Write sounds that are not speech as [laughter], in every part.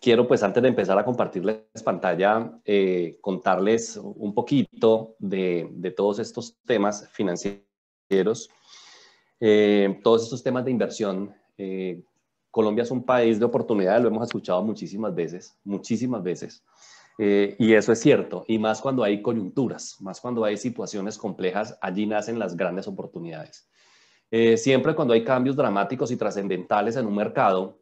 Quiero, pues, antes de empezar a compartirles pantalla, eh, contarles un poquito de, todos estos temas financieros, eh, todos estos temas de inversión. Eh, Colombia es un país de oportunidades, lo hemos escuchado muchísimas veces, muchísimas veces. y eso es cierto, y más cuando hay coyunturas, más cuando hay situaciones complejas, allí nacen las grandes oportunidades. siempre cuando hay cambios dramáticos y trascendentales en un mercado,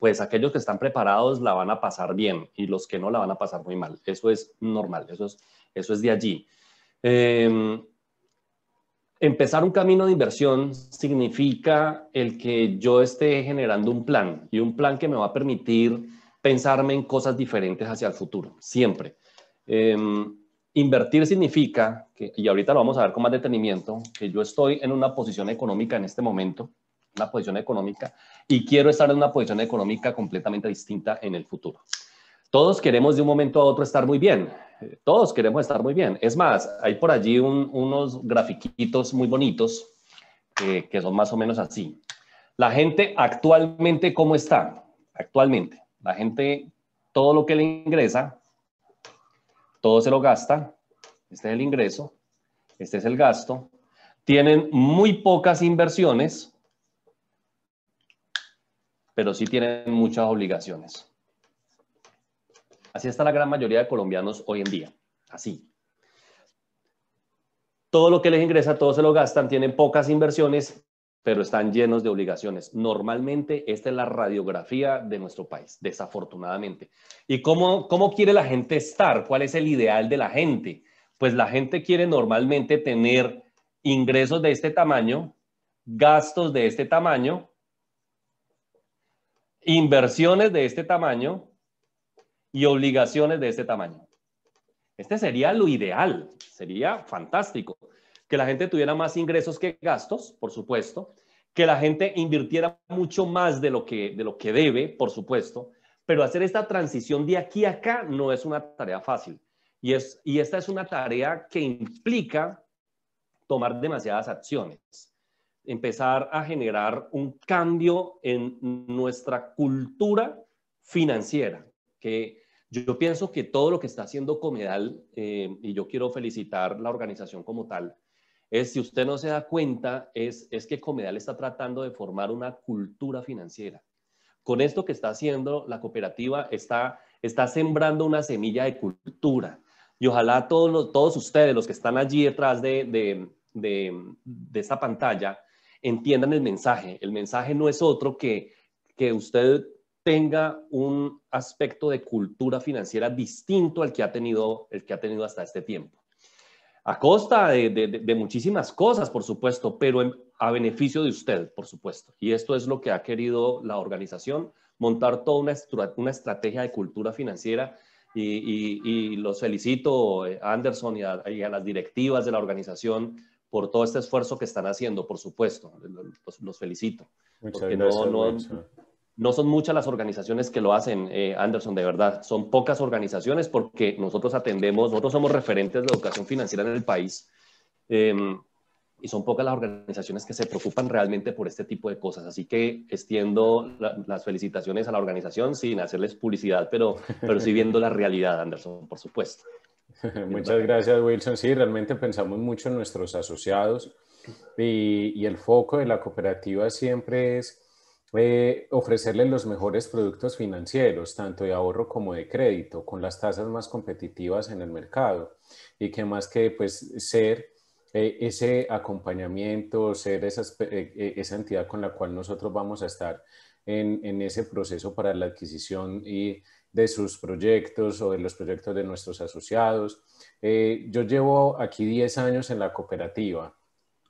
pues aquellos que están preparados la van a pasar bien y los que no la van a pasar muy mal. Eso es normal, eso es, eso es de allí. Em, empezar un camino de inversión significa el que yo esté generando un plan y un plan que me va a permitir pensarme en cosas diferentes hacia el futuro, siempre. Em, invertir significa, que, y ahorita lo vamos a ver con más detenimiento, que yo estoy en una posición económica en este momento una posición económica y quiero estar en una posición económica completamente distinta en el futuro. Todos queremos de un momento a otro estar muy bien, todos queremos estar muy bien. Es más, hay por allí unos grafiquitos muy bonitos eh, que son más o menos así. La gente actualmente, ¿cómo está? Actualmente, la gente, todo lo que le ingresa, todo se lo gasta. Este es el ingreso, este es el gasto. Tienen muy pocas inversiones, pero sí tienen muchas obligaciones. Así está la gran mayoría de colombianos hoy en día, así. Todo lo que les ingresa, todo se lo gastan, tienen pocas inversiones, pero están llenos de obligaciones. Normalmente esta es la radiografía de nuestro país, desafortunadamente. ¿Y cómo, cómo quiere la gente estar? ¿Cuál es el ideal de la gente? Pues la gente quiere normalmente tener ingresos de este tamaño, gastos de este tamaño inversiones de este tamaño y obligaciones de este tamaño. Este sería lo ideal, sería fantástico. Que la gente tuviera más ingresos que gastos, por supuesto. Que la gente invirtiera mucho más de lo que, de lo que debe, por supuesto. Pero hacer esta transición de aquí a acá no es una tarea fácil. y esta es una tarea que implica tomar demasiadas acciones empezar a generar un cambio en nuestra cultura financiera, que yo pienso que todo lo que está haciendo Comedal, eh, y yo quiero felicitar la organización como tal, es, si usted no se da cuenta, es, es que Comedal está tratando de formar una cultura financiera. Con esto que está haciendo la cooperativa, está, está sembrando una semilla de cultura. Y ojalá todos, todos ustedes, los que están allí detrás de, de, de, de esta pantalla, entiendan el mensaje. El mensaje no es otro que que usted tenga un aspecto de cultura financiera distinto al que ha tenido, el que ha tenido hasta este tiempo. A costa de, de, muchísimas cosas, por supuesto, pero a beneficio de usted, por supuesto. Y esto es lo que ha querido la organización, montar toda una, una estrategia de cultura financiera. Y, y, los felicito, eh, Anderson, y a las directivas de la organización por todo este esfuerzo que están haciendo, por supuesto. Los, felicito. no, son muchas las organizaciones que lo hacen, eh, Anderson, de verdad. Son pocas organizaciones porque nosotros atendemos, nosotros somos referentes de educación financiera en el país. Em, y son pocas las organizaciones que se preocupan realmente por este tipo de cosas. Así que extiendo las felicitaciones a la organización sin hacerles publicidad, pero, pero sí viendo la realidad, Anderson, por supuesto. [laughs] Muchas gracias, Wilson. Sí, realmente pensamos mucho en nuestros asociados y, el foco de la cooperativa siempre es eh, ofrecerles los mejores productos financieros, tanto de ahorro como de crédito, con las tasas más competitivas en el mercado y que más que pues ser eh, ese acompañamiento, ser eh, esa entidad con la cual nosotros vamos a estar en, en ese proceso para la adquisición y de sus proyectos o de los proyectos de nuestros asociados. Eh, yo llevo aquí 10 años en la cooperativa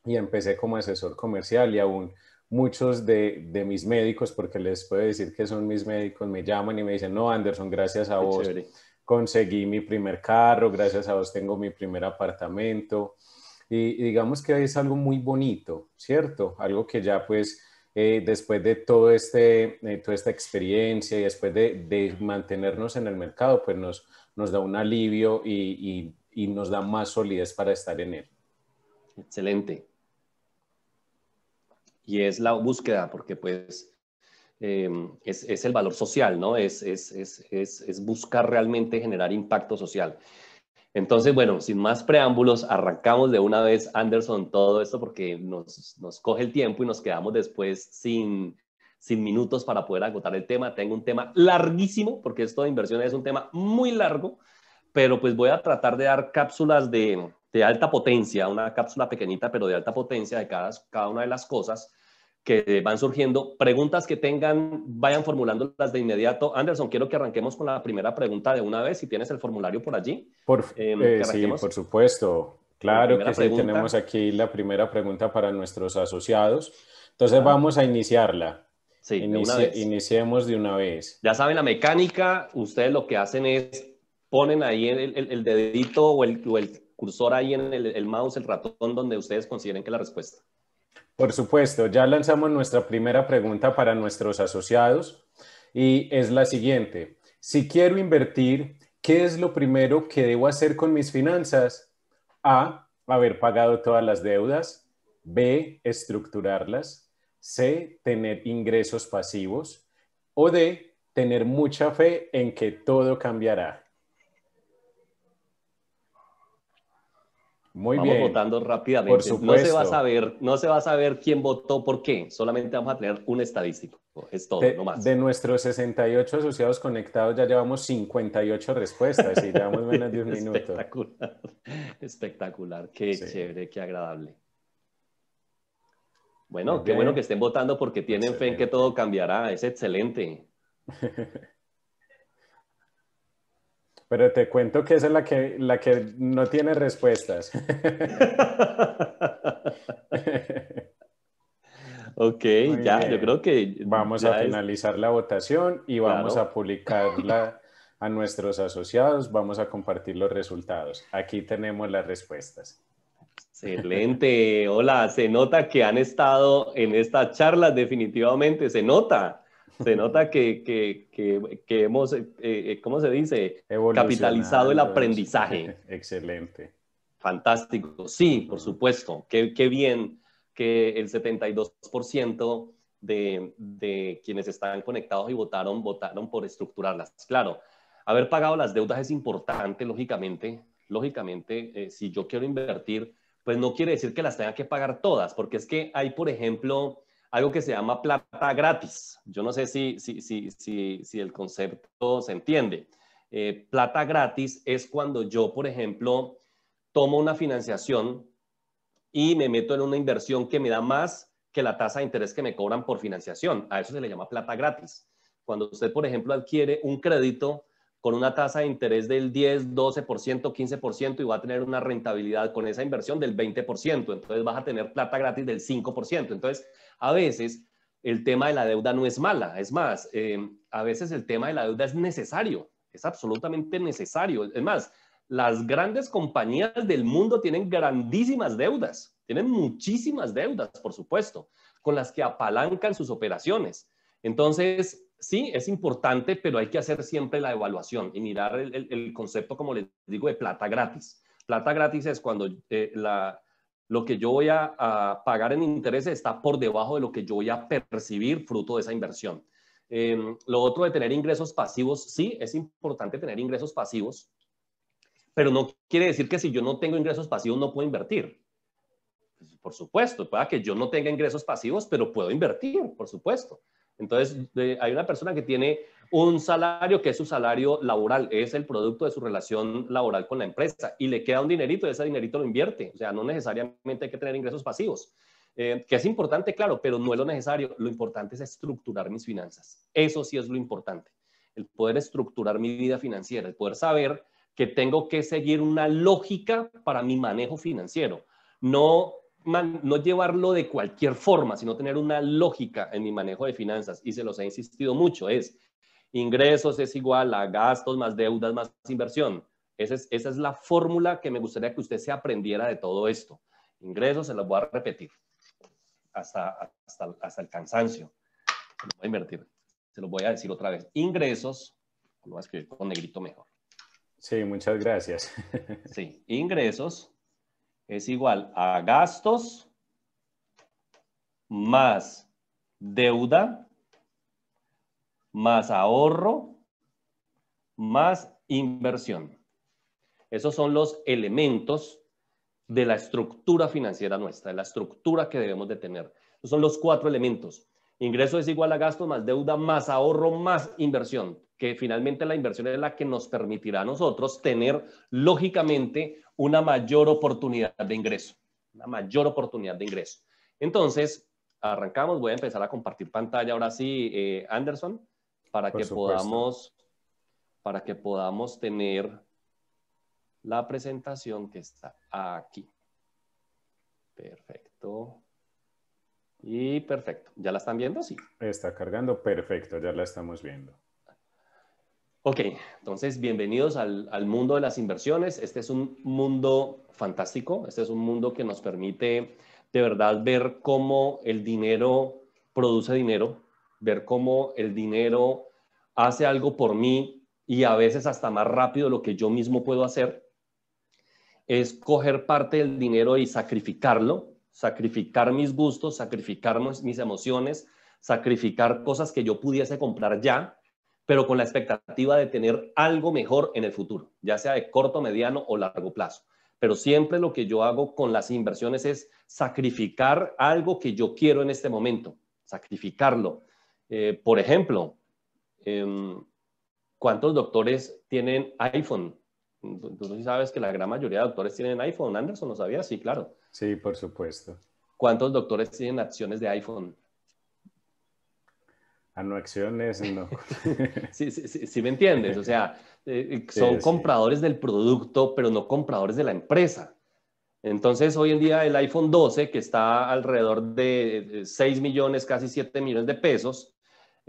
y empecé como asesor comercial y aún muchos de, mis médicos, porque les puedo decir que son mis médicos, me llaman y me dicen, no, Anderson, gracias a vos conseguí mi primer carro, gracias a vos tengo mi primer apartamento. Y, y digamos que es algo muy bonito, ¿cierto? Algo que ya pues eh, después de todo este, toda esta experiencia y después de, mantenernos en el mercado, pues nos, da un alivio y, nos da más solidez para estar en él. Excelente. Y es la búsqueda, porque pues eh, es, el valor social, ¿no? es, buscar realmente generar impacto social. Entonces, bueno, sin más preámbulos, arrancamos de una vez, Anderson, todo esto porque nos, coge el tiempo y nos quedamos después sin, sin minutos para poder agotar el tema. Tengo un tema larguísimo, porque esto de inversiones es un tema muy largo, pero pues voy a tratar de dar cápsulas de, alta potencia, una cápsula pequeñita, pero de alta potencia de cada una de las cosas que van surgiendo. Preguntas que tengan, vayan formulándolas de inmediato. Anderson, quiero que arranquemos con la primera pregunta de una vez, si tienes el formulario por allí. Por, eh, eh, sí, por supuesto. Claro que tenemos aquí la primera pregunta para nuestros asociados. Entonces vamos a iniciarla. Sí, iniciemos de una vez. Ya saben la mecánica, ustedes lo que hacen es ponen ahí el, dedito o el, el, cursor ahí en el mouse, el ratón, donde ustedes consideren que la respuesta. Por supuesto, ya lanzamos nuestra primera pregunta para nuestros asociados y es la siguiente. Si quiero invertir, ¿qué es lo primero que debo hacer con mis finanzas? A, haber pagado todas las deudas. B, estructurarlas. C, tener ingresos pasivos. O D, tener mucha fe en que todo cambiará. Muy vamos bien. votando rápidamente. No se va a saber, no se va a saber quién votó por qué. Solamente vamos a tener un estadístico. Es todo, de, no más. De nuestros 68 asociados conectados ya llevamos 58 respuestas y llevamos menos de un [laughs] minuto. Espectacular. Espectacular. Qué chévere, qué agradable. Bueno, qué bueno que estén votando porque tienen fe en que todo cambiará. Es excelente. [laughs] Pero te cuento que esa es la que, la que no tiene respuestas. [laughs] ok, ya, yo creo que... Vamos a finalizar la votación y vamos a publicarla a nuestros asociados, vamos a compartir los resultados. Aquí tenemos las respuestas. Excelente, hola, se nota que han estado en esta charla definitivamente, se nota se nota que, que, hemos, eh, eh, ¿cómo se dice? Capitalizado el aprendizaje. [laughs] Excelente. Fantástico, sí, por supuesto. Qué, qué bien que el 72% de, de quienes están conectados y votaron, votaron por estructurarlas. Claro, haber pagado las deudas es importante, lógicamente. Lógicamente, eh, si yo quiero invertir, pues no quiere decir que las tenga que pagar todas, porque es que hay, por ejemplo, algo que se llama plata gratis. Yo no sé si, si, si, si, el concepto se entiende. Eh, plata gratis es cuando yo, por ejemplo, tomo una financiación y me meto en una inversión que me da más que la tasa de interés que me cobran por financiación. A eso se le llama plata gratis. Cuando usted, por ejemplo, adquiere un crédito con una tasa de interés del 10, 12%, 15% y va a tener una rentabilidad con esa inversión del 20%, entonces vas a tener plata gratis del 5%. Entonces, a veces el tema de la deuda no es mala, es más, eh, a veces el tema de la deuda es necesario, es absolutamente necesario. Es más, las grandes compañías del mundo tienen grandísimas deudas, tienen muchísimas deudas, por supuesto, con las que apalancan sus operaciones. Entonces, sí, es importante, pero hay que hacer siempre la evaluación y mirar el, concepto, como les digo, de plata gratis. Plata gratis es cuando eh, la, lo que yo voy a, pagar en intereses está por debajo de lo que yo voy a percibir fruto de esa inversión. Em, lo otro de tener ingresos pasivos, sí, es importante tener ingresos pasivos, pero no quiere decir que si yo no tengo ingresos pasivos no puedo invertir. Pues, por supuesto, pueda que yo no tenga ingresos pasivos, pero puedo invertir, por supuesto. Entonces, hay una persona que tiene un salario que es su salario laboral, es el producto de su relación laboral con la empresa y le queda un dinerito y ese dinerito lo invierte. O sea, no necesariamente hay que tener ingresos pasivos, eh, que es importante, claro, pero no es lo necesario. Lo importante es estructurar mis finanzas. Eso sí es lo importante. El poder estructurar mi vida financiera, el poder saber que tengo que seguir una lógica para mi manejo financiero. No no llevarlo de cualquier forma, sino tener una lógica en mi manejo de finanzas. Y se los he insistido mucho, es ingresos es igual a gastos más deudas más inversión. Esa es, la fórmula que me gustaría que usted se aprendiera de todo esto. Ingresos, se los voy a repetir hasta, el cansancio. Se los voy a invertir. Se los voy a decir otra vez. Ingresos, lo voy a escribir con negrito mejor. Sí, muchas gracias. [laughs] sí, ingresos es igual a gastos más deuda más ahorro, más inversión. Esos son los elementos de la estructura financiera nuestra, de la estructura que debemos de tener. son los cuatro elementos. Ingreso es igual a gasto más deuda más ahorro más inversión, que finalmente la inversión es la que nos permitirá a nosotros tener lógicamente una mayor oportunidad de ingreso, una mayor oportunidad de ingreso. Entonces, arrancamos, voy a empezar a compartir pantalla ahora sí, eh, Anderson para que podamos para que podamos tener la presentación que está aquí. Perfecto. Y perfecto. ¿Ya la están viendo? Sí. Está cargando. Perfecto. Ya la estamos viendo. Ok. Entonces, bienvenidos al, al mundo de las inversiones. Este es un mundo fantástico. Este es un mundo que nos permite de verdad ver cómo el dinero produce dinero, ver cómo el dinero hace algo por mí y a veces hasta más rápido lo que yo mismo puedo hacer, es coger parte del dinero y sacrificarlo, sacrificar mis gustos, sacrificar mis emociones, sacrificar cosas que yo pudiese comprar ya, pero con la expectativa de tener algo mejor en el futuro, ya sea de corto, mediano o largo plazo. Pero siempre lo que yo hago con las inversiones es sacrificar algo que yo quiero en este momento, sacrificarlo, eh, por ejemplo, em, ¿cuántos doctores tienen iPhone? Tú, sí sabes que la gran mayoría de doctores tienen iPhone. Anderson, ¿lo sabía? Sí, claro. Sí, por supuesto. ¿Cuántos doctores tienen acciones de iPhone? A no, acciones, [laughs] no. sí, sí, sí, me entiendes. O sea, eh, eh, son compradores del producto, pero no compradores de la empresa. Entonces, hoy en día el iPhone 12, que está alrededor de 6 millones, casi 7 millones de pesos,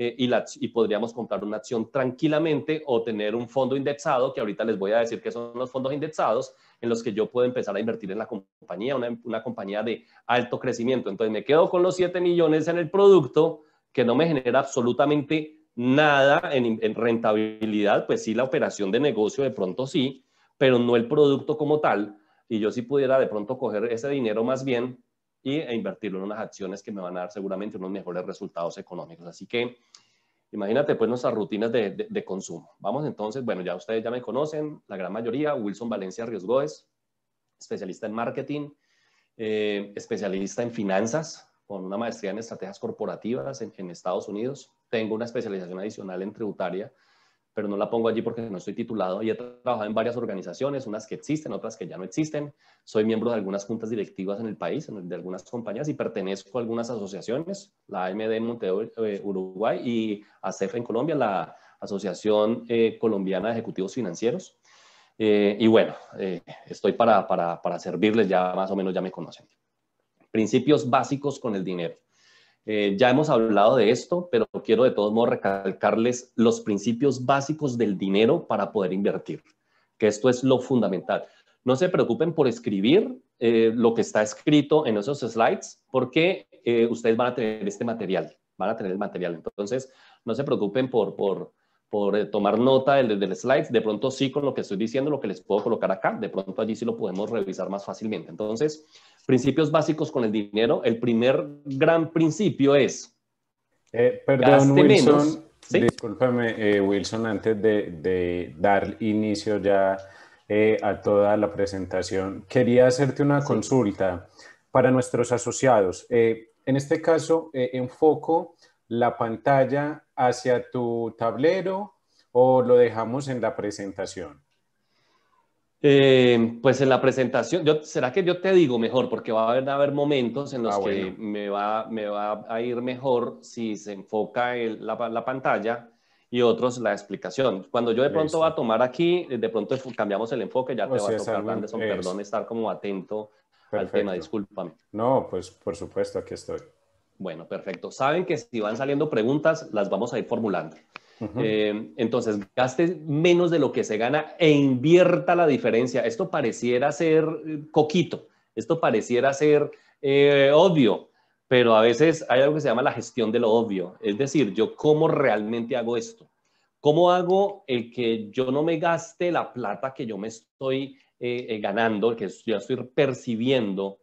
eh, y, podríamos comprar una acción tranquilamente o tener un fondo indexado, que ahorita les voy a decir que son los fondos indexados, en los que yo puedo empezar a invertir en la compañía, una, una compañía de alto crecimiento. Entonces me quedo con los 7 millones en el producto que no me genera absolutamente nada en, en, rentabilidad, pues sí, la operación de negocio de pronto sí, pero no el producto como tal. Y yo sí pudiera de pronto coger ese dinero más bien y, e invertirlo en unas acciones que me van a dar seguramente unos mejores resultados económicos. Así que imagínate pues nuestras rutinas de, consumo. Vamos entonces, bueno, ya ustedes ya me conocen, la gran mayoría, Wilson Valencia Riesgoes, especialista en marketing, eh, especialista en finanzas, con una maestría en estrategias corporativas en Estados Unidos. Tengo una especialización adicional en tributaria pero no la pongo allí porque no estoy titulado y he trabajado en varias organizaciones, unas que existen, otras que ya no existen. Soy miembro de algunas juntas directivas en el país, de algunas compañías y pertenezco a algunas asociaciones, la AMD en Montevideo, eh, Uruguay y ACEF e en Colombia, la Asociación eh, Colombiana de Ejecutivos Financieros. Eh, y bueno, estoy para servirles, ya más o menos ya me conocen. Principios básicos con el dinero. Eh, ya hemos hablado de esto, pero quiero de todos modos recalcarles los principios básicos del dinero para poder invertir, que esto es lo fundamental. No se preocupen por escribir eh, lo que está escrito en esos slides, porque eh, ustedes van a tener este material, van a tener el material. Entonces, no se preocupen por, tomar nota del, del slides. De pronto sí con lo que estoy diciendo, lo que les puedo colocar acá, de pronto allí sí lo podemos revisar más fácilmente. Entonces, principios básicos con el dinero, el primer gran principio es... Eh, perdón, Wilson, discúlpame, eh, Wilson, antes de, dar inicio ya eh, a toda la presentación, quería hacerte una consulta para nuestros asociados. en este caso, enfoco la pantalla hacia tu tablero o lo dejamos en la presentación. Eh, pues en la presentación, yo, ¿será que yo te digo mejor? Porque va a haber, momentos en los ah, que me, va, me va a ir mejor si se enfoca la, pantalla y otros la explicación. Cuando yo de pronto va a tomar aquí, de pronto cambiamos el enfoque, ya te pues va a tocar, Anderson, perdón, estar como atento al tema, discúlpame. No, pues por supuesto, aquí estoy. Bueno, perfecto. Saben que si van saliendo preguntas, las vamos a ir formulando. Em, entonces, gaste menos de lo que se gana e invierta la diferencia. Esto pareciera ser eh, coquito, esto pareciera ser eh, obvio, pero a veces hay algo que se llama la gestión de lo obvio. Es decir, yo cómo realmente hago esto. ¿Cómo hago el que yo no me gaste la plata que yo me estoy eh, ganando, que yo estoy percibiendo?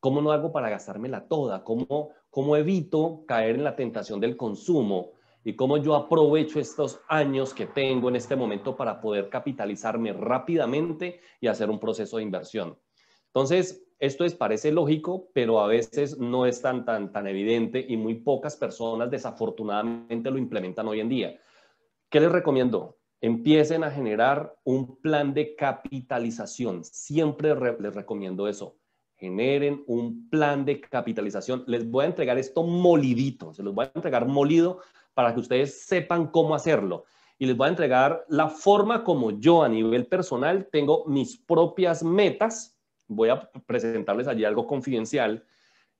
¿Cómo no hago para gastármela toda? ¿Cómo, ¿Cómo evito caer en la tentación del consumo? y cómo yo aprovecho estos años que tengo en este momento para poder capitalizarme rápidamente y hacer un proceso de inversión. Entonces, esto es, parece lógico, pero a veces no es tan, tan, tan evidente y muy pocas personas desafortunadamente lo implementan hoy en día. ¿Qué les recomiendo? Empiecen a generar un plan de capitalización. Siempre les recomiendo eso generen un plan de capitalización. Les voy a entregar esto molidito, se los voy a entregar molido para que ustedes sepan cómo hacerlo. Y les voy a entregar la forma como yo a nivel personal tengo mis propias metas. Voy a presentarles allí algo confidencial.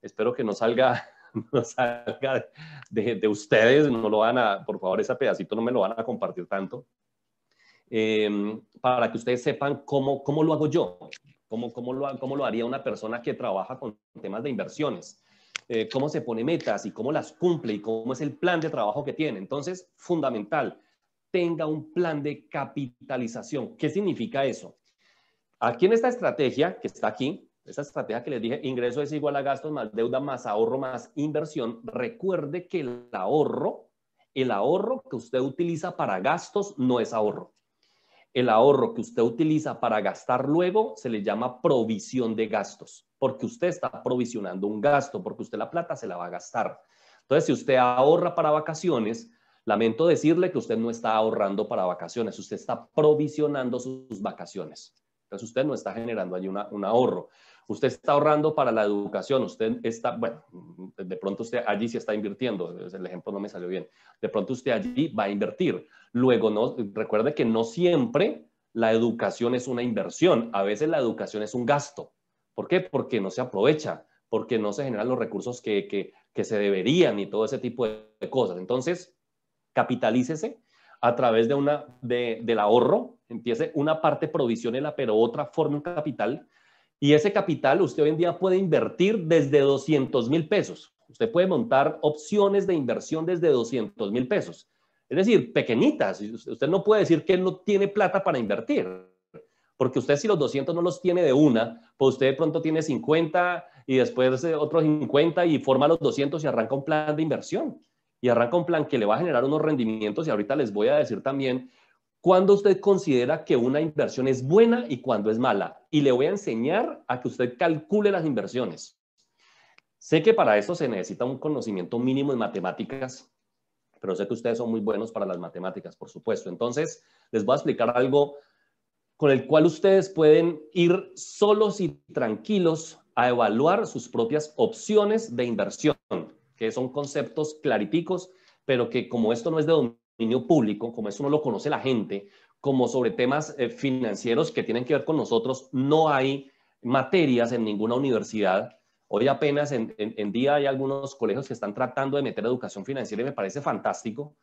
Espero que no salga, [laughs] de, ustedes, no lo van a, por favor, ese pedacito no me lo van a compartir tanto. Em, para que ustedes sepan cómo, cómo lo hago yo, cómo, cómo, lo, cómo lo haría una persona que trabaja con temas de inversiones. Eh, cómo se pone metas y cómo las cumple y cómo es el plan de trabajo que tiene. Entonces, fundamental, tenga un plan de capitalización. ¿Qué significa eso? Aquí en esta estrategia que está aquí, esta estrategia que les dije, ingreso es igual a gastos más deuda más ahorro más inversión, recuerde que el ahorro, el ahorro que usted utiliza para gastos no es ahorro el ahorro que usted utiliza para gastar luego se le llama provisión de gastos, porque usted está provisionando un gasto, porque usted la plata se la va a gastar. Entonces, si usted ahorra para vacaciones, lamento decirle que usted no está ahorrando para vacaciones, usted está provisionando sus vacaciones. Entonces, usted no está generando allí un ahorro. Usted está ahorrando para la educación, usted está, bueno, de pronto usted allí se está invirtiendo, el ejemplo no me salió bien, de pronto usted allí va a invertir. Luego, no, recuerde que no siempre la educación es una inversión, a veces la educación es un gasto. ¿Por qué? Porque no se aprovecha, porque no se generan los recursos que, se deberían y todo ese tipo de cosas. Entonces, capitalícese a través de una, de, del ahorro, empiece una parte provisionela, pero otra forma un capital y ese capital usted hoy en día puede invertir desde 200 mil pesos. Usted puede montar opciones de inversión desde 200 mil pesos. Es decir, pequeñitas. Usted no puede decir que no tiene plata para invertir. Porque usted si los 200 no los tiene de una, pues usted de pronto tiene 50 y después eh, otros 50 y forma los 200 y arranca un plan de inversión. Y arranca un plan que le va a generar unos rendimientos y ahorita les voy a decir también cuándo usted considera que una inversión es buena y cuándo es mala. Y le voy a enseñar a que usted calcule las inversiones. Sé que para eso se necesita un conocimiento mínimo en matemáticas, pero sé que ustedes son muy buenos para las matemáticas, por supuesto. Entonces, les voy a explicar algo con el cual ustedes pueden ir solos y tranquilos a evaluar sus propias opciones de inversión, que son conceptos clariticos, pero que como esto no es de público, como eso no lo conoce la gente, como sobre temas eh, financieros que tienen que ver con nosotros, no hay materias en ninguna universidad. Hoy apenas en, día hay algunos colegios que están tratando de meter educación financiera y me parece fantástico,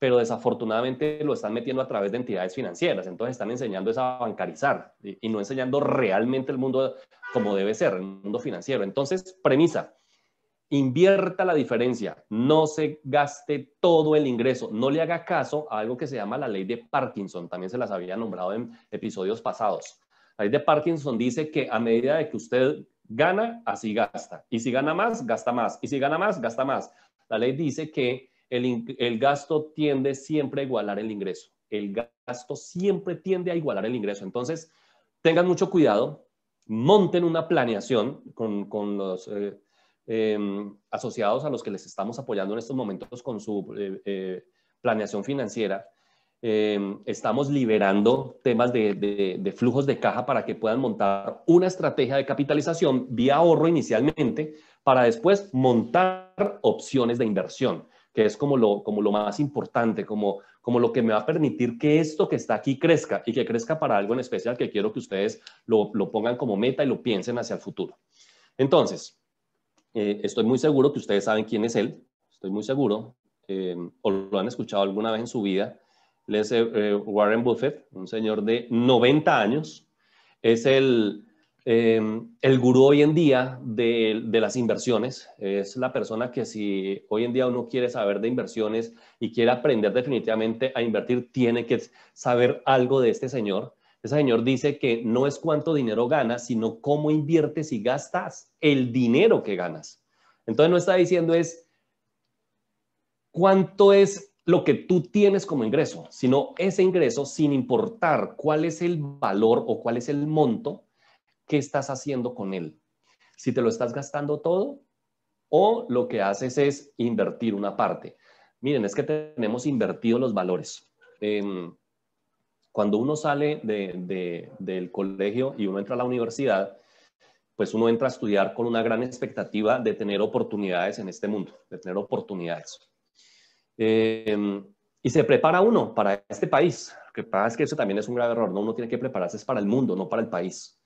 pero desafortunadamente lo están metiendo a través de entidades financieras. Entonces están enseñando a bancarizar y no enseñando realmente el mundo como debe ser, el mundo financiero. Entonces, premisa, invierta la diferencia, no se gaste todo el ingreso, no le haga caso a algo que se llama la ley de Parkinson, también se las había nombrado en episodios pasados. La ley de Parkinson dice que a medida de que usted gana, así gasta. Y si gana más, gasta más. Y si gana más, gasta más. La ley dice que el, gasto tiende siempre a igualar el ingreso. El gasto siempre tiende a igualar el ingreso. Entonces, tengan mucho cuidado, monten una planeación con, los... Eh, Em, asociados a los que les estamos apoyando en estos momentos con su eh, eh, planeación financiera, em, estamos liberando temas de, flujos de caja para que puedan montar una estrategia de capitalización vía ahorro inicialmente para después montar opciones de inversión que es como lo, como lo más importante, como, como lo que me va a permitir que esto que está aquí crezca y que crezca para algo en especial que quiero que ustedes lo pongan como meta y lo piensen hacia el futuro. Entonces, eh, estoy muy seguro que ustedes saben quién es él, estoy muy seguro, eh, o lo han escuchado alguna vez en su vida. Él es eh, Warren Buffett, un señor de 90 años, es el, el gurú hoy en día de, de, las inversiones, es la persona que si hoy en día uno quiere saber de inversiones y quiere aprender definitivamente a invertir, tiene que saber algo de este señor. Ese señor dice que no es cuánto dinero ganas, sino cómo inviertes y gastas el dinero que ganas. Entonces no está diciendo es cuánto es lo que tú tienes como ingreso, sino ese ingreso sin importar cuál es el valor o cuál es el monto que estás haciendo con él. Si te lo estás gastando todo o lo que haces es invertir una parte. Miren, es que tenemos invertido los valores. en... Em, cuando uno sale del colegio y uno entra a la universidad, pues uno entra a estudiar con una gran expectativa de tener oportunidades en este mundo, de tener oportunidades. Em, y se prepara uno para este país. Lo que pasa es que eso también es un grave error, ¿no? Uno tiene que prepararse para el mundo, no para el país.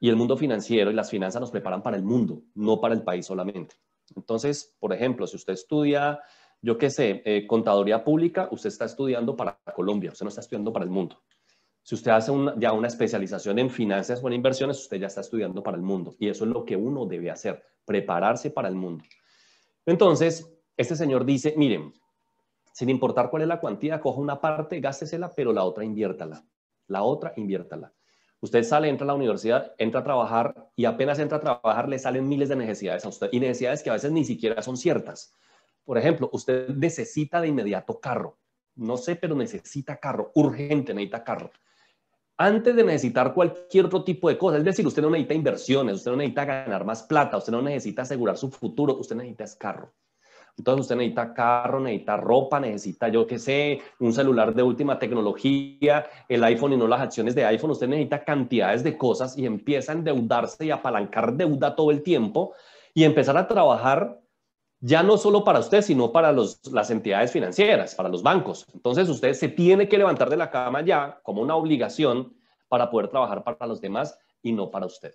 Y el mundo financiero y las finanzas nos preparan para el mundo, no para el país solamente. Entonces, por ejemplo, si usted estudia yo qué sé, eh, contaduría pública, usted está estudiando para Colombia, usted no está estudiando para el mundo. Si usted hace ya una especialización en finanzas o en inversiones, usted ya está estudiando para el mundo. Y eso es lo que uno debe hacer, prepararse para el mundo. Entonces, este señor dice, miren, sin importar cuál es la cuantía, coja una parte, gástesela, pero la otra inviértala. La otra inviértala. Usted sale, entra a la universidad, entra a trabajar y apenas entra a trabajar le salen miles de necesidades a usted y necesidades que a veces ni siquiera son ciertas. Por ejemplo, usted necesita de inmediato carro. No sé, pero necesita carro, urgente, necesita carro. Antes de necesitar cualquier otro tipo de cosa, es decir, usted no necesita inversiones, usted no necesita ganar más plata, usted no necesita asegurar su futuro, usted necesita carro. Entonces usted necesita carro, necesita ropa, necesita, yo qué sé, un celular de última tecnología, el iPhone y no las acciones de iPhone. Usted necesita cantidades de cosas y empieza a endeudarse y apalancar deuda todo el tiempo y empezar a trabajar ya no solo para usted, sino para las entidades financieras, para los bancos. Entonces usted se tiene que levantar de la cama ya como una obligación para poder trabajar para los demás y no para usted.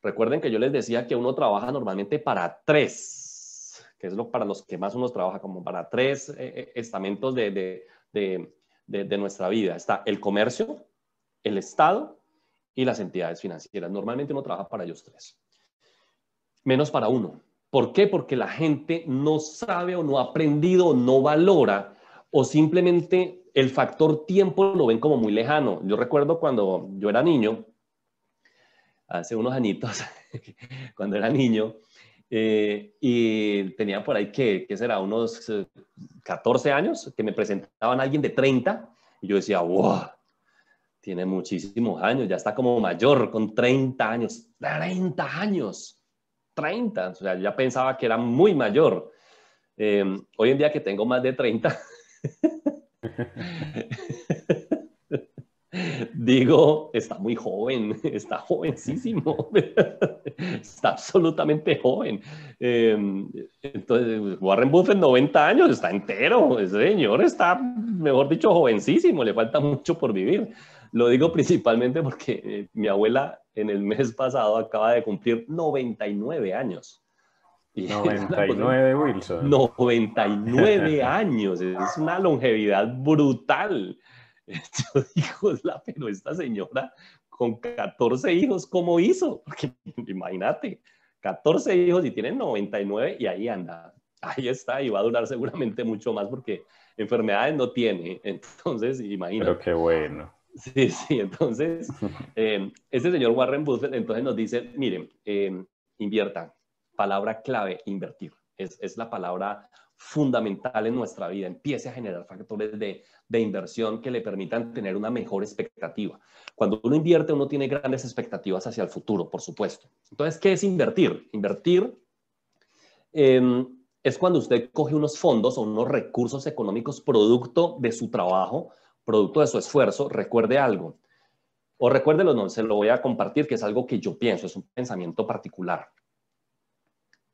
Recuerden que yo les decía que uno trabaja normalmente para tres, que es lo para los que más uno trabaja, como para tres eh, eh, estamentos de, de nuestra vida. Está el comercio, el Estado y las entidades financieras. Normalmente uno trabaja para ellos tres, menos para uno, ¿Por qué? Porque la gente no sabe o no ha aprendido, no valora o simplemente el factor tiempo lo ven como muy lejano. Yo recuerdo cuando yo era niño, hace unos añitos, [laughs] cuando era niño, eh, y tenía por ahí que, ¿qué será? Unos 14 eh, años, que me presentaban a alguien de 30, y yo decía, wow, tiene muchísimos años, ya está como mayor, con 30 años, 30 años. 30, o sea, ya pensaba que era muy mayor. Em, hoy en día que tengo más de 30, [laughs] digo, está muy joven, está jovencísimo, [laughs] está absolutamente joven. Em, entonces, Warren Buffett, 90 años, está entero, ese señor está, mejor dicho, jovencísimo, le falta mucho por vivir. Lo digo principalmente porque eh, mi abuela en el mes [laughs] pasado acaba de cumplir 99 años. 99, Wilson. 99 [laughs] años, es una longevidad brutal. [laughs] Yo digo, pero esta señora con 14 hijos, ¿cómo hizo? imagínate, 14 hijos y tiene 99 y ahí anda. Ahí está y va a durar seguramente mucho más porque enfermedades no tiene. Entonces, imagínate. Pero qué bueno. Sí, sí, entonces, eh, ese señor Warren Buffett entonces nos dice, miren, eh, invierta, inviertan, palabra clave, invertir, es, la palabra fundamental en nuestra vida, empiece a generar factores de, inversión que le permitan tener una mejor expectativa. Cuando uno invierte, uno tiene grandes expectativas hacia el futuro, por supuesto. Entonces, ¿qué es invertir? Invertir em, es cuando usted coge unos fondos o unos recursos económicos producto de su trabajo, producto de su esfuerzo, recuerde algo. O recuérdelo, no, se lo voy a compartir, que es algo que yo pienso, es un pensamiento particular.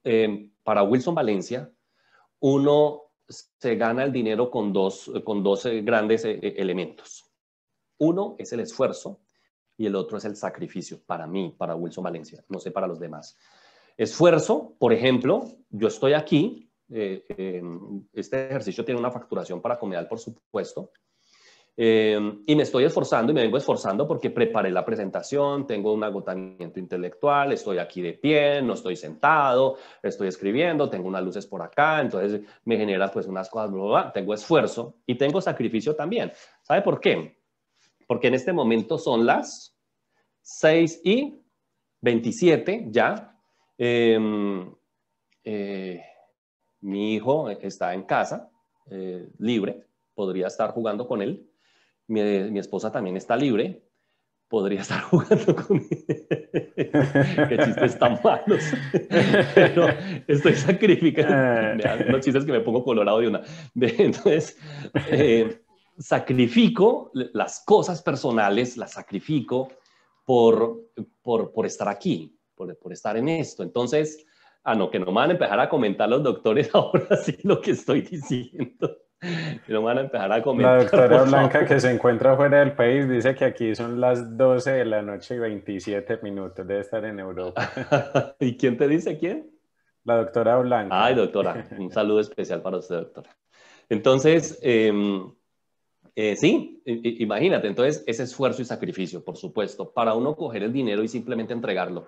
Em, para Wilson Valencia, uno se gana el dinero con dos, con dos eh, grandes eh, eh, elementos. Uno es el esfuerzo y el otro es el sacrificio, para mí, para Wilson Valencia, no sé para los demás. Esfuerzo, por ejemplo, yo estoy aquí, em, este ejercicio tiene una facturación para Comedal, por supuesto, Em, y me estoy esforzando y me vengo esforzando porque preparé la presentación, tengo un agotamiento intelectual, estoy aquí de pie, no estoy sentado, estoy escribiendo, tengo unas luces por acá, entonces me genera pues unas cosas, tengo esfuerzo y tengo sacrificio también. ¿Sabe por qué? Porque en este momento son las 6 y 27 ya. Em, eh, mi hijo está en casa, eh, libre, podría estar jugando con él mi, mi esposa también está libre, podría estar [laughs] jugando con [laughs] Qué chistes tan malos. Pero estoy sacrificando. Eh. Los chistes que me pongo colorado de una. Entonces, eh, sacrifico las cosas personales, las sacrifico por, por, por estar aquí, por, por, estar en esto. Entonces, a ah, no, que no me van a empezar a comentar los doctores [laughs] ahora sí lo que estoy diciendo. [laughs] Y no van a empezar a comer La [laughs] doctora Blanca que se encuentra fuera del país dice que aquí son las 12 de la noche y 27 minutos. Debe estar en Europa. [laughs] ¿Y quién te dice quién? La doctora Blanca. Ay, doctora. Un saludo especial para usted, doctora. Entonces, em, eh, sí, imagínate. Entonces, ese esfuerzo y sacrificio, por supuesto, para uno coger el dinero y simplemente entregarlo.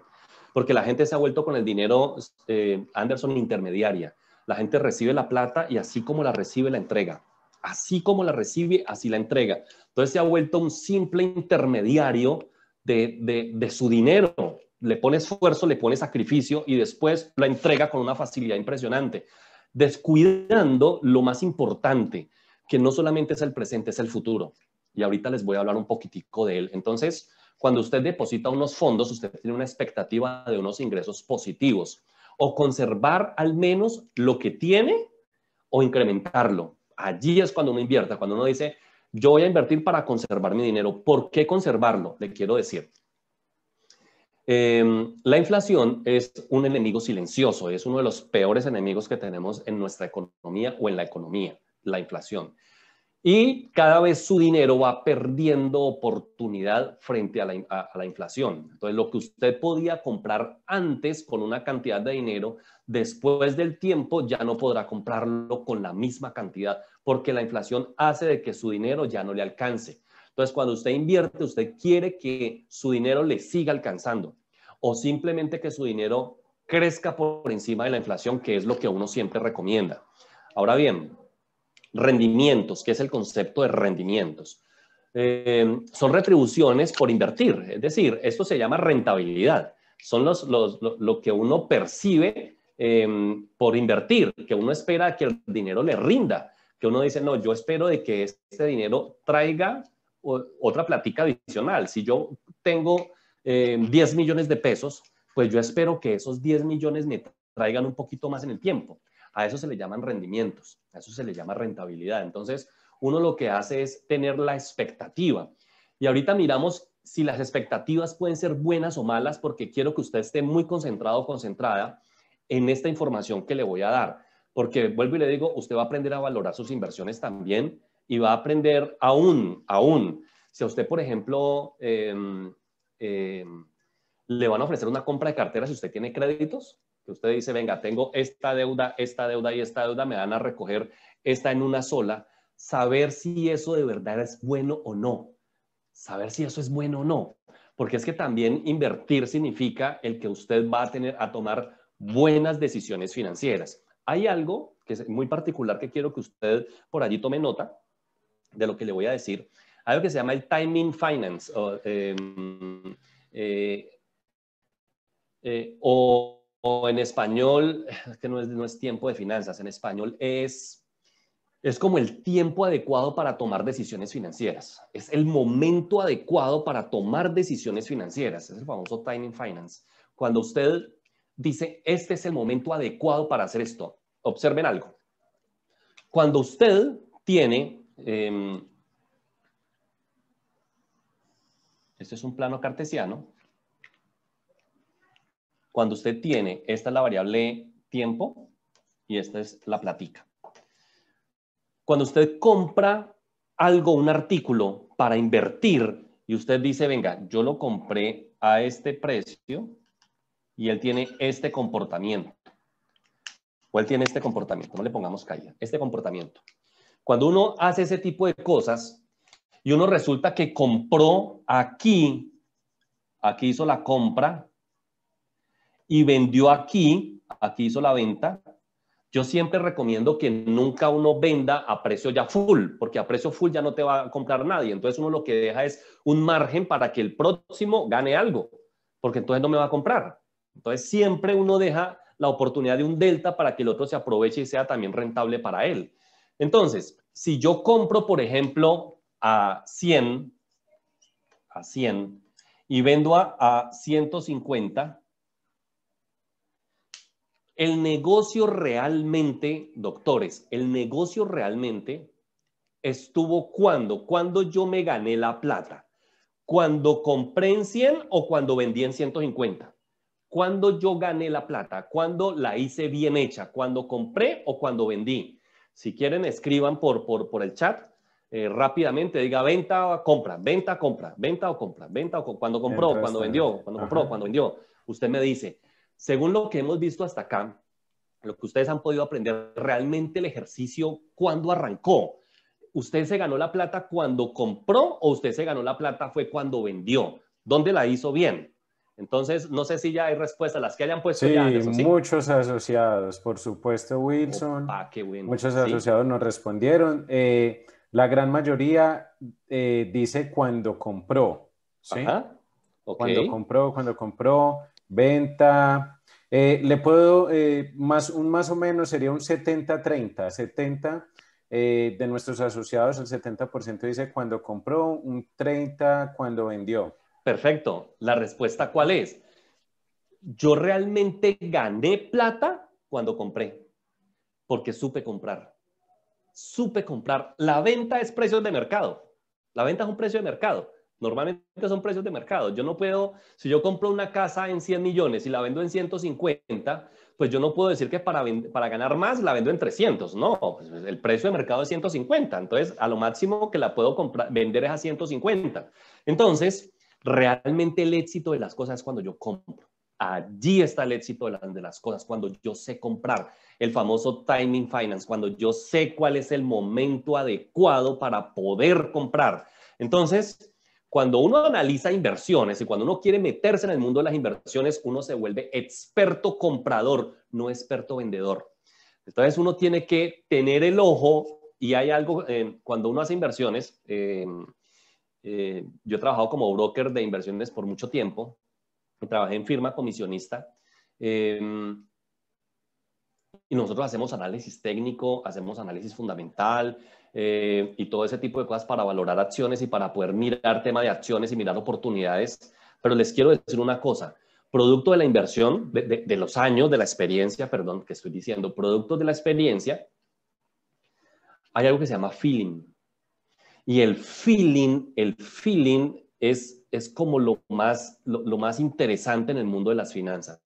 Porque la gente se ha vuelto con el dinero, eh, Anderson, intermediaria la gente recibe la plata y así como la recibe, la entrega. Así como la recibe, así la entrega. Entonces se ha vuelto un simple intermediario de, su dinero. Le pone esfuerzo, le pone sacrificio y después la entrega con una facilidad impresionante, descuidando lo más importante, que no solamente es el presente, es el futuro. Y ahorita les voy a hablar un poquitico de él. Entonces, cuando usted deposita unos fondos, usted tiene una expectativa de unos ingresos positivos o conservar al menos lo que tiene o incrementarlo. Allí es cuando uno invierta, cuando uno dice, yo voy a invertir para conservar mi dinero. ¿Por qué conservarlo? Le quiero decir. Em, la inflación es un enemigo silencioso, es uno de los peores enemigos que tenemos en nuestra economía o en la economía, la inflación y cada vez su dinero va perdiendo oportunidad frente a la, la, inflación. Entonces, lo que usted podía comprar antes con una cantidad de dinero, después del tiempo ya no podrá comprarlo con la misma cantidad, porque la inflación hace de que su dinero ya no le alcance. Entonces, cuando usted invierte, usted quiere que su dinero le siga alcanzando o simplemente que su dinero crezca por encima de la inflación, que es lo que uno siempre recomienda. Ahora bien, rendimientos, que es el concepto de rendimientos. Eh, son retribuciones por invertir, es decir, esto se llama rentabilidad. Son los, lo, que uno percibe eh, por invertir, que uno espera que el dinero le rinda, que uno dice, no, yo espero de que este dinero traiga otra platica adicional. Si yo tengo 10 eh, millones de pesos, pues yo espero que esos 10 millones me traigan un poquito más en el tiempo. A eso se le llaman rendimientos, a eso se le llama rentabilidad. Entonces, uno lo que hace es tener la expectativa. Y ahorita miramos si las expectativas pueden ser buenas o malas, porque quiero que usted esté muy concentrado o concentrada en esta información que le voy a dar. Porque vuelvo y le digo, usted va a aprender a valorar sus inversiones también y va a aprender aún, aún. Si a usted, por ejemplo, em, em, le van a ofrecer una compra de cartera si usted tiene créditos, que usted dice, venga, tengo esta deuda, esta deuda y esta deuda, me van a recoger esta en una sola, saber si eso de verdad es bueno o no, saber si eso es bueno o no, porque es que también invertir significa el que usted va a tener a tomar buenas decisiones financieras. Hay algo que es muy particular que quiero que usted por allí tome nota de lo que le voy a decir, algo que se llama el timing finance o em, eh, eh, o en español, [laughs] que no es, no es tiempo de finanzas, en español es, como el tiempo adecuado para tomar decisiones financieras. Es el momento adecuado para tomar decisiones financieras. Es el famoso timing finance. Cuando usted dice, este es el momento adecuado para hacer esto, observen algo. Cuando usted tiene... Em, este es un plano cartesiano cuando usted tiene, esta es la variable tiempo y esta es la platica. Cuando usted compra algo, un artículo para invertir y usted dice, venga, yo lo compré a este precio y él tiene este comportamiento. O él tiene este comportamiento, no le pongamos caída, este comportamiento. Cuando uno hace ese tipo de cosas y uno resulta que compró aquí, aquí hizo la compra y vendió aquí, aquí hizo la venta. Yo siempre recomiendo que nunca uno venda a precio ya full, porque a precio full ya no te va a comprar nadie. Entonces uno lo que deja es un margen para que el próximo gane algo, porque entonces no me va a comprar. Entonces siempre uno deja la oportunidad de un delta para que el otro se aproveche y sea también rentable para él. Entonces, si yo compro, por ejemplo, a 100, a 100 y vendo a, a 150, el negocio realmente, doctores, el negocio realmente estuvo cuando, cuando yo me gané la plata, cuando compré en 100 o cuando vendí en 150. Cuando yo gané la plata, cuando la hice bien hecha, cuando compré o cuando vendí. Si quieren, escriban por, por, por el chat eh, rápidamente, diga venta o compra, venta, compra, venta o compra, venta o cuando compró, cuando vendió, cuando compró, cuando vendió. Usted me dice, según lo que hemos visto hasta acá, lo que ustedes han podido aprender, realmente el ejercicio, ¿cuándo arrancó? ¿Usted se ganó la plata cuando compró o usted se ganó la plata fue cuando vendió? ¿Dónde la hizo bien? Entonces, no sé si ya hay respuesta, las que hayan puesto sí, ya. muchos asociados, por supuesto, Wilson. Ah, qué bueno. Muchos asociados nos respondieron. Eh, la gran mayoría eh, dice cuando compró, ¿sí? Ajá. Cuando compró, cuando compró venta. Eh, le puedo, eh, más, un más o menos sería un 70-30, 70, eh, de nuestros asociados, el 70% dice cuando compró, un 30 cuando vendió. Perfecto. ¿La respuesta cuál es? Yo realmente gané plata cuando compré, porque supe comprar. Supe comprar. La venta es precio de mercado. La venta es un precio de mercado. Normalmente son precios de mercado. Yo no puedo, si yo compro una casa en 100 millones y la vendo en 150, pues yo no puedo decir que para, para ganar más la vendo en 300. No, pues, pues, el precio de mercado es 150. Entonces, a lo máximo que la puedo comprar, vender es a 150. Entonces, realmente el éxito de las cosas es cuando yo compro. Allí está el éxito de, de las cosas, cuando yo sé comprar. El famoso timing finance, cuando yo sé cuál es el momento adecuado para poder comprar. Entonces, cuando uno analiza inversiones y cuando uno quiere meterse en el mundo de las inversiones, uno se vuelve experto comprador, no experto vendedor. Entonces uno tiene que tener el ojo y hay algo, eh, cuando uno hace inversiones, eh, eh, yo he trabajado como broker de inversiones por mucho tiempo, trabajé en firma comisionista y nosotros hacemos análisis técnico, hacemos análisis fundamental eh, y todo ese tipo de cosas para valorar acciones y para poder mirar tema de acciones y mirar oportunidades. Pero les quiero decir una cosa, producto de la inversión, de, de, los años, de la experiencia, perdón, que estoy diciendo, producto de la experiencia, hay algo que se llama feeling. Y el feeling, el feeling es, es como lo más, lo más interesante en el mundo de las finanzas.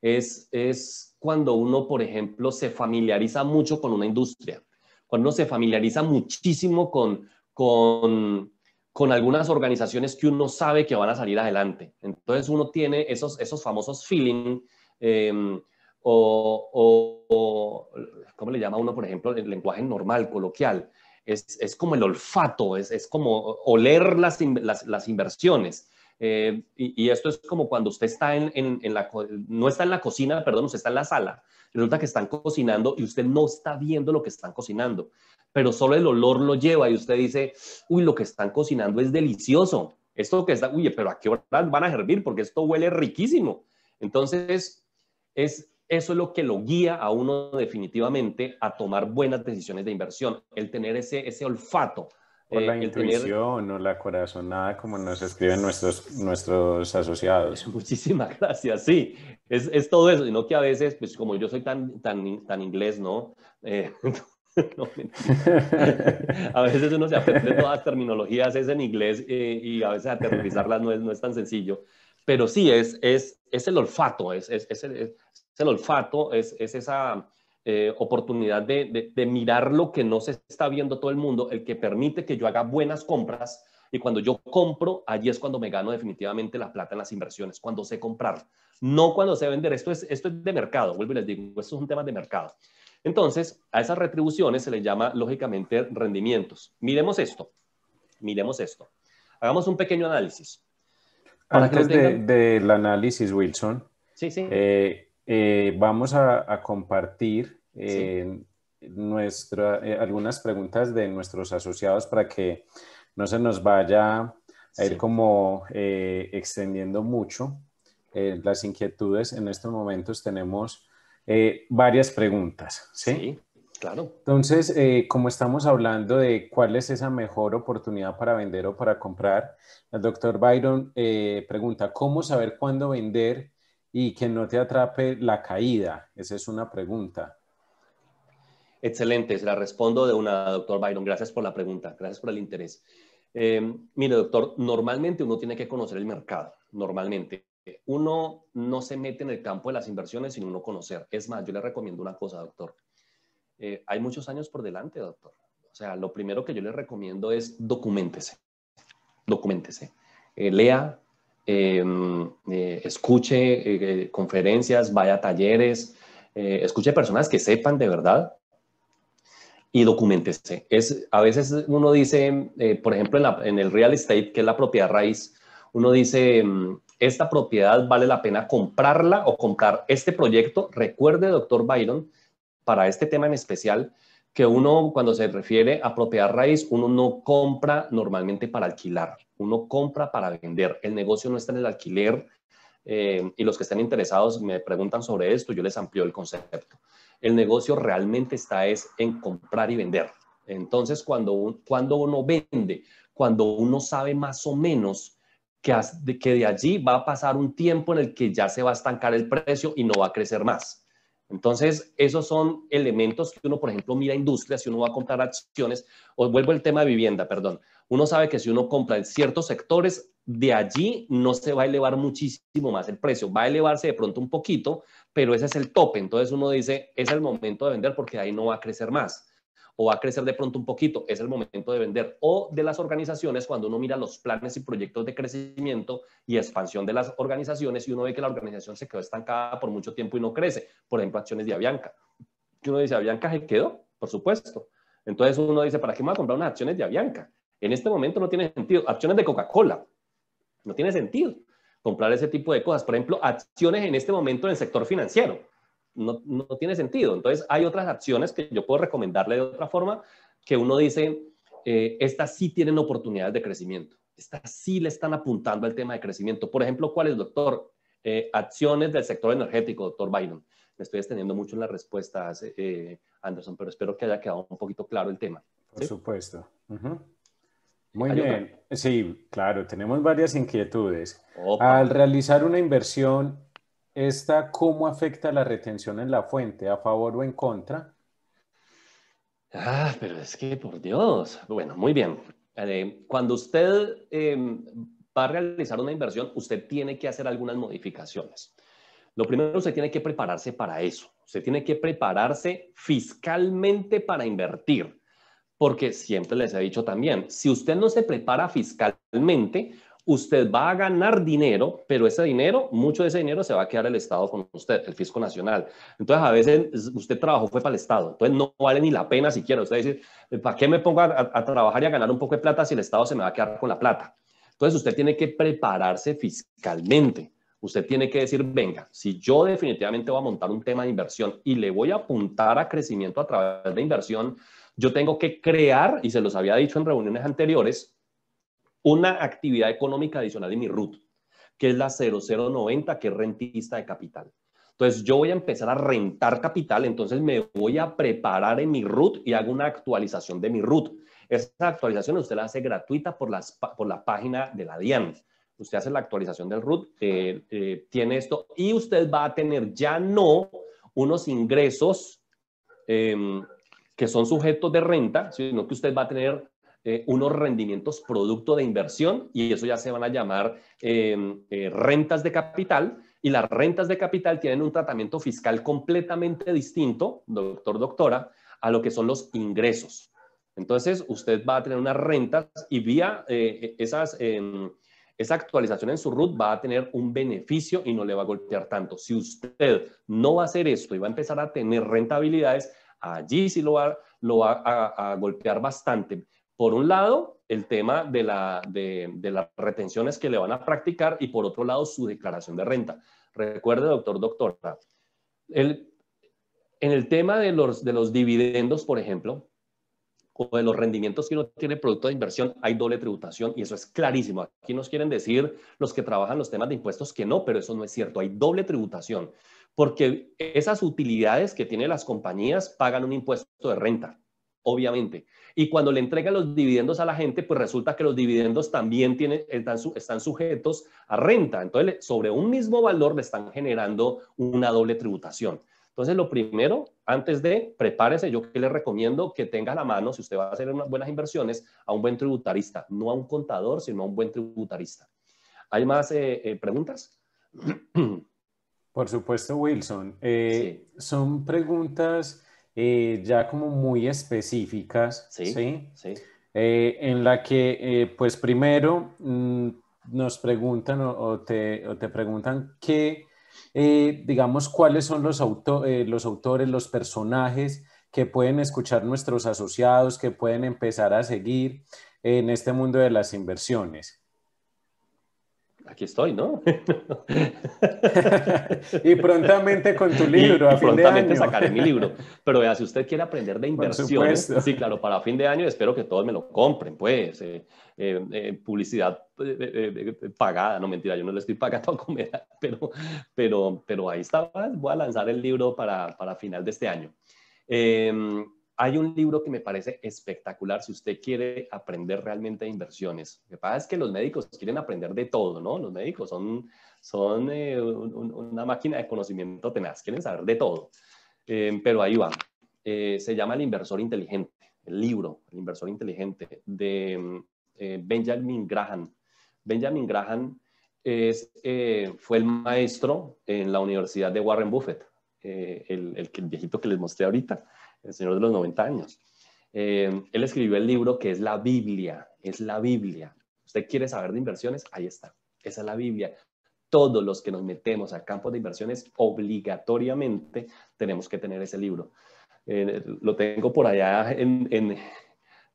Es, es cuando uno, por ejemplo, se familiariza mucho con una industria, cuando se familiariza muchísimo con, con, algunas organizaciones que uno sabe que van a salir adelante. Entonces uno tiene esos, esos famosos feeling em, o, ¿cómo le llama uno, por ejemplo, el lenguaje normal, coloquial? Es, es como el olfato, es, es como oler las, las inversiones. Eh, y, esto es como cuando usted está en, en, la, no está en la cocina, perdón, usted está en la sala. Resulta que están cocinando y usted no está viendo lo que están cocinando, pero solo el olor lo lleva y usted dice, uy, lo que están cocinando es delicioso. Esto que está, uy, pero ¿a qué hora van a hervir? Porque esto huele riquísimo. Entonces, eso es lo que lo guía a uno definitivamente a tomar buenas decisiones de inversión, el tener ese, ese olfato o la eh, intuición o la corazonada, como nos escriben nuestros, nuestros asociados. [laughs] Muchísimas gracias, sí. Es, es todo eso, sino que a veces, pues como yo soy tan, tan, tan inglés, ¿no? Eh, [laughs] [laughs] a veces uno se aprende todas las terminologías, es en inglés, eh, y a veces aterrizarlas no es, no es tan sencillo. Pero sí, es, es, es el olfato, es, es, es el, el, olfato, es, esa, eh, oportunidad de, mirar lo que no se está viendo todo el mundo, el que permite que yo haga buenas compras. Y cuando yo compro, allí es cuando me gano definitivamente la plata en las inversiones, cuando sé comprar, no cuando sé vender. Esto es, esto es de mercado, vuelvo y les digo, esto es un tema de mercado. Entonces, a esas retribuciones se les llama, lógicamente, rendimientos. Miremos esto, miremos esto. Hagamos un pequeño análisis. Antes del análisis, Wilson, sí, sí. Eh, eh, vamos a, compartir eh, nuestra, eh, algunas preguntas de nuestros asociados para que no se nos vaya a ir como extendiendo mucho las inquietudes. En estos momentos tenemos varias preguntas. ¿sí? sí claro. Entonces, como estamos hablando de cuál es esa mejor oportunidad para vender o para comprar, el doctor Byron pregunta, ¿cómo saber cuándo vender? y que no te atrape la caída? Esa es una pregunta. Excelente, se la respondo de una, doctor Byron. Gracias por la pregunta, gracias por el interés. Em, mire, doctor, normalmente uno tiene que conocer el mercado, normalmente. Uno no se mete en el campo de las inversiones sin uno conocer. Es más, yo le recomiendo una cosa, doctor. Eh, hay muchos años por delante, doctor. O sea, lo primero que yo le recomiendo es documentese, documentese. Eh, lea, Em, eh, escuche eh, eh, conferencias, vaya a talleres, escuche personas que sepan de verdad y documentese. Es, a veces uno dice, por ejemplo, en, el real estate, que es la propiedad raíz, uno dice, em, esta propiedad vale la pena comprarla o comprar este proyecto. Recuerde, doctor Byron, para este tema en especial, que uno cuando se refiere a propiedad raíz, uno no compra normalmente para alquilar uno compra para vender. El negocio no está en el alquiler. Eh, y los que están interesados me preguntan sobre esto, yo les amplio el concepto. El negocio realmente está es en comprar y vender. Entonces, cuando, cuando uno vende, cuando uno sabe más o menos que, de, que de allí va a pasar un tiempo en el que ya se va a estancar el precio y no va a crecer más. Entonces, esos son elementos que uno, por ejemplo, mira industria, si uno va a comprar acciones, o vuelvo al tema de vivienda, perdón uno sabe que si uno compra en ciertos sectores, de allí no se va a elevar muchísimo más el precio, va a elevarse de pronto un poquito, pero ese es el tope. Entonces uno dice, es el momento de vender porque ahí no va a crecer más. O va a crecer de pronto un poquito, es el momento de vender. O de las organizaciones, cuando uno mira los planes y proyectos de crecimiento y expansión de las organizaciones y uno ve que la organización se quedó estancada por mucho tiempo y no crece. Por ejemplo, acciones de Avianca. uno dice, Avianca se quedó, por supuesto. Entonces uno dice, ¿para qué me voy a comprar unas acciones de Avianca? En este momento no tiene sentido. Acciones de Coca-Cola. No tiene sentido comprar ese tipo de cosas. Por ejemplo, acciones en este momento en el sector financiero. No, tiene sentido. Entonces, hay otras acciones que yo puedo recomendarle de otra forma que uno dice, eh, estas sí tienen oportunidades de crecimiento. Estas sí le están apuntando al tema de crecimiento. Por ejemplo, ¿cuál ¿cuáles, doctor? Eh, acciones del sector energético, doctor Biden. Me estoy extendiendo mucho en las respuestas, eh, Anderson, pero espero que haya quedado un poquito claro el tema. Por supuesto. Muy bien, sí, claro, tenemos varias inquietudes. Al realizar una inversión, ¿esta cómo afecta la retención en la fuente? ¿A favor o en contra? Ah, pero es que por Dios. Bueno, muy bien. Eh, cuando usted em, va a realizar una inversión, usted tiene que hacer algunas modificaciones. Lo primero, usted tiene que prepararse para eso. Usted tiene que prepararse fiscalmente para invertir porque siempre les he dicho también, si usted no se prepara fiscalmente, usted va a ganar dinero, pero ese dinero, mucho de ese dinero se va a quedar el Estado con usted, el fisco nacional. Entonces, a veces usted trabajó fue para el Estado, entonces no vale ni la pena siquiera. Usted dice, eh, ¿para qué me pongo a, a trabajar y a ganar un poco de plata si el Estado se me va a quedar con la plata? Entonces, usted tiene que prepararse fiscalmente. Usted tiene que decir, venga, si yo definitivamente voy a montar un tema de inversión y le voy a apuntar a crecimiento a través de inversión, yo tengo que crear, y se los había dicho en reuniones anteriores, una actividad económica adicional en mi RUT, que es la 0090, que es rentista de capital. Entonces yo voy a empezar a rentar capital, entonces me voy a preparar en mi RUT y hago una actualización de mi RUT. Esa actualización usted la hace gratuita por, por la página de la DIAN. Usted hace la actualización del RUT, eh, eh, tiene esto y usted va a tener ya no unos ingresos em, que son sujetos de renta, sino que usted va a tener eh, unos rendimientos producto de inversión y eso ya se van a llamar em, eh, rentas de capital. Y las rentas de capital tienen un tratamiento fiscal completamente distinto, doctor, doctora, a lo que son los ingresos. Entonces, usted va a tener unas rentas y vía eh, esas, em, esa actualización en su RUT va a tener un beneficio y no le va a golpear tanto. Si usted no va a hacer esto y va a empezar a tener rentabilidades, allí sí lo va, a, golpear bastante. Por un lado, el tema de, la, las retenciones que le van a practicar y por otro lado su declaración de renta. Recuerde, doctor, doctora, el, en el tema de los, de los dividendos, por ejemplo, o de los rendimientos que uno tiene producto de inversión, hay doble tributación y eso es clarísimo. Aquí nos quieren decir los que trabajan los temas de impuestos que no, pero eso no es cierto, hay doble tributación porque esas utilidades que tienen las compañías pagan un impuesto de renta, obviamente. Y cuando le entregan los dividendos a la gente, pues resulta que los dividendos también tienen, están, sujetos a renta. Entonces, sobre un mismo valor le están generando una doble tributación. Entonces, lo primero, antes de prepárese, yo que le recomiendo que tenga a la mano, si usted va a hacer unas buenas inversiones, a un buen tributarista, no a un contador, sino a un buen tributarista. ¿Hay más eh, eh preguntas? [clears throat] Por supuesto, Wilson. Eh, son preguntas eh, ya como muy específicas, ¿sí? ¿sí? Eh, en la que, pues primero, mm, nos preguntan o, te, preguntan qué, digamos, cuáles son los, auto, los autores, los personajes que pueden escuchar nuestros asociados, que pueden empezar a seguir en este mundo de las inversiones aquí estoy, ¿no? [laughs] y prontamente con tu libro, a fin prontamente de año. sacaré mi libro. Pero vea, si usted quiere aprender de inversiones, sí, claro, para fin de año espero que todos me lo compren, pues. Eh, eh, eh, publicidad pagada, no mentira, yo no le estoy pagando a comer, [laughs] pero, pero, pero ahí está, pues, voy a lanzar el libro para, para final de este año. Em, hay un libro que me parece espectacular si usted quiere aprender realmente de inversiones. Lo que pasa es que los médicos quieren aprender de todo, ¿no? Los médicos son, son eh, una máquina de conocimiento tenaz, quieren saber de todo. Eh, pero ahí va. Eh, se llama El inversor inteligente, el libro, El inversor inteligente, de Benjamin Graham. Benjamin Graham fue el maestro en la Universidad de Warren Buffett, el viejito que les mostré ahorita el señor de los 90 años. Eh, él escribió el libro que es la Biblia, es la Biblia. Usted quiere saber de inversiones, ahí está, esa es la Biblia. Todos los que nos metemos al campo de inversiones, obligatoriamente tenemos que tener ese libro. Eh, lo tengo por allá en,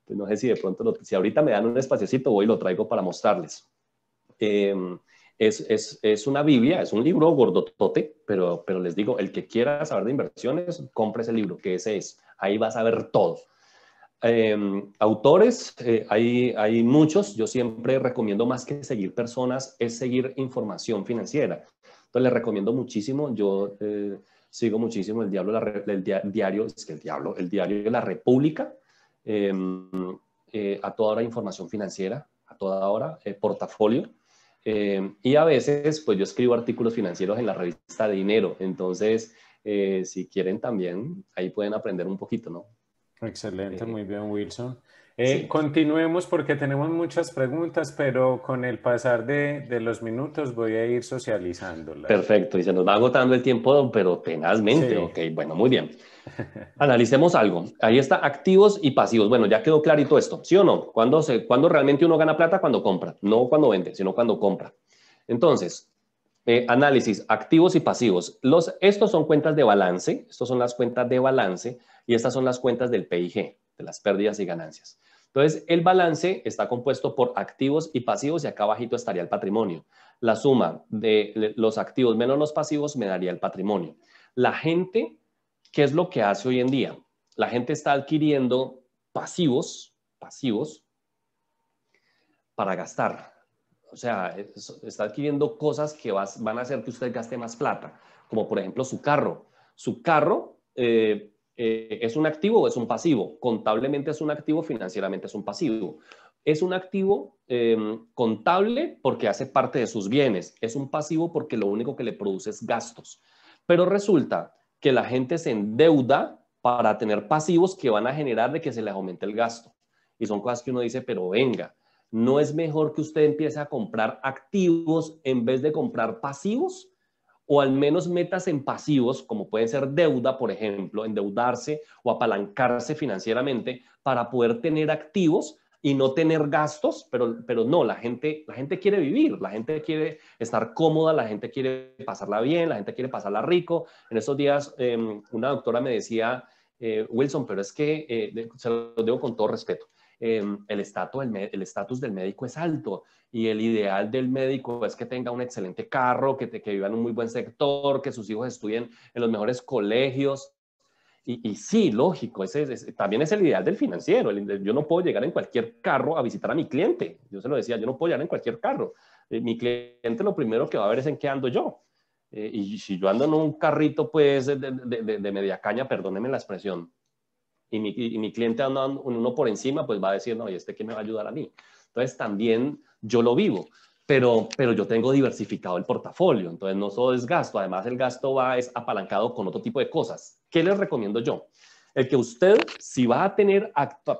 no sé si de pronto, si ahorita me dan un espaciocito, voy y lo traigo para mostrarles. Eh, es, una Biblia, es un libro gordotote, pero, pero les digo, el que quiera saber de inversiones, compre ese libro, que ese es. Ahí vas a ver todo. Em, autores, eh, hay, muchos. Yo siempre recomiendo más que seguir personas, es seguir información financiera. Entonces les recomiendo muchísimo. Yo eh, sigo muchísimo el diablo, el diario, es que el el diario de la República. Em, eh, a toda hora información financiera, a toda hora portafolio eh, y a veces, pues yo escribo artículos financieros en la revista Dinero. Entonces, eh, si quieren también, ahí pueden aprender un poquito, ¿no? Excelente, eh, muy bien, Wilson. Eh, continuemos porque tenemos muchas preguntas, pero con el pasar de, los minutos voy a ir socializándolas. Perfecto, y se nos va agotando el tiempo, pero tenazmente. Ok, bueno, muy bien. Analicemos algo. Ahí está activos y pasivos. Bueno, ya quedó clarito esto, ¿sí o no? ¿Cuándo, cuando realmente uno gana plata? Cuando compra, no cuando vende, sino cuando compra. Entonces, eh, análisis, activos y pasivos. estos son cuentas de balance, estas son las cuentas de balance y estas son las cuentas del PIG, de las pérdidas y ganancias. Entonces, el balance está compuesto por activos y pasivos y acá abajito estaría el patrimonio. La suma de los activos menos los pasivos me daría el patrimonio. La gente, ¿qué es lo que hace hoy en día? La gente está adquiriendo pasivos, pasivos, para gastar. O sea, está adquiriendo cosas que van a hacer que usted gaste más plata, como por ejemplo su carro. Su carro eh, eh, ¿es un activo o es un pasivo? Contablemente es un activo, financieramente es un pasivo. Es un activo em, contable porque hace parte de sus bienes. Es un pasivo porque lo único que le produce es gastos. Pero resulta que la gente se endeuda para tener pasivos que van a generar de que se les aumente el gasto. Y son cosas que uno dice, pero venga, ¿no es mejor que usted empiece a comprar activos en vez de comprar pasivos? o al menos metas en pasivos, como pueden ser deuda, por ejemplo, endeudarse o apalancarse financieramente para poder tener activos y no tener gastos, pero, pero no, la gente, la gente quiere vivir, la gente quiere estar cómoda, la gente quiere pasarla bien, la gente quiere pasarla rico. En esos días em, una doctora me decía, eh, Wilson, pero es que, eh, se lo digo con todo respeto, Em, el estatus del, del médico es alto y el ideal del médico es que tenga un excelente carro, que, te, que viva en un muy buen sector, que sus hijos estudien en los mejores colegios. Y, y sí, lógico, ese, también es el ideal del financiero. yo no puedo llegar en cualquier carro a visitar a mi cliente. Yo se lo decía, yo no puedo llegar en cualquier carro. Eh, mi cliente lo primero que va a ver es en qué ando yo. Eh, y si yo ando en un carrito, pues, de, de, media caña, perdónenme la expresión, y mi, cliente anda uno por encima, pues va a decir, no, ¿y este qué me va a ayudar a mí? Entonces también yo lo vivo. Pero, pero, yo tengo diversificado el portafolio, entonces no solo es gasto, además el gasto va es apalancado con otro tipo de cosas. ¿Qué les recomiendo yo? El que usted, si va a tener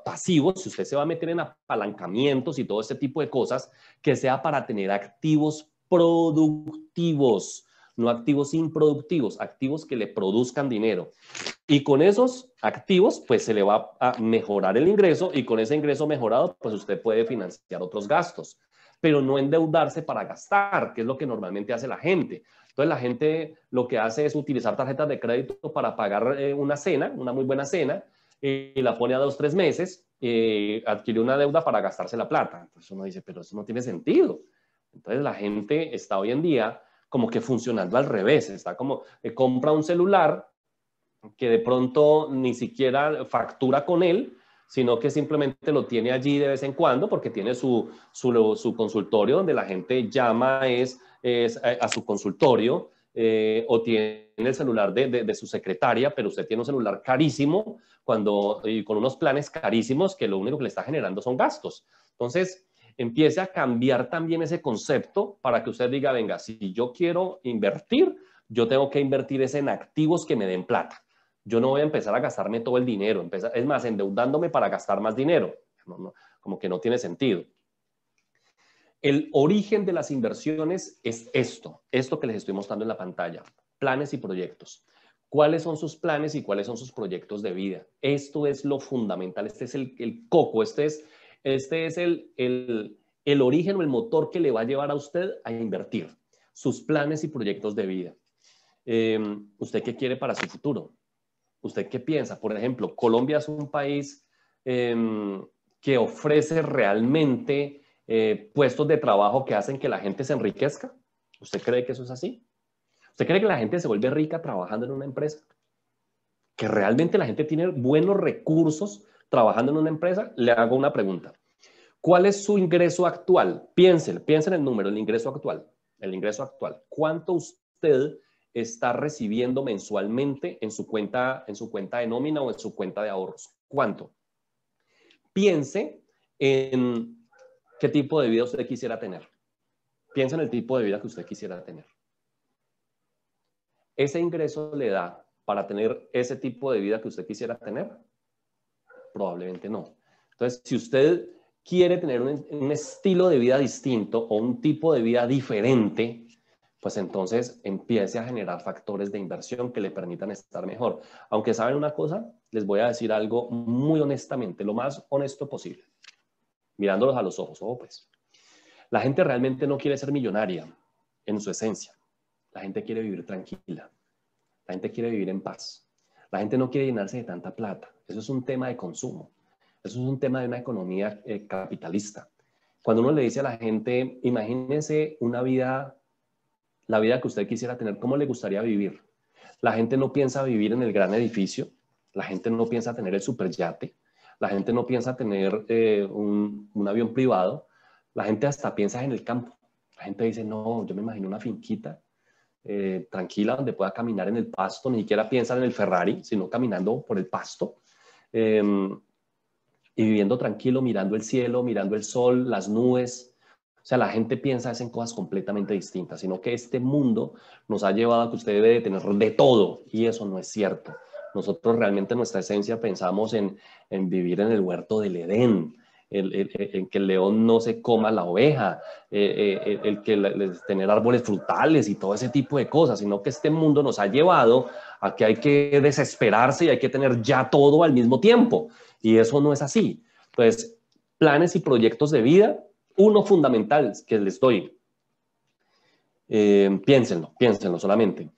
pasivos, si usted se va a meter en apalancamientos y todo ese tipo de cosas, que sea para tener activos productivos, no activos improductivos, activos que le produzcan dinero. Y con esos activos, pues se le va a mejorar el ingreso y con ese ingreso mejorado, pues usted puede financiar otros gastos, pero no endeudarse para gastar, que es lo que normalmente hace la gente. Entonces la gente lo que hace es utilizar tarjetas de crédito para pagar eh, una cena, una muy buena cena, y la pone a dos, tres meses, eh, adquiere una deuda para gastarse la plata. Entonces uno dice, pero eso no tiene sentido. Entonces la gente está hoy en día como que funcionando al revés, está como eh, compra un celular que de pronto ni siquiera factura con él, sino que simplemente lo tiene allí de vez en cuando porque tiene su, su, consultorio donde la gente llama es, a, su consultorio eh, o tiene el celular de, su secretaria, pero usted tiene un celular carísimo cuando, y con unos planes carísimos que lo único que le está generando son gastos. Entonces, empiece a cambiar también ese concepto para que usted diga, venga, si yo quiero invertir, yo tengo que invertir es en activos que me den plata yo no voy a empezar a gastarme todo el dinero, es más, endeudándome para gastar más dinero, como que no tiene sentido. El origen de las inversiones es esto, esto que les estoy mostrando en la pantalla, planes y proyectos. ¿Cuáles son sus planes y cuáles son sus proyectos de vida? Esto es lo fundamental, este es el, coco, este es, este es el, origen o el motor que le va a llevar a usted a invertir, sus planes y proyectos de vida. Em, ¿Usted qué quiere para su futuro? ¿Usted qué piensa? Por ejemplo, Colombia es un país em, que ofrece realmente eh, puestos de trabajo que hacen que la gente se enriquezca. ¿Usted cree que eso es así? ¿Usted cree que la gente se vuelve rica trabajando en una empresa? ¿Que realmente la gente tiene buenos recursos trabajando en una empresa? Le hago una pregunta. ¿Cuál es su ingreso actual? Piensen, en el número, el ingreso actual. El ingreso actual. ¿Cuánto usted está recibiendo mensualmente en su cuenta, en su cuenta de nómina o en su cuenta de ahorros. ¿Cuánto? Piense en qué tipo de vida usted quisiera tener. Piense en el tipo de vida que usted quisiera tener. ¿Ese ingreso le da para tener ese tipo de vida que usted quisiera tener? Probablemente no. Entonces, si usted quiere tener un, un estilo de vida distinto o un tipo de vida diferente, pues entonces empiece a generar factores de inversión que le permitan estar mejor. Aunque saben una cosa, les voy a decir algo muy honestamente, lo más honesto posible, mirándolos a los ojos, pues. La gente realmente no quiere ser millonaria en su esencia. La gente quiere vivir tranquila. La gente quiere vivir en paz. La gente no quiere llenarse de tanta plata. Eso es un tema de consumo. Eso es un tema de una economía eh, capitalista. Cuando uno le dice a la gente, imagínense una vida la vida que usted quisiera tener, cómo le gustaría vivir. La gente no piensa vivir en el gran edificio, la gente no piensa tener el superyate, la gente no piensa tener eh, un, avión privado, la gente hasta piensa en el campo. La gente dice, no, yo me imagino una finquita eh, tranquila donde pueda caminar en el pasto, ni siquiera piensa en el Ferrari, sino caminando por el pasto em, y viviendo tranquilo, mirando el cielo, mirando el sol, las nubes, o sea, la gente piensa en cosas completamente distintas, sino que este mundo nos ha llevado a que usted debe tener de todo y eso no es cierto. Nosotros realmente en nuestra esencia pensamos en, vivir en el huerto del Edén, En que el león no se coma la oveja, eh, eh, el, que tener árboles frutales y todo ese tipo de cosas, sino que este mundo nos ha llevado a que hay que desesperarse y hay que tener ya todo al mismo tiempo. Y eso no es así. Pues planes y proyectos de vida uno fundamental que les doy. Eh, piénsenlo, piénsenlo solamente.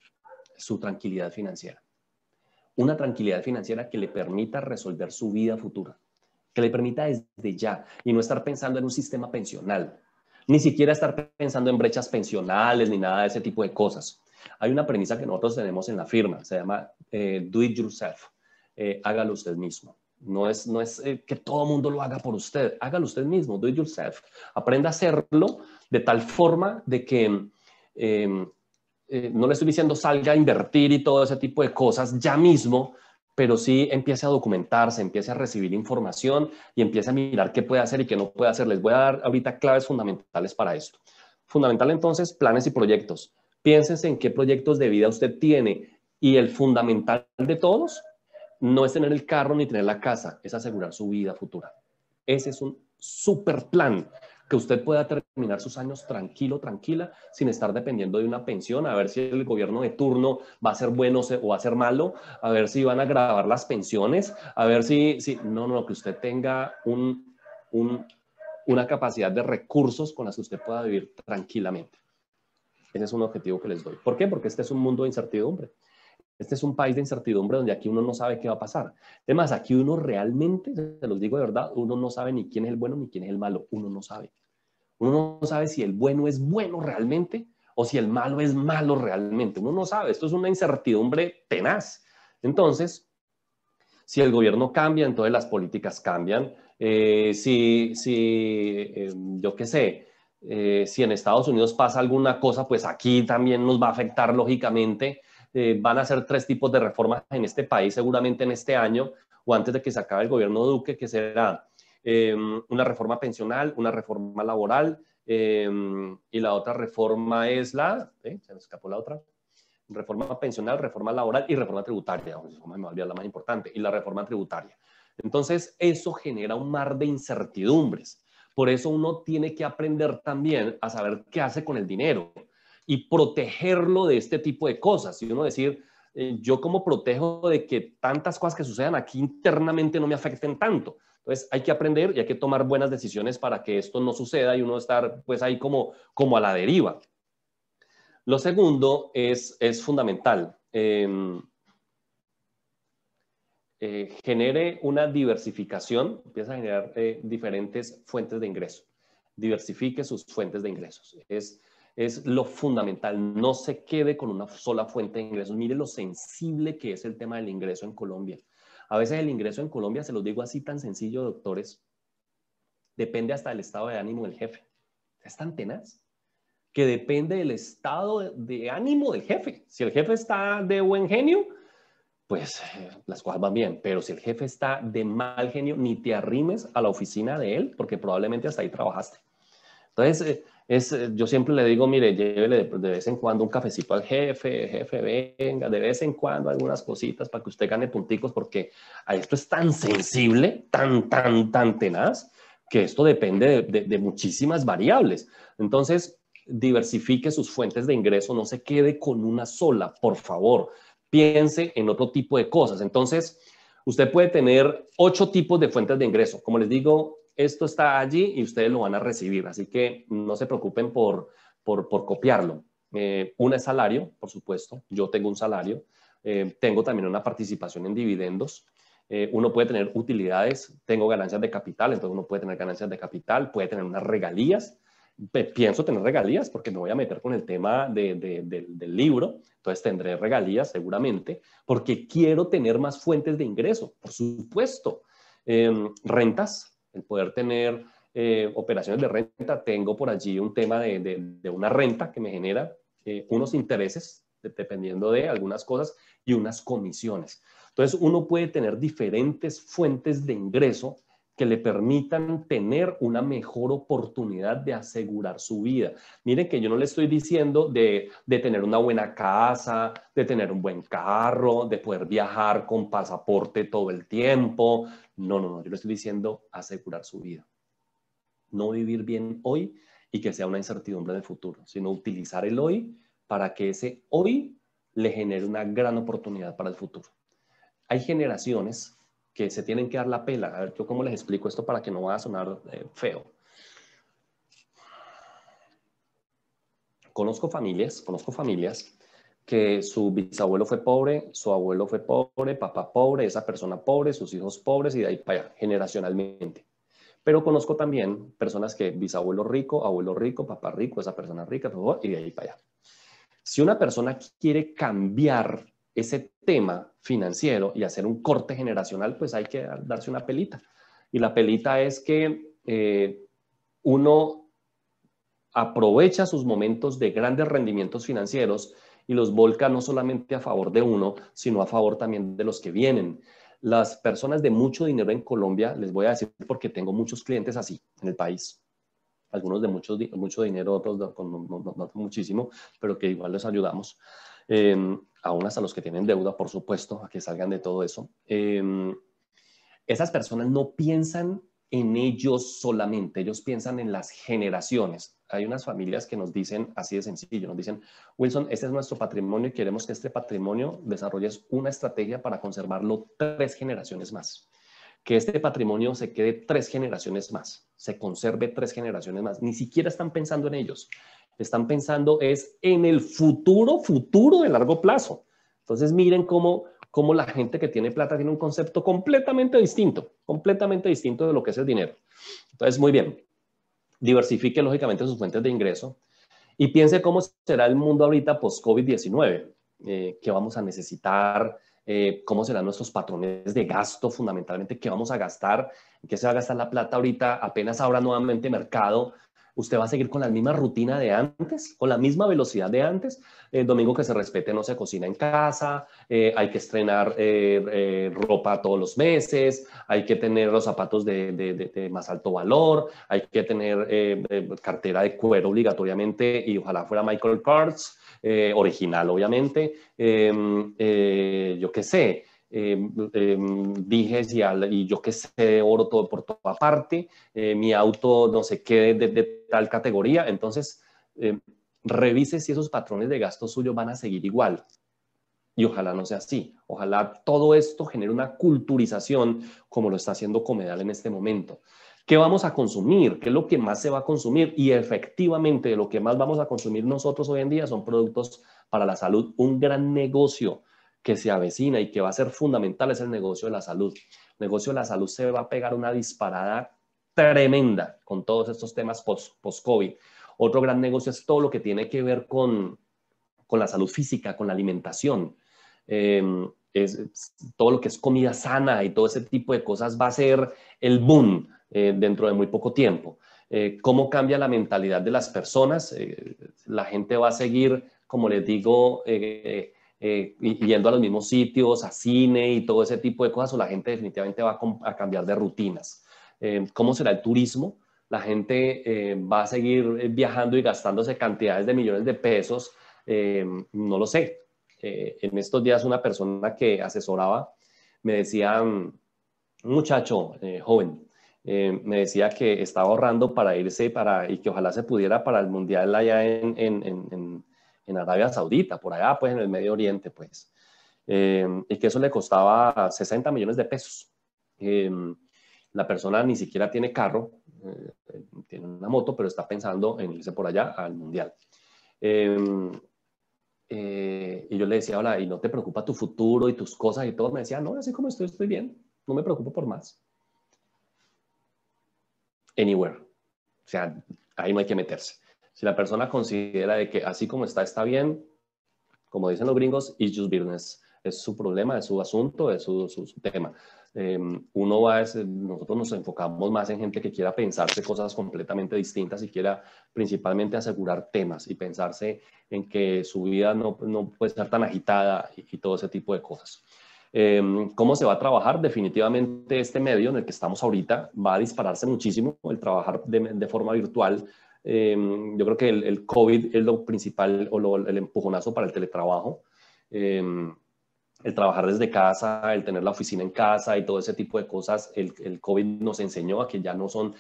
Su tranquilidad financiera. Una tranquilidad financiera que le permita resolver su vida futura, que le permita desde ya y no estar pensando en un sistema pensional, ni siquiera estar pensando en brechas pensionales ni nada de ese tipo de cosas. Hay una premisa que nosotros tenemos en la firma, se llama eh, Do It Yourself, eh, hágalo usted mismo. No es, eh, que todo el mundo lo haga por usted. Hágalo usted mismo, do it yourself. Aprenda a hacerlo de tal forma de que em, eh, no le estoy diciendo salga a invertir y todo ese tipo de cosas ya mismo, pero sí empiece a documentarse, empiece a recibir información y empiece a mirar qué puede hacer y qué no puede hacer. Les voy a dar ahorita claves fundamentales para esto. Fundamental entonces, planes y proyectos. Piénsense en qué proyectos de vida usted tiene y el fundamental de todos, no es tener el carro ni tener la casa, es asegurar su vida futura. Ese es un super plan que usted pueda terminar sus años tranquilo, tranquila, sin estar dependiendo de una pensión, a ver si el gobierno de turno va a ser bueno o va a ser malo, a ver si van a grabar las pensiones, a ver si, si no, no, que usted tenga una capacidad de recursos con las que usted pueda vivir tranquilamente. Ese es un objetivo que les doy. ¿Por qué? Porque este es un mundo de incertidumbre. Este es un país de incertidumbre donde aquí uno no sabe qué va a pasar. Además, aquí uno realmente, se los digo de verdad, uno no sabe ni quién es el bueno ni quién es el malo. Uno no sabe. Uno no sabe si el bueno es bueno realmente o si el malo es malo realmente. Uno no sabe. Esto es una incertidumbre tenaz. Entonces, si el gobierno cambia, entonces las políticas cambian. Eh, si, si eh, yo qué sé, eh, si en Estados Unidos pasa alguna cosa, pues aquí también nos va a afectar lógicamente. Eh, van a ser tres tipos de reformas en este país, seguramente en este año o antes de que se acabe el gobierno Duque, que será eh, una reforma pensional, una reforma laboral em, y la otra reforma es la, eh, se me escapó la otra, reforma pensional, reforma laboral y reforma tributaria, me va a la más importante, y la reforma tributaria. Entonces, eso genera un mar de incertidumbres. Por eso uno tiene que aprender también a saber qué hace con el dinero y protegerlo de este tipo de cosas. Y uno decir, eh, yo como protejo de que tantas cosas que sucedan aquí internamente no me afecten tanto. Entonces hay que aprender y hay que tomar buenas decisiones para que esto no suceda y uno estar pues ahí como, como a la deriva. Lo segundo es, es fundamental. Em, eh, genere una diversificación, empieza a generar eh, diferentes fuentes de ingreso. Diversifique sus fuentes de ingresos. Es, es lo fundamental. No se quede con una sola fuente de ingresos. Mire lo sensible que es el tema del ingreso en Colombia. A veces el ingreso en Colombia, se lo digo así tan sencillo, doctores, depende hasta del estado de ánimo del jefe. Es tan tenaz que depende del estado de ánimo del jefe. Si el jefe está de buen genio, pues eh, las cosas van bien. Pero si el jefe está de mal genio, ni te arrimes a la oficina de él, porque probablemente hasta ahí trabajaste. Entonces, eh, es, eh, yo siempre le digo, mire, llévele de, vez en cuando un cafecito al jefe, jefe, venga, de vez en cuando algunas cositas para que usted gane punticos, porque a esto es tan sensible, tan, tan, tan tenaz, que esto depende de muchísimas variables. Entonces, diversifique sus fuentes de ingreso, no se quede con una sola, por favor. Piense en otro tipo de cosas. Entonces, usted puede tener ocho tipos de fuentes de ingreso. Como les digo, esto está allí y ustedes lo van a recibir, así que no se preocupen por, por, copiarlo. Eh, una es salario, por supuesto, yo tengo un salario, eh, tengo también una participación en dividendos, eh, uno puede tener utilidades, tengo ganancias de capital, entonces uno puede tener ganancias de capital, puede tener unas regalías, pienso tener regalías porque me voy a meter con el tema del libro, entonces tendré regalías seguramente, porque quiero tener más fuentes de ingreso, por supuesto. Em, rentas, el poder tener eh, operaciones de renta, tengo por allí un tema de, una renta que me genera eh, unos intereses, dependiendo de algunas cosas, y unas comisiones. Entonces, uno puede tener diferentes fuentes de ingreso que le permitan tener una mejor oportunidad de asegurar su vida. Miren que yo no le estoy diciendo de, tener una buena casa, de tener un buen carro, de poder viajar con pasaporte todo el tiempo. No, no, no, yo le estoy diciendo asegurar su vida. No vivir bien hoy y que sea una incertidumbre del futuro, sino utilizar el hoy para que ese hoy le genere una gran oportunidad para el futuro. Hay generaciones que se tienen que dar la pela. A ver, yo cómo les explico esto para que no vaya a sonar eh, feo. Conozco familias, conozco familias que su bisabuelo fue pobre, su abuelo fue pobre, papá pobre, esa persona pobre, sus hijos pobres y de ahí para allá, generacionalmente. Pero conozco también personas que bisabuelo rico, abuelo rico, papá rico, esa persona rica, y de ahí para allá. Si una persona quiere cambiar ese tema financiero y hacer un corte generacional, pues hay que darse una pelita. Y la pelita es que eh, uno aprovecha sus momentos de grandes rendimientos financieros y los volca no solamente a favor de uno, sino a favor también de los que vienen. Las personas de mucho dinero en Colombia, les voy a decir porque tengo muchos clientes así en el país, algunos de mucho, mucho dinero, otros con muchísimo, pero que igual les ayudamos. Em, aún hasta los que tienen deuda, por supuesto, a que salgan de todo eso. Em, esas personas no piensan en ellos solamente, ellos piensan en las generaciones. Hay unas familias que nos dicen así de sencillo, nos dicen, Wilson, este es nuestro patrimonio y queremos que este patrimonio desarrolles una estrategia para conservarlo tres generaciones más. Que este patrimonio se quede tres generaciones más, se conserve tres generaciones más. Ni siquiera están pensando en ellos, están pensando es en el futuro, futuro de largo plazo. Entonces miren cómo, cómo la gente que tiene plata tiene un concepto completamente distinto, completamente distinto de lo que es el dinero. Entonces, muy bien, diversifique lógicamente sus fuentes de ingreso y piense cómo será el mundo ahorita post-COVID-19, eh, qué vamos a necesitar, eh, cómo serán nuestros patrones de gasto, fundamentalmente qué vamos a gastar, qué se va a gastar la plata ahorita, apenas ahora nuevamente mercado usted va a seguir con la misma rutina de antes, con la misma velocidad de antes. El eh, domingo que se respete no se cocina en casa, eh, hay que estrenar eh, ropa todos los meses, hay que tener los zapatos de, más alto valor, hay que tener cartera de cuero obligatoriamente y ojalá fuera Michael Kors, original obviamente, em, yo qué sé. Em, em, dije eh, y, yo que sé oro todo por toda parte, eh, mi auto no se quede de, tal categoría. Entonces, em, revise si esos patrones de gasto suyo van a seguir igual. Y ojalá no sea así. Ojalá todo esto genere una culturización como lo está haciendo Comedal en este momento. ¿Qué vamos a consumir? ¿Qué es lo que más se va a consumir? Y efectivamente, lo que más vamos a consumir nosotros hoy en día son productos para la salud, un gran negocio que se avecina y que va a ser fundamental es el negocio de la salud. El negocio de la salud se va a pegar una disparada tremenda con todos estos temas post-COVID. Otro gran negocio es todo lo que tiene que ver con, la salud física, con la alimentación. Em, es, todo lo que es comida sana y todo ese tipo de cosas va a ser el boom eh, dentro de muy poco tiempo. Eh, cómo cambia la mentalidad de las personas. Eh, la gente va a seguir, como les digo, eh, yendo a los mismos sitios, a cine y todo ese tipo de cosas, o la gente definitivamente va a, cambiar de rutinas. Eh, ¿Cómo será el turismo? La gente eh, va a seguir viajando y gastándose cantidades de millones de pesos. no lo sé. en estos días una persona que asesoraba me decía, un muchacho joven, me decía que estaba ahorrando para irse para, y que ojalá se pudiera para el Mundial allá en, en en Arabia Saudita, por allá, pues en el Medio Oriente, pues. Em, y que eso le costaba 60 millones de pesos. Em, la persona ni siquiera tiene carro, eh, tiene una moto, pero está pensando en irse por allá al mundial. Em, eh, y yo le decía, hola, ¿y no te preocupa tu futuro y tus cosas y todo? Me decía, no, así como estoy, estoy bien, no me preocupo por más. Anywhere. O sea, ahí no hay que meterse. Si la persona considera de que así como está, está bien, como dicen los gringos, it's just Es su problema, es su asunto, es su, su, tema. Em, uno va, nosotros nos enfocamos más en gente que quiera pensarse cosas completamente distintas y quiera principalmente asegurar temas y pensarse en que su vida no, no puede estar tan agitada y, todo ese tipo de cosas. Em, ¿Cómo se va a trabajar? Definitivamente este medio en el que estamos ahorita va a dispararse muchísimo. El trabajar de, de forma virtual Em, yo creo que el, COVID es lo principal o el empujonazo para el teletrabajo. Em, el trabajar desde casa, el tener la oficina en casa y todo ese tipo de cosas, el, COVID nos enseñó a que ya no son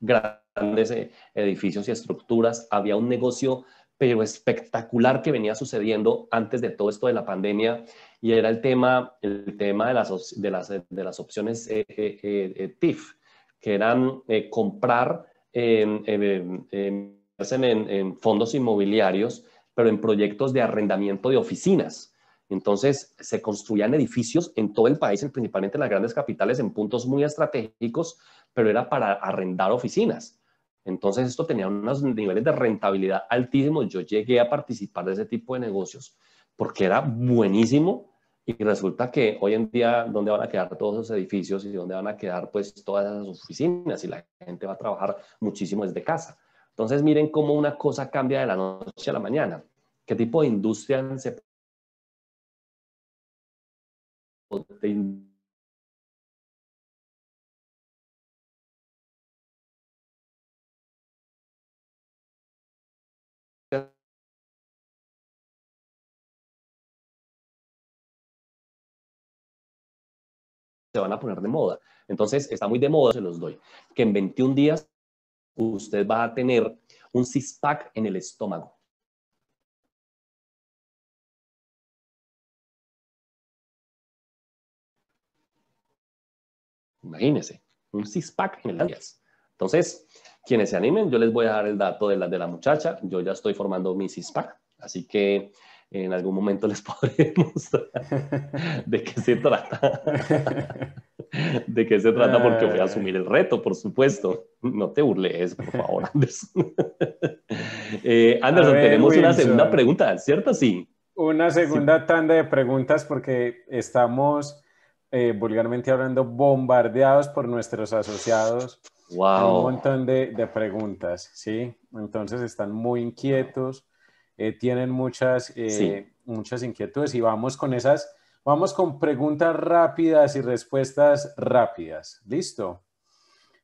grandes eh, edificios y estructuras. Había un negocio pero espectacular que venía sucediendo antes de todo esto de la pandemia y era el tema, el tema de, las, de, las, de las opciones eh, eh, TIF, que eran comprar en, en, fondos inmobiliarios, pero en proyectos de arrendamiento de oficinas. Entonces, se construían edificios en todo el país, principalmente en las grandes capitales, en puntos muy estratégicos, pero era para arrendar oficinas. Entonces, esto tenía unos niveles de rentabilidad altísimos. Yo llegué a participar de ese tipo de negocios porque era buenísimo y resulta que hoy en día, ¿dónde van a quedar todos esos edificios y dónde van a quedar pues todas esas oficinas? Y la gente va a trabajar muchísimo desde casa. Entonces miren cómo una cosa cambia de la noche a la mañana. ¿Qué tipo de industria se... puede se van a poner de moda. Entonces, está muy de moda, se los doy, que en 21 días usted va a tener un six en el estómago. Imagínense, un six en el alias. Entonces, quienes se animen, yo les voy a dar el dato de la, de la muchacha. Yo ya estoy formando mi six así que en algún momento les [laughs] podremos de qué se trata. de qué se trata porque voy a asumir el reto, por supuesto. No te burles, por favor, [laughs] eh, Anderson. Anderson, tenemos una segunda pregunta, ¿cierto? Sí. Una segunda tanda de preguntas porque estamos eh, vulgarmente hablando bombardeados por nuestros asociados. Wow. Un montón de preguntas, ¿sí? Entonces están muy inquietos eh, tienen muchas, eh, muchas inquietudes y vamos con esas, vamos con preguntas rápidas y respuestas rápidas. ¿Listo?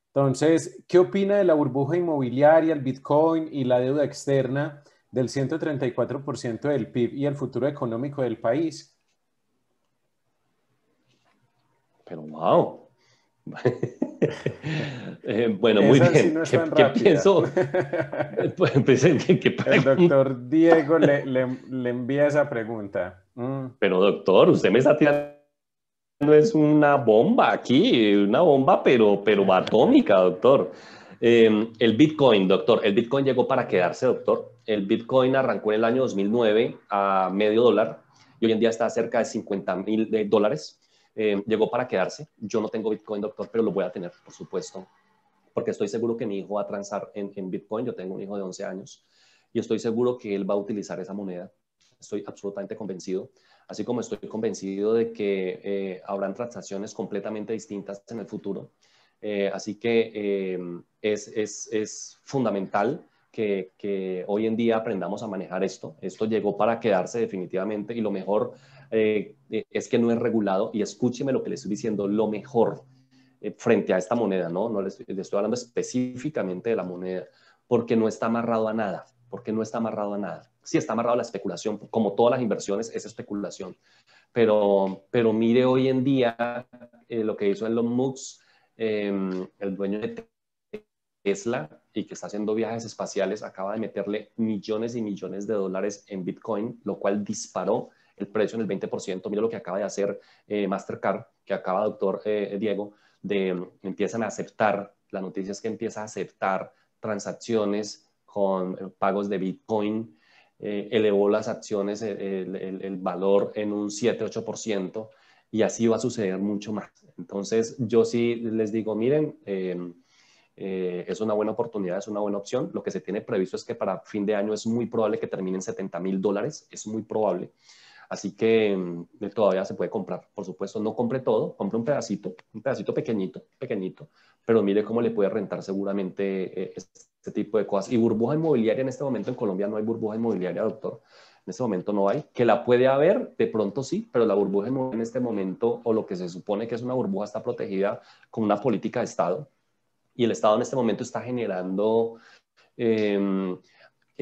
Entonces, ¿qué opina de la burbuja inmobiliaria, el Bitcoin y la deuda externa del 134% del PIB y el futuro económico del país? Pero wow. [laughs] Eh, bueno, muy bien. ¿Qué, pienso? [laughs] Pues, pues, el doctor Diego le, envía esa pregunta. Mm. Pero doctor, usted me está tirando es una bomba aquí, una bomba pero, pero atómica, doctor. Em, el Bitcoin, doctor, el Bitcoin llegó para quedarse, doctor. El Bitcoin arrancó en el año 2009 a medio dólar y hoy en día está cerca de 50 mil dólares. Eh, llegó para quedarse. Yo no tengo Bitcoin, doctor, pero lo voy a tener, por supuesto, porque estoy seguro que mi hijo va a transar en, en Bitcoin. Yo tengo un hijo de 11 años y estoy seguro que él va a utilizar esa moneda. Estoy absolutamente convencido, así como estoy convencido de que eh, habrán transacciones completamente distintas en el futuro. Eh, así que es, es, es, fundamental que, que, hoy en día aprendamos a manejar esto. Esto llegó para quedarse definitivamente y lo mejor eh, eh, es que no es regulado y escúcheme lo que le estoy diciendo, lo mejor eh, frente a esta moneda, ¿no? No le estoy, hablando específicamente de la moneda, porque no está amarrado a nada, porque no está amarrado a nada. Sí está amarrado a la especulación, como todas las inversiones es especulación, pero, pero mire hoy en día lo que hizo en Elon Musk, em, el dueño de Tesla y que está haciendo viajes espaciales acaba de meterle millones y millones de dólares en Bitcoin, lo cual disparó el precio en el 20%. Mira lo que acaba de hacer eh, Mastercard, que acaba, doctor eh, eh, Diego, de mm, empiezan a aceptar, la noticia es que empieza a aceptar transacciones con pagos de Bitcoin, elevó las acciones, el, valor en un 7-8%, y así va a suceder mucho más. Entonces, yo sí les digo, miren, es una buena oportunidad, es una buena opción. Lo que se tiene previsto es que para fin de año es muy probable que terminen 70 mil dólares, es muy probable. Así que mm, todavía se puede comprar, por supuesto, no compre todo, compre un pedacito, un pedacito pequeñito, pequeñito, pero mire cómo le puede rentar seguramente eh, este tipo de cosas. Y burbuja inmobiliaria en este momento en Colombia no hay burbuja inmobiliaria, doctor. En este momento no hay, que la puede haber, de pronto sí, pero la burbuja en este momento, o lo que se supone que es una burbuja, está protegida con una política de Estado. Y el Estado en este momento está generando em,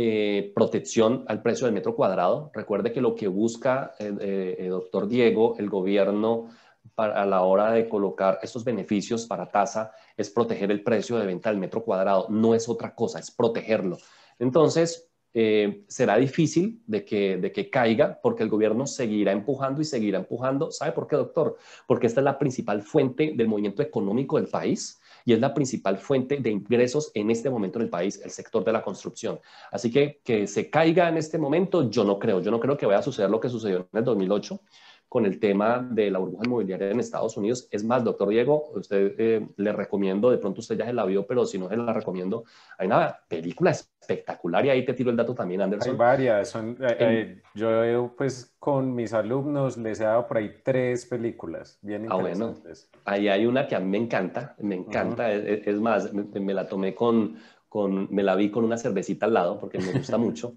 eh, protección al precio del metro cuadrado. Recuerde que lo que busca, eh, eh, el doctor Diego, el gobierno a la hora de colocar estos beneficios para tasa es proteger el precio de venta del metro cuadrado. No es otra cosa, es protegerlo. Entonces, será difícil de que caiga porque el gobierno seguirá empujando y seguirá empujando. ¿Sabe por qué, doctor? Porque esta es la principal fuente del movimiento económico del país y es la principal fuente de ingresos en este momento en el país, el sector de la construcción. Así que que se caiga en este momento, yo no creo, yo no creo que vaya a suceder lo que sucedió en el 2008, con el tema de la burbuja inmobiliaria en Estados Unidos. Es más, doctor Diego, usted eh, le recomiendo, de pronto usted ya se la vio, pero si no se la recomiendo, hay una película espectacular y ahí te tiro el dato también, Anderson. Hay varias, son, eh, eh, yo pues con mis alumnos les he dado por ahí tres películas bien ah, interesantes. Bueno, ahí hay una que a mí me encanta, me encanta, e, e, es, más, me, la tomé con, con, me la vi con una cervecita al lado porque me gusta [laughs] mucho,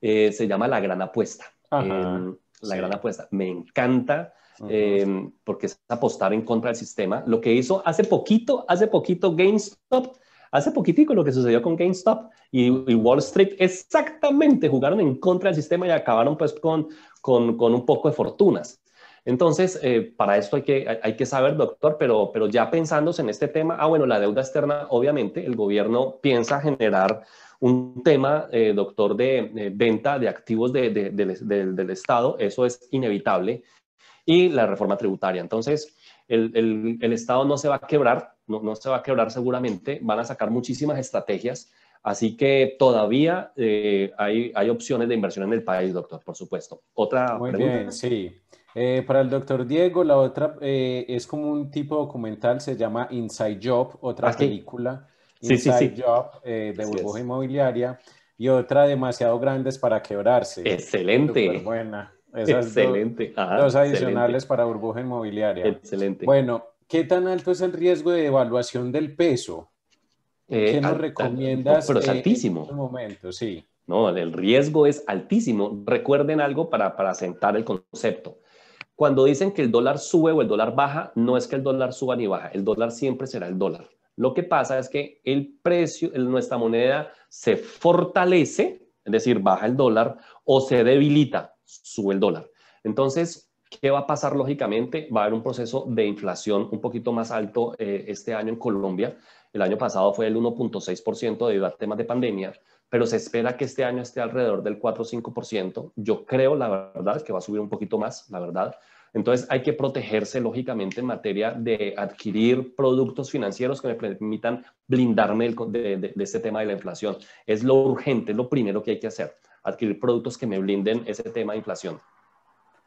se llama La Gran Apuesta la gran apuesta. Me encanta eh, porque es apostar en contra del sistema. Lo que hizo hace poquito, hace poquito GameStop, hace poquitico lo que sucedió con GameStop y, Wall Street, exactamente jugaron en contra del sistema y acabaron pues con, con, con un poco de fortunas. Entonces, eh, para esto hay que, hay que saber, doctor, pero, pero ya pensándose en este tema, ah, bueno, la deuda externa, obviamente, el gobierno piensa generar un tema, eh, doctor, de, venta de activos del Estado, eso es inevitable, y la reforma tributaria. Entonces, el, el, Estado no se va a quebrar, no, no, se va a quebrar seguramente, van a sacar muchísimas estrategias, así que todavía eh, hay, hay, opciones de inversión en el país, doctor, por supuesto. Otra Muy pregunta. Bien, sí. Eh, para el doctor Diego, la otra eh, es como un tipo documental, se llama Inside Job, otra ah, película. Inside Job eh, de burbuja inmobiliaria y otra demasiado grandes para quebrarse. Excelente. buena. excelente. Ah, dos, adicionales para burbuja inmobiliaria. Excelente. Bueno, ¿qué tan alto es el riesgo de devaluación del peso? ¿Qué nos recomiendas? pero es altísimo. En este momento, sí. No, el riesgo es altísimo. Recuerden algo para, para sentar el concepto. Cuando dicen que el dólar sube o el dólar baja, no es que el dólar suba ni baja, el dólar siempre será el dólar. Lo que pasa es que el precio, nuestra moneda se fortalece, es decir, baja el dólar, o se debilita, sube el dólar. Entonces, ¿qué va a pasar lógicamente? Va a haber un proceso de inflación un poquito más alto eh, este año en Colombia. El año pasado fue el 1.6% debido a temas de pandemia, pero se espera que este año esté alrededor del 4 o 5%. Yo creo, la verdad, que va a subir un poquito más, la verdad. Entonces hay que protegerse lógicamente en materia de adquirir productos financieros que me permitan blindarme de, de, este tema de la inflación. Es lo urgente, lo primero que hay que hacer, adquirir productos que me blinden ese tema de inflación.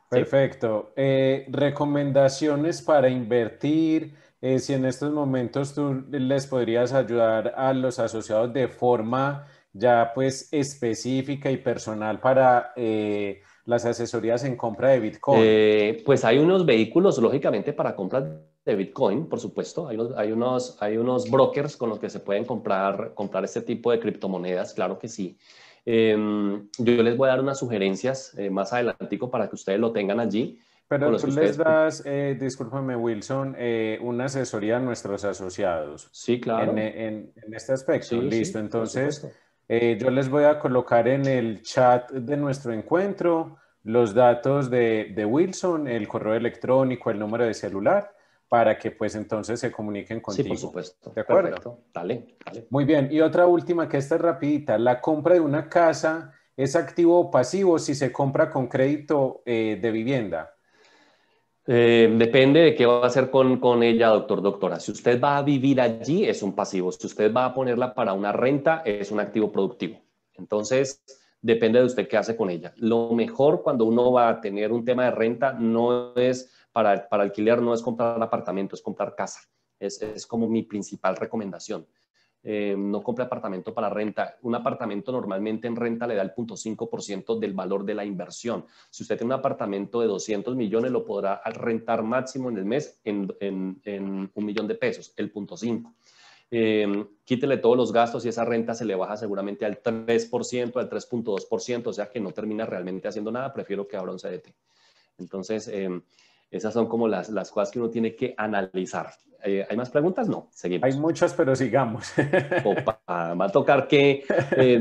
Perfecto. Eh, recomendaciones para invertir. Eh, si en estos momentos tú les podrías ayudar a los asociados de forma ya pues específica y personal para... Eh, las asesorías en compra de Bitcoin? Eh, pues hay unos vehículos, lógicamente, para compras de Bitcoin, por supuesto. Hay unos, hay unos, brokers con los que se pueden comprar, comprar este tipo de criptomonedas, claro que sí. Em, yo les voy a dar unas sugerencias eh, más adelante para que ustedes lo tengan allí. Pero tú les das, eh, discúlpame Wilson, una asesoría a nuestros asociados. Sí, claro. En, este aspecto. Listo. Entonces, eh, yo les voy a colocar en el chat de nuestro encuentro los datos de, de, Wilson, el correo electrónico, el número de celular, para que pues entonces se comuniquen contigo. Sí, por supuesto. ¿De acuerdo? Dale, Muy bien. Y otra última que esta es rapidita. La compra de una casa es activo o pasivo si se compra con crédito eh, de vivienda. Eh, depende de qué va a hacer con, ella, doctor, doctora. Si usted va a vivir allí, es un pasivo. Si usted va a ponerla para una renta, es un activo productivo. Entonces, depende de usted qué hace con ella. Lo mejor cuando uno va a tener un tema de renta no es para, para alquiler, no es comprar apartamento, es comprar casa. es como mi principal recomendación. Eh, no compre apartamento para renta. Un apartamento normalmente en renta le da el 0.5% del valor de la inversión. Si usted tiene un apartamento de 200 millones, lo podrá rentar máximo en el mes en, un millón de pesos, el 0.5%. Eh, quítele todos los gastos y esa renta se le baja seguramente al 3%, al 3.2%, o sea que no termina realmente haciendo nada, prefiero que abra un CDT. Entonces, eh, esas son como las, las cosas que uno tiene que analizar. Eh, ¿Hay más preguntas? No, seguimos. Hay muchas, pero sigamos. Opa, va a tocar que eh,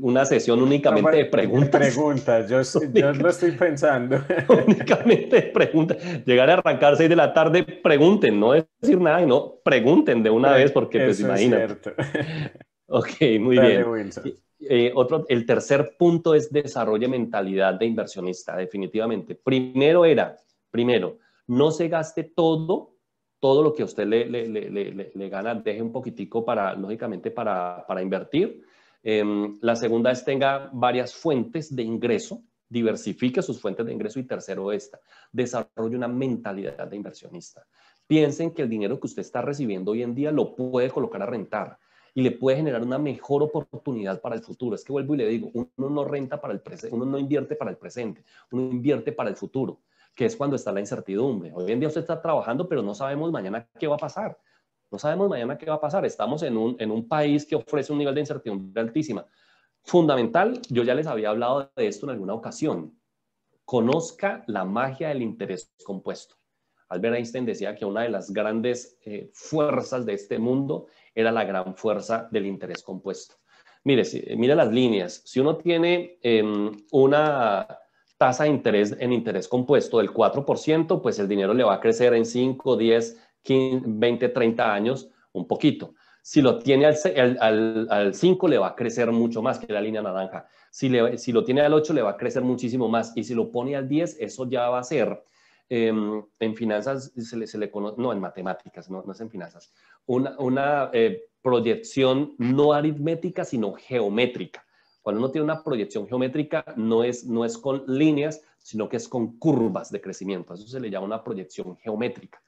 una sesión únicamente de preguntas. Preguntas, yo, lo estoy pensando. [laughs] únicamente de preguntas. Llegar a arrancar 6 de la tarde, pregunten, no es decir nada, y no, pregunten de una vez porque pues imagínate. [laughs] ok, muy bien. Eh, otro, el tercer punto es desarrollo mentalidad de inversionista, definitivamente. Primero era Primero, no se gaste todo, todo lo que a usted le, gana, deje un poquitico para, lógicamente, para, invertir. Em, la segunda es tenga varias fuentes de ingreso, diversifique sus fuentes de ingreso y tercero esta, desarrolle una mentalidad de inversionista. Piensen que el dinero que usted está recibiendo hoy en día lo puede colocar a rentar y le puede generar una mejor oportunidad para el futuro. Es que vuelvo y le digo, uno no renta para el presente, uno no invierte para el presente, uno invierte para el futuro que es cuando está la incertidumbre. Hoy en día usted está trabajando, pero no sabemos mañana qué va a pasar. No sabemos mañana qué va a pasar. Estamos en un, en un país que ofrece un nivel de incertidumbre altísima. Fundamental, yo ya les había hablado de esto en alguna ocasión. Conozca la magia del interés compuesto. Albert Einstein decía que una de las grandes eh, fuerzas de este mundo era la gran fuerza del interés compuesto. Mire, las líneas. Si uno tiene em, una, tasa de interés en interés compuesto del 4%, pues el dinero le va a crecer en 5, 10, 15, 20, 30 años un poquito. Si lo tiene al, 5, le va a crecer mucho más que la línea naranja. Si, si lo tiene al 8, le va a crecer muchísimo más. Y si lo pone al 10, eso ya va a ser, em, en finanzas, se le, no en matemáticas, no, es en finanzas, una, eh, proyección no aritmética, sino geométrica. Cuando uno tiene una proyección geométrica, no es, no es con líneas, sino que es con curvas de crecimiento. Eso se le llama una proyección geométrica.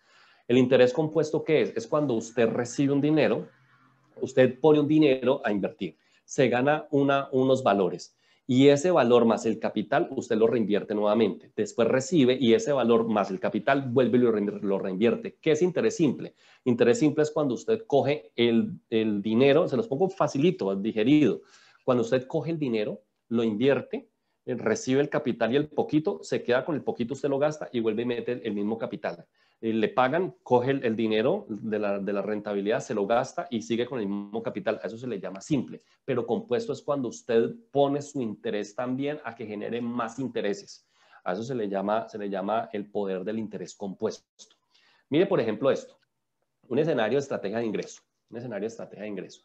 El interés compuesto, ¿qué es? Es cuando usted recibe un dinero, usted pone un dinero a invertir, se gana una, unos valores y ese valor más el capital usted lo reinvierte nuevamente. Después recibe y ese valor más el capital vuelve y lo reinvierte. ¿Qué es interés simple? Interés simple es cuando usted coge el, el dinero, se los pongo facilito, digerido. Cuando usted coge el dinero, lo invierte, recibe el capital y el poquito, se queda con el poquito, usted lo gasta y vuelve a meter el mismo capital. Eh, le pagan, coge el, dinero de la, rentabilidad, se lo gasta y sigue con el mismo capital. A eso se le llama simple. Pero compuesto es cuando usted pone su interés también a que genere más intereses. A eso se le llama, se le llama el poder del interés compuesto. Mire, por ejemplo, esto. Un escenario de estrategia de ingreso. Un escenario de estrategia de ingreso.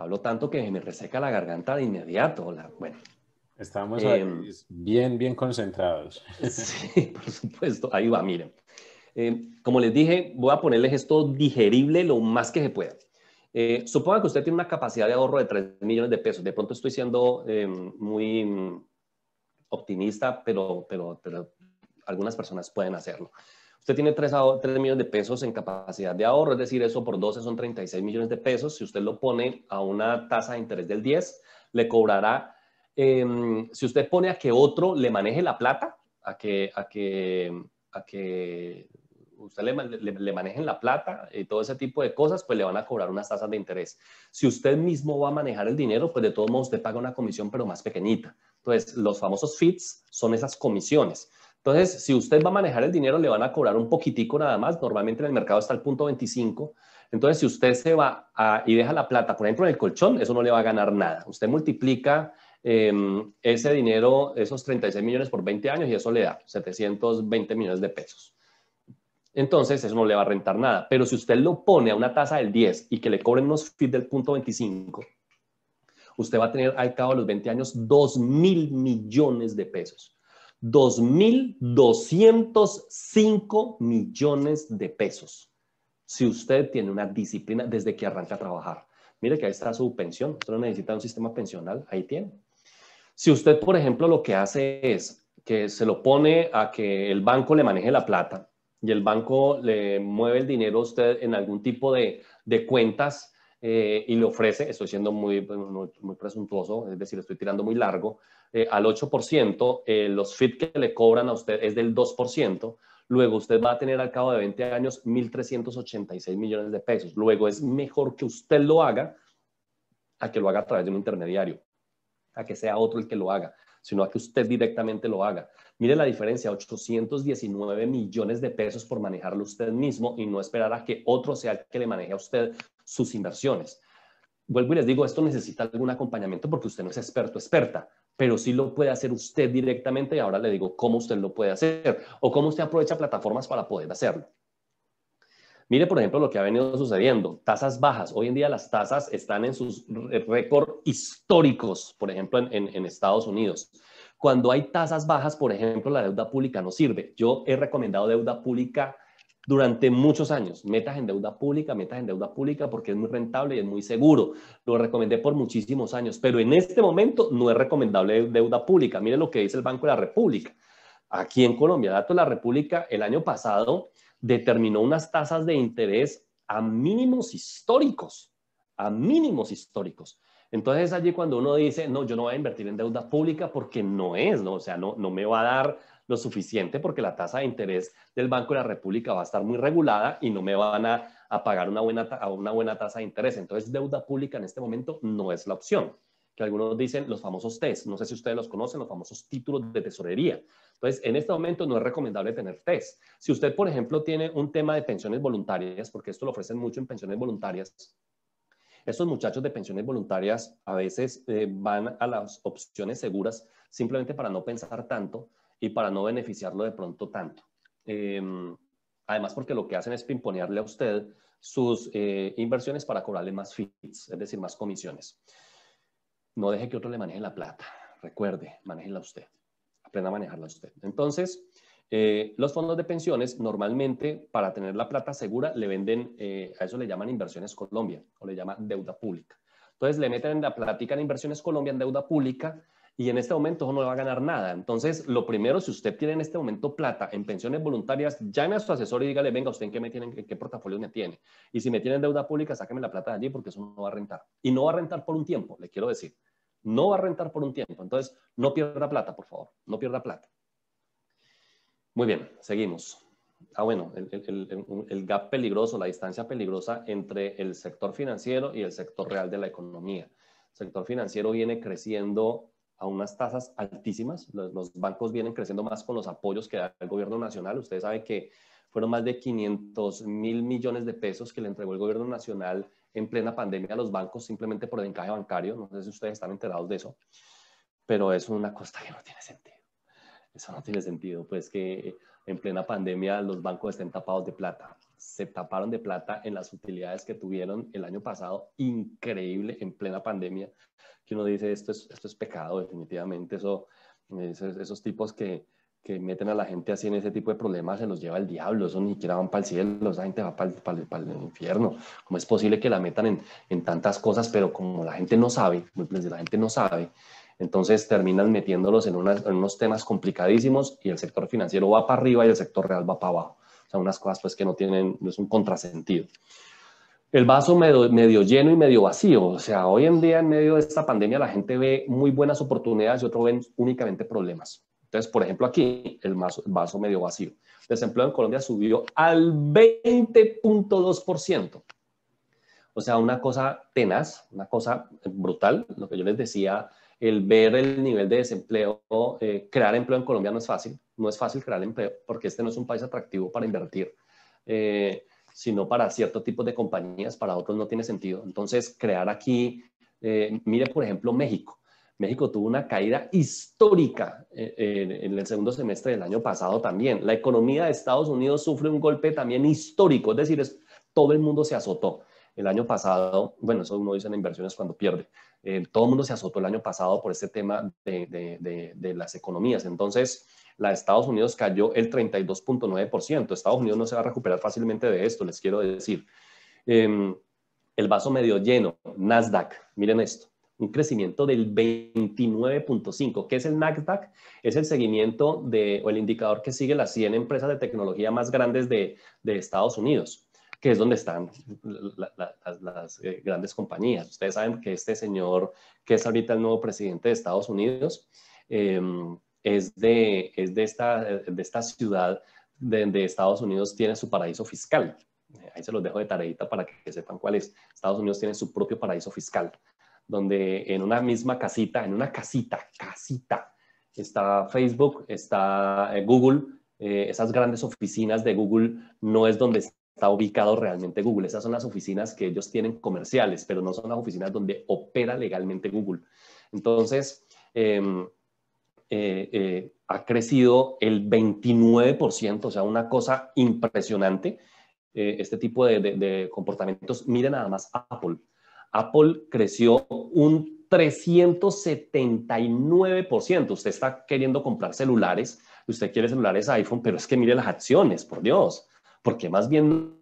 Hablo tanto que me reseca la garganta de inmediato. La, bueno. Estamos em, bien, bien concentrados. [laughs] Sí, por supuesto. Ahí va, miren. Em, como les dije, voy a ponerles esto digerible lo más que se pueda. Eh, suponga que usted tiene una capacidad de ahorro de 3 millones de pesos. De pronto estoy siendo em, muy optimista, pero, pero, pero algunas personas pueden hacerlo. Usted tiene 3, millones de pesos en capacidad de ahorro, es decir, eso por 12 son 36 millones de pesos. Si usted lo pone a una tasa de interés del 10, le cobrará, em, si usted pone a que otro le maneje la plata, a que, usted le, le, manejen la plata y todo ese tipo de cosas, pues le van a cobrar unas tasas de interés. Si usted mismo va a manejar el dinero, pues de todos modos usted paga una comisión, pero más pequeñita. Entonces, los famosos FITs son esas comisiones. Entonces, si usted va a manejar el dinero, le van a cobrar un poquitico nada más. Normalmente en el mercado está el punto 25. Entonces, si usted se va y deja la plata, por ejemplo, en el colchón, eso no le va a ganar nada. Usted multiplica em, ese dinero, esos 36 millones por 20 años y eso le da 720 millones de pesos. Entonces, eso no le va a rentar nada. Pero si usted lo pone a una tasa del 10 y que le cobren unos fees del punto 25, usted va a tener al cabo de los 20 años 2 mil millones de pesos. 2.205 millones de pesos. Si usted tiene una disciplina desde que arranca a trabajar. Mire que ahí está su pensión. Usted no necesita un sistema pensional. Ahí tiene. Si usted, por ejemplo, lo que hace es que se lo pone a que el banco le maneje la plata y el banco le mueve el dinero a usted en algún tipo de, de cuentas eh, y le ofrece, estoy siendo muy, muy, presuntuoso, es decir, estoy tirando muy largo, eh, al 8%, eh, los FIT que le cobran a usted es del 2%, luego usted va a tener al cabo de 20 años 1.386 millones de pesos. Luego es mejor que usted lo haga a que lo haga a través de un intermediario, a que sea otro el que lo haga, sino a que usted directamente lo haga. Mire la diferencia, 819 millones de pesos por manejarlo usted mismo y no esperar a que otro sea el que le maneje a usted sus inversiones. Vuelvo y les digo, esto necesita algún acompañamiento porque usted no es experto, experta, pero sí lo puede hacer usted directamente y ahora le digo cómo usted lo puede hacer o cómo usted aprovecha plataformas para poder hacerlo. Mire, por ejemplo, lo que ha venido sucediendo, tasas bajas. Hoy en día las tasas están en sus récord históricos, por ejemplo, en, en Estados Unidos. Cuando hay tasas bajas, por ejemplo, la deuda pública no sirve. Yo he recomendado deuda pública durante muchos años. Metas en deuda pública, metas en deuda pública porque es muy rentable y es muy seguro. Lo recomendé por muchísimos años, pero en este momento no es recomendable deuda pública. Mire lo que dice el Banco de la República. Aquí en Colombia, Dato de la República, el año pasado determinó unas tasas de interés a mínimos históricos, a mínimos históricos. Entonces allí cuando uno dice, no, yo no voy a invertir en deuda pública porque no es, ¿no? o sea, no, no me va a dar lo suficiente porque la tasa de interés del Banco de la República va a estar muy regulada y no me van a, pagar una buena, una buena tasa de interés. Entonces, deuda pública en este momento no es la opción. Que algunos dicen los famosos TES, no sé si ustedes los conocen, los famosos títulos de tesorería. Entonces, en este momento no es recomendable tener TES. Si usted, por ejemplo, tiene un tema de pensiones voluntarias, porque esto lo ofrecen mucho en pensiones voluntarias, estos muchachos de pensiones voluntarias a veces eh, van a las opciones seguras simplemente para no pensar tanto, y para no beneficiarlo de pronto tanto. Em, además, porque lo que hacen es pimponearle a usted sus eh, inversiones para cobrarle más fees, es decir, más comisiones. No deje que otro le maneje la plata. Recuerde, manéjela usted. Aprenda a manejarla usted. Entonces, eh, los fondos de pensiones normalmente para tener la plata segura le venden, eh, a eso le llaman inversiones Colombia o le llaman deuda pública. Entonces le meten la plática en inversiones Colombia en deuda pública y en este momento no va a ganar nada. Entonces, lo primero, si usted tiene en este momento plata en pensiones voluntarias, llame a su asesor y dígale, venga, usted en qué me qué portafolio me tiene. Y si me tiene deuda pública, sáqueme la plata de allí porque eso no va a rentar. Y no va a rentar por un tiempo, le quiero decir. No va a rentar por un tiempo. Entonces, no pierda plata, por favor. No pierda plata. Muy bien, seguimos. Ah, bueno, el, el, gap peligroso, la distancia peligrosa entre el sector financiero y el sector real de la economía. El sector financiero viene creciendo a unas tasas altísimas. Los, bancos vienen creciendo más con los apoyos que da el gobierno nacional. Ustedes saben que fueron más de 500 mil millones de pesos que le entregó el gobierno nacional en plena pandemia a los bancos simplemente por el encaje bancario. No sé si ustedes están enterados de eso, pero es una cosa que no tiene sentido. Eso no tiene sentido, pues que en plena pandemia los bancos estén tapados de plata se taparon de plata en las utilidades que tuvieron el año pasado, increíble, en plena pandemia, que uno dice, esto es, esto es pecado, definitivamente, esos, esos tipos que, que meten a la gente así en ese tipo de problemas se los lleva el diablo, eso ni siquiera van para el cielo, esa gente va para el, para el, infierno. ¿Cómo es posible que la metan en, en, tantas cosas? Pero como la gente no sabe, pues, pues, la gente no sabe, entonces terminan metiéndolos en unos temas complicadísimos y el sector financiero va para arriba y el sector real va para abajo. O sea, unas cosas pues que no tienen, no es un contrasentido. El vaso medio, lleno y medio vacío. O sea, hoy en día en medio de esta pandemia la gente ve muy buenas oportunidades y otros ven únicamente problemas. Entonces, por ejemplo, aquí el vaso, medio vacío. El desempleo en Colombia subió al 20.2%. O sea, una cosa tenaz, una cosa brutal. Lo que yo les decía el ver el nivel de desempleo, eh, crear empleo en Colombia no es fácil, no es fácil crear empleo porque este no es un país atractivo para invertir, eh, sino para cierto tipo de compañías, para otros no tiene sentido. Entonces, crear aquí, eh, mire por ejemplo México. México tuvo una caída histórica en el segundo semestre del año pasado también. La economía de Estados Unidos sufre un golpe también histórico, es decir, todo el mundo se azotó. El año pasado, bueno, eso uno dice en inversiones cuando pierde, eh, todo el mundo se azotó el año pasado por este tema de, las economías. Entonces, la de Estados Unidos cayó el 32.9%. Estados Unidos no se va a recuperar fácilmente de esto, les quiero decir. Em, el vaso medio lleno, Nasdaq, miren esto, un crecimiento del 29.5. ¿Qué es el Nasdaq? Es el seguimiento de, o el indicador que sigue las 100 empresas de tecnología más grandes de Estados Unidos que es donde están las, eh, grandes compañías. Ustedes saben que este señor, que es ahorita el nuevo presidente de Estados Unidos, em, es, de, es de, esta, de esta ciudad de, Estados Unidos, tiene su paraíso fiscal. Eh, ahí se los dejo de tareita para que sepan cuál es. Estados Unidos tiene su propio paraíso fiscal, donde en una misma casita, en una casita, casita, está Facebook, está eh, Google, esas grandes oficinas de Google no es donde está ubicado realmente Google. Esas son las oficinas que ellos tienen comerciales, pero no son las oficinas donde opera legalmente Google. Entonces, em, eh, eh, ha crecido el 29%, o sea, una cosa impresionante. Eh, este tipo de, de comportamientos, miren nada más Apple. Apple creció un 379%. Usted está queriendo comprar celulares, usted quiere celulares iPhone, pero es que mire las acciones, por Dios porque más bien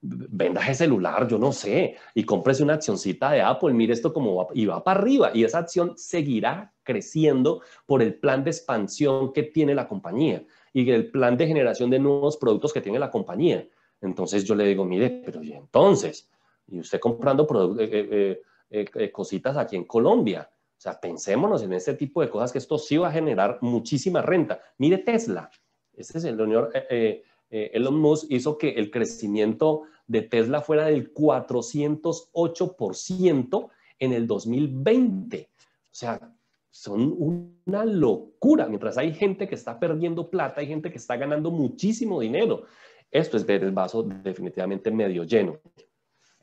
vendaje celular, yo no sé, y cómprese una accioncita de Apple, mire esto como va, y va para arriba, y esa acción seguirá creciendo por el plan de expansión que tiene la compañía y el plan de generación de nuevos productos que tiene la compañía. Entonces yo le digo, mire, pero ¿y entonces? Y usted comprando eh, eh, eh, cositas aquí en Colombia. O sea, pensémonos en este tipo de cosas que esto sí va a generar muchísima renta. Mire Tesla. Este es el señor eh, Elon Musk hizo que el crecimiento de Tesla fuera del 408% en el 2020. O sea, son una locura. Mientras hay gente que está perdiendo plata, hay gente que está ganando muchísimo dinero. Esto es ver el vaso definitivamente medio lleno.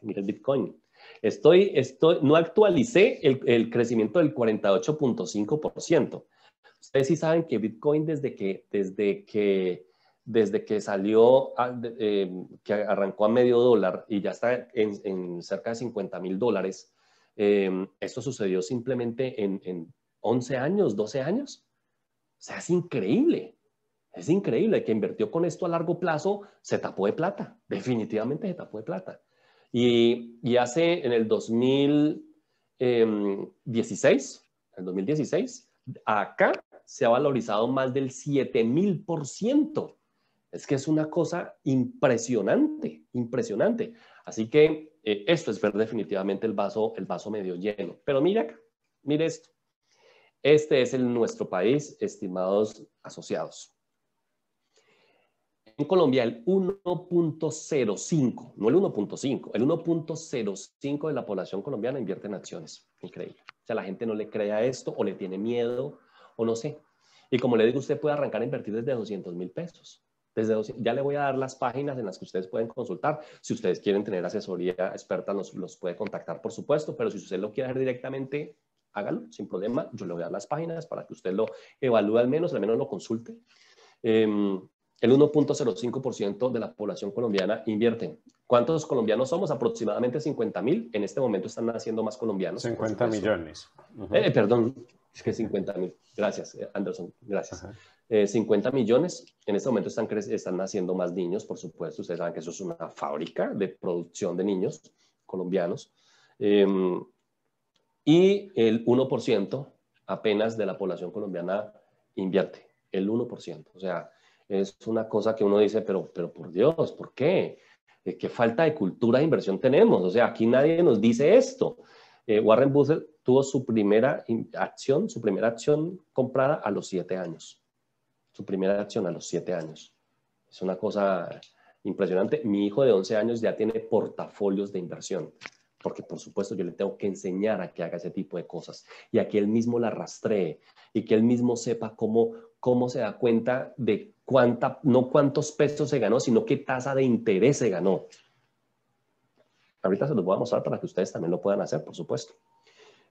Mira el Bitcoin. Estoy, estoy, no actualicé el, el crecimiento del 48.5%. Ustedes sí saben que Bitcoin desde que, desde que desde que salió, ah, em, que arrancó a medio dólar y ya está en, cerca de 50 mil dólares, em, esto sucedió simplemente en, 11 años, 12 años. O sea, es increíble. Es increíble. que invirtió con esto a largo plazo se tapó de plata. [laughs] Definitivamente se tapó de plata. Y, hace en el 2016, em, el 2016, acá se ha valorizado más del mil por ciento. Es que es una cosa impresionante, impresionante. Así que eh, esto es ver definitivamente el vaso, el vaso medio lleno. Pero mira mire esto. Este es el nuestro país, estimados asociados. En Colombia el 1.05, no el 1.5, el 1.05 de la población colombiana invierte en acciones. Increíble. O sea, la gente no le crea esto o le tiene miedo o no sé. Y como le digo, usted puede arrancar a invertir desde 200 mil pesos ya le voy a dar las páginas en las que ustedes pueden consultar. Si ustedes quieren tener asesoría experta, nos los puede contactar, por supuesto, pero si usted lo quiere hacer directamente, hágalo sin problema. Yo le voy a dar las páginas para que usted lo evalúe al menos, al menos lo consulte. Em, el 1.05% de la población colombiana invierte. ¿Cuántos colombianos somos? Aproximadamente 50 mil. En este momento están naciendo más colombianos. 50 millones. Eh, perdón, es que 50 mil, gracias eh, Anderson, gracias. 50 eh, millones, en este momento están, están naciendo más niños, por supuesto, ustedes saben que eso es una fábrica de producción de niños colombianos. Em, y el 1% apenas de la población colombiana invierte, el 1%. O sea, es una cosa que uno dice, pero, pero por Dios, ¿por qué? Eh, ¿Qué falta de cultura de inversión tenemos? O sea, aquí nadie nos dice esto. Eh, Warren Buffett tuvo su primera acción, su primera acción comprada a los siete años. Su primera acción a los siete años. Es una cosa impresionante. Mi hijo de 11 años ya tiene portafolios de inversión, porque por supuesto yo le tengo que enseñar a que haga ese tipo de cosas y a que él mismo la rastree y que él mismo sepa cómo, cómo se da cuenta de cuánta, no cuántos pesos se ganó, sino qué tasa de interés se ganó. Ahorita se los voy a mostrar para que ustedes también lo puedan hacer, por supuesto.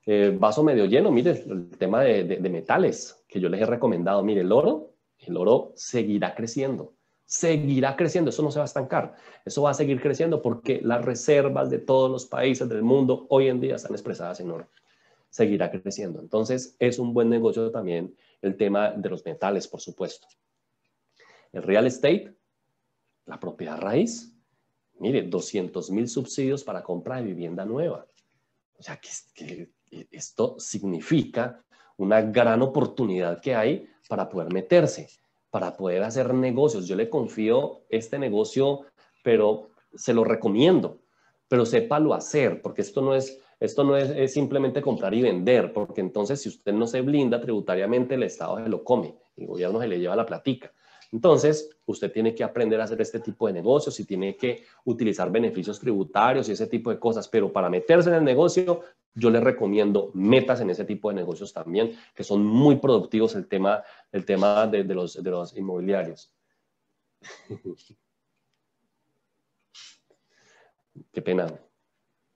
Eh, vaso medio lleno, mire, el tema de, de, metales que yo les he recomendado. Mire, el oro, el oro seguirá creciendo, seguirá creciendo, eso no se va a estancar, eso va a seguir creciendo porque las reservas de todos los países del mundo hoy en día están expresadas en oro. Seguirá creciendo. Entonces, es un buen negocio también el tema de los metales, por supuesto. El real estate, la propiedad raíz, mire, 200 mil subsidios para compra de vivienda nueva. O sea, que, e, esto significa una gran oportunidad que hay para poder meterse, para poder hacer negocios. Yo le confío este negocio, pero se lo recomiendo, pero sépalo hacer, porque esto no es, esto no es, es, simplemente comprar y vender, porque entonces si usted no se blinda tributariamente, el Estado se lo come, el gobierno se le lleva la platica. Entonces, usted tiene que aprender a hacer este tipo de negocios y tiene que utilizar beneficios tributarios y ese tipo de cosas, pero para meterse en el negocio, yo le recomiendo metas en ese tipo de negocios también, que son muy productivos el tema, tema de, los, inmobiliarios. [laughs] Qué pena.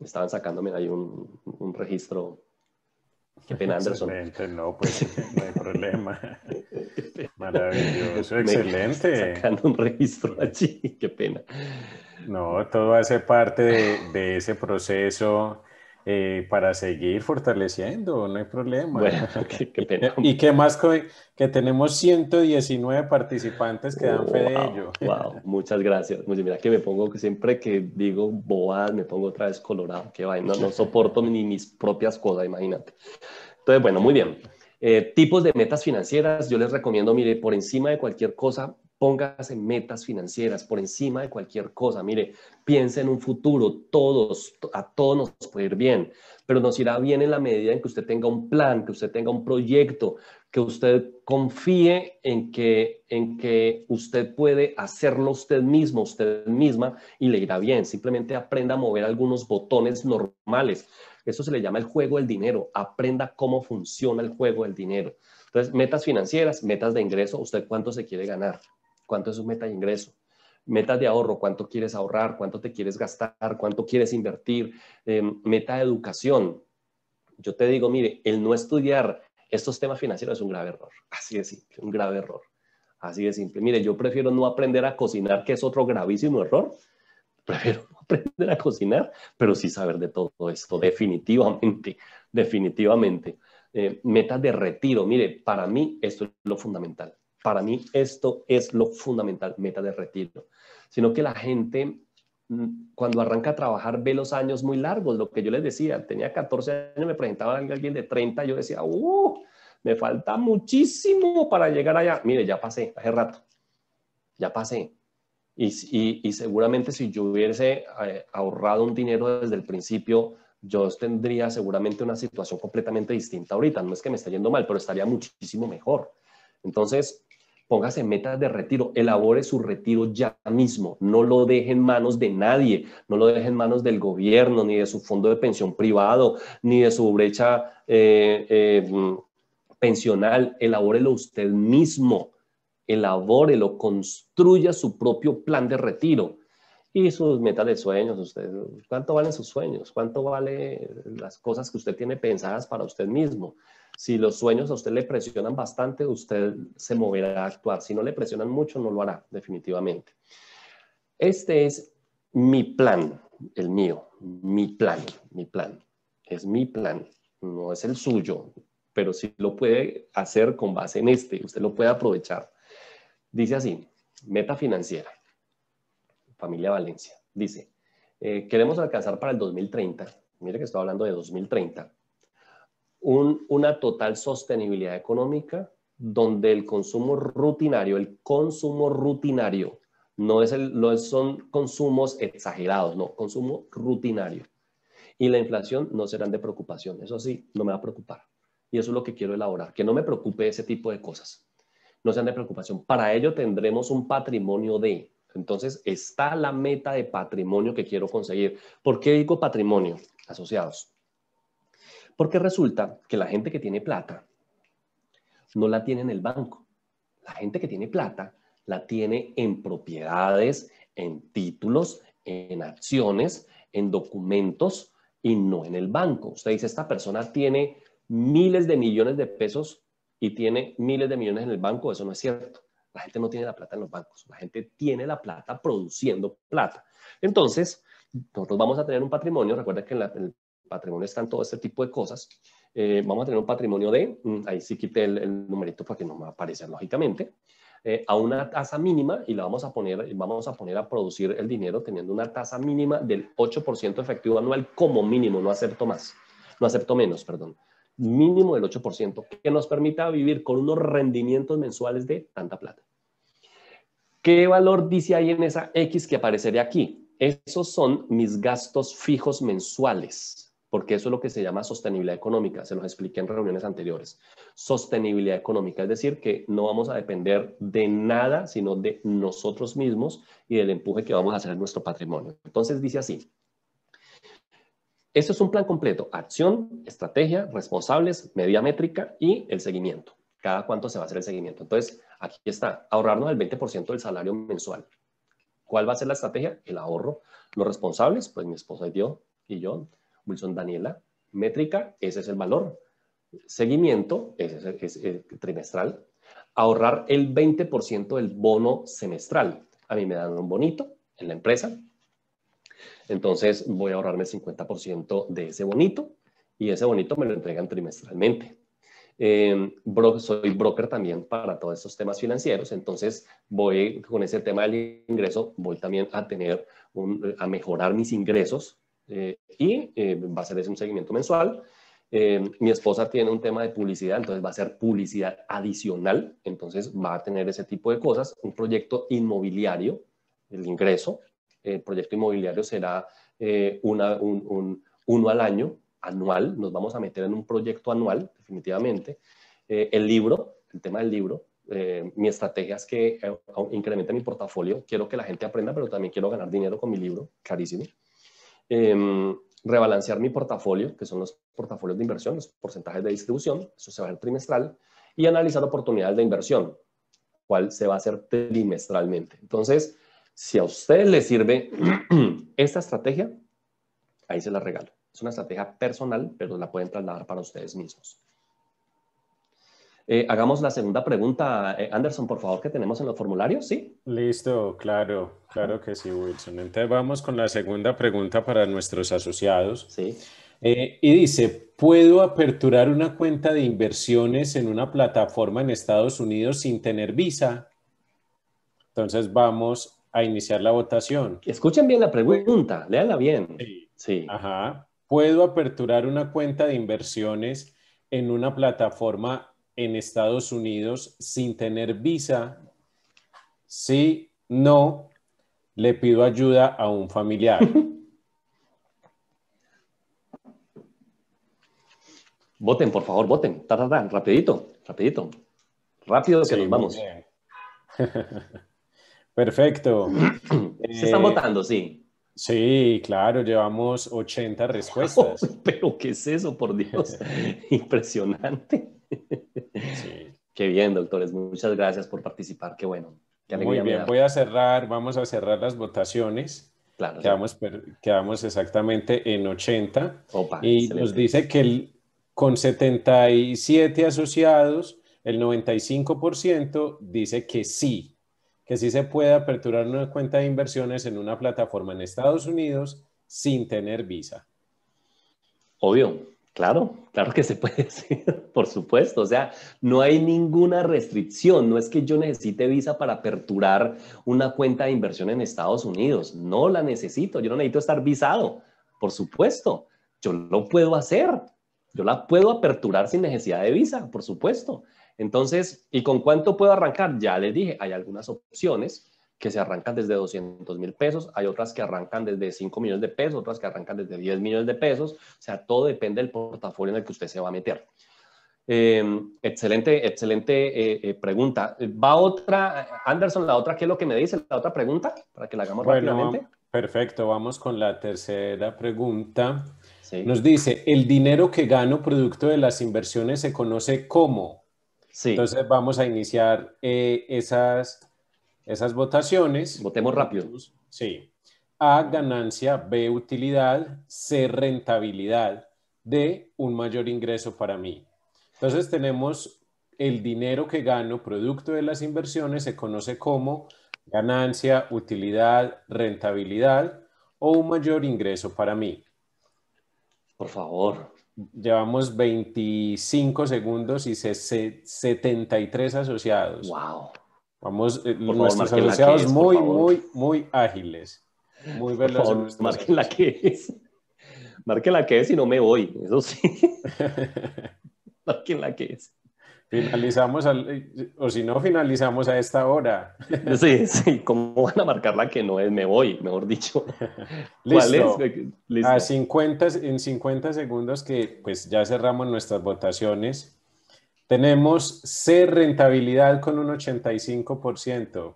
Estaban sacándome ahí un, un registro Qué pena, Anderson. Excelente, no, pues no hay problema. [laughs] Maravilloso, excelente. Sacando un registro allí, qué pena. No, todo hace parte de, de ese proceso eh, para seguir fortaleciendo, no hay problema. [laughs] [laughs] y qué más que, tenemos 119 participantes que dan fe de ello. Wow, [laughs] muchas gracias. Pues mira que me pongo, siempre que digo boas me pongo otra vez colorado, que vaina, no, soporto ni mis propias cosas, imagínate. Entonces, bueno, muy bien. Eh, tipos de metas financieras, yo les recomiendo, mire, por encima de cualquier cosa, Póngase metas financieras por encima de cualquier cosa. Mire, piense en un futuro. Todos, a todos nos puede ir bien, pero nos irá bien en la medida en que usted tenga un plan, que usted tenga un proyecto, que usted confíe en que, en que usted puede hacerlo usted mismo, usted misma, y le irá bien. Simplemente aprenda a mover algunos botones normales. Eso se le llama el juego del dinero. Aprenda cómo funciona el juego del dinero. Entonces, metas financieras, metas de ingreso, usted cuánto se quiere ganar cuánto es su meta de ingreso, metas de ahorro, cuánto quieres ahorrar, cuánto te quieres gastar, cuánto quieres invertir, eh, meta de educación. Yo te digo, mire, el no estudiar estos temas financieros es un grave error, así de simple, un grave error, así de simple. Mire, yo prefiero no aprender a cocinar, que es otro gravísimo error, prefiero [laughs] no aprender a cocinar, pero sí saber de todo esto, definitivamente, definitivamente. Eh, metas de retiro, mire, para mí esto es lo fundamental para mí esto es lo fundamental, meta de retiro, sino que la gente mm, cuando arranca a trabajar ve los años muy largos, lo que yo les decía, tenía 14 años, me presentaba alguien de 30, yo decía, uh, me falta muchísimo para llegar allá. Mire, ya pasé, hace rato, ya pasé. Y, seguramente si yo hubiese eh, ahorrado un dinero desde el principio, yo tendría seguramente una situación completamente distinta ahorita. No es que me esté yendo mal, pero estaría muchísimo mejor. Entonces, Póngase metas de retiro, elabore su retiro ya mismo, no lo deje en manos de nadie, no lo deje en manos del gobierno, ni de su fondo de pensión privado, ni de su brecha eh, eh, pensional, elabórelo usted mismo, elabórelo, construya su propio plan de retiro y sus metas de sueños. ¿Cuánto valen sus sueños? ¿Cuánto vale las cosas que usted tiene pensadas para usted mismo? Si los sueños a usted le presionan bastante, usted se moverá a actuar. Si no le presionan mucho, no lo hará, definitivamente. Este es mi plan, el mío, mi plan, mi plan. Es mi plan, no es el suyo, pero sí lo puede hacer con base en este, usted lo puede aprovechar. Dice así, meta financiera, familia Valencia. Dice, eh, queremos alcanzar para el 2030, mire que estoy hablando de 2030, una total sostenibilidad económica donde el consumo rutinario, el consumo rutinario, no, es no son consumos exagerados, no, consumo rutinario. Y la inflación no serán de preocupación, eso sí, no me va a preocupar. Y eso es lo que quiero elaborar, que no me preocupe ese tipo de cosas, no sean de preocupación. Para ello tendremos un patrimonio de, entonces está la meta de patrimonio que quiero conseguir. ¿Por qué digo patrimonio? Asociados. Porque resulta que la gente que tiene plata no la tiene en el banco. La gente que tiene plata la tiene en propiedades, en títulos, en acciones, en documentos y no en el banco. Usted dice, esta persona tiene miles de millones de pesos y tiene miles de millones en el banco. Eso no es cierto. La gente no tiene la plata en los bancos. La gente tiene la plata produciendo plata. Entonces, nosotros vamos a tener un patrimonio. Recuerda que en, la, el patrimonio están todo este tipo de cosas. Eh, vamos a tener un patrimonio de, mm, ahí sí quité el, numerito para que no me aparezca lógicamente, eh, a una tasa mínima y la vamos a poner, vamos a poner a producir el dinero teniendo una tasa mínima del 8% efectivo anual como mínimo, no acepto más, no acepto menos, perdón, mínimo del 8%, que nos permita vivir con unos rendimientos mensuales de tanta plata. ¿Qué valor dice ahí en esa X que aparecería aquí? Esos son mis gastos fijos mensuales porque eso es lo que se llama sostenibilidad económica, se los expliqué en reuniones anteriores. Sostenibilidad económica, es decir, que no vamos a depender de nada, sino de nosotros mismos y del empuje que vamos a hacer en nuestro patrimonio. Entonces dice así, este es un plan completo, acción, estrategia, responsables, media métrica y el seguimiento. Cada cuánto se va a hacer el seguimiento. Entonces, aquí está, ahorrarnos el 20% del salario mensual. ¿Cuál va a ser la estrategia? El ahorro. Los responsables, pues mi esposa y yo, y yo Wilson Daniela. Métrica, ese es el valor. Seguimiento, ese es, el, trimestral. Ahorrar el 20% del bono semestral. A mí me dan un bonito en la empresa. Entonces voy a ahorrarme el 50% de ese bonito y ese bonito me lo entregan trimestralmente. Em, soy broker también para todos estos temas financieros, entonces voy con ese tema del ingreso, voy también a tener, a mejorar mis ingresos eh, y eh, va a ser ese un seguimiento mensual. Eh, mi esposa tiene un tema de publicidad, entonces va a ser publicidad adicional, entonces va a tener ese tipo de cosas. Un proyecto inmobiliario, el ingreso, el proyecto inmobiliario será un, uno al año, anual, nos vamos a meter en un proyecto anual, definitivamente. el libro, el tema del libro, mi estrategia es que incremente mi portafolio. Quiero que la gente aprenda, pero también quiero ganar dinero con mi libro, carísimo Em, rebalancear mi portafolio, que son los portafolios de inversión, los porcentajes de distribución, eso se va a hacer trimestral, y analizar oportunidades de inversión, cual se va a hacer trimestralmente. Entonces, si a ustedes les sirve [clears throat] esta estrategia, ahí se la regalo. Es una estrategia personal, pero la pueden trasladar para ustedes mismos. Eh, hagamos la segunda pregunta, eh, Anderson, por favor, que tenemos en los formularios, ¿sí? Listo, claro, claro que sí, Wilson. Entonces vamos con la segunda pregunta para nuestros asociados. Sí. Eh, y dice, ¿puedo aperturar una cuenta de inversiones en una plataforma en Estados Unidos sin tener visa? Entonces vamos a iniciar la votación. Escuchen bien la pregunta, léanla bien. Sí. sí. Ajá. ¿Puedo aperturar una cuenta de inversiones en una plataforma en Estados Unidos sin tener visa? Si no, le pido ayuda a un familiar. [laughs] Voten, por favor, voten. Ta, ta, Rapidito, rapidito. Rápido que nos vamos. [laughs] Perfecto. [clears throat] Se están eh, votando, sí. Sí, claro, llevamos 80 [laughs] respuestas. pero ¿qué es eso, por Dios? Impresionante. Qué bien, doctores. Muchas gracias por participar. Qué bueno. Muy bien, voy a cerrar, vamos a cerrar las votaciones. Claro, quedamos, quedamos exactamente en 80. y nos dice que el, con 77 asociados, el 95% dice que sí, que sí se puede aperturar una cuenta de inversiones en una plataforma en Estados Unidos sin tener visa. Obvio, Claro, claro que se puede decir, [laughs] por supuesto. O sea, no hay ninguna restricción. No es que yo necesite visa para aperturar una cuenta de inversión en Estados Unidos. No la necesito. Yo no necesito estar visado. Por supuesto, yo lo puedo hacer. Yo la puedo aperturar sin necesidad de visa, por supuesto. Entonces, ¿y con cuánto puedo arrancar? Ya les dije, hay algunas opciones que se arrancan desde 200 mil pesos, hay otras que arrancan desde 5 millones de pesos, otras que arrancan desde 10 millones de pesos, o sea, todo depende del portafolio en el que usted se va a meter. Em, excelente, excelente eh, eh, pregunta. Va otra, Anderson, la otra, ¿qué es lo que me dice? La otra pregunta, para que la hagamos rápidamente. Perfecto, vamos con la tercera pregunta. Nos dice, el dinero que gano producto de las inversiones se conoce como. Sí. Entonces vamos a iniciar eh, esas esas votaciones. Votemos rápido. Sí. A, ganancia, B, utilidad, C, rentabilidad, D, un mayor ingreso para mí. Entonces tenemos el dinero que gano producto de las inversiones, se conoce como ganancia, utilidad, rentabilidad o un mayor ingreso para mí. Por favor. Llevamos 25 segundos y 73 asociados. ¡Wow! Vamos, eh, nuestros asociados muy, muy, muy ágiles. Muy veloces. Marquen la que es. [laughs] Marquen la que es y no me voy, eso sí. [laughs] marquen la que es. Finalizamos, o si no, finalizamos a esta hora. [laughs] Sí, sí, ¿cómo van a marcar la que no es? Me voy, mejor dicho. Listo. A 50, en 50 segundos que pues ya cerramos nuestras votaciones. Tenemos C, rentabilidad con un 85%.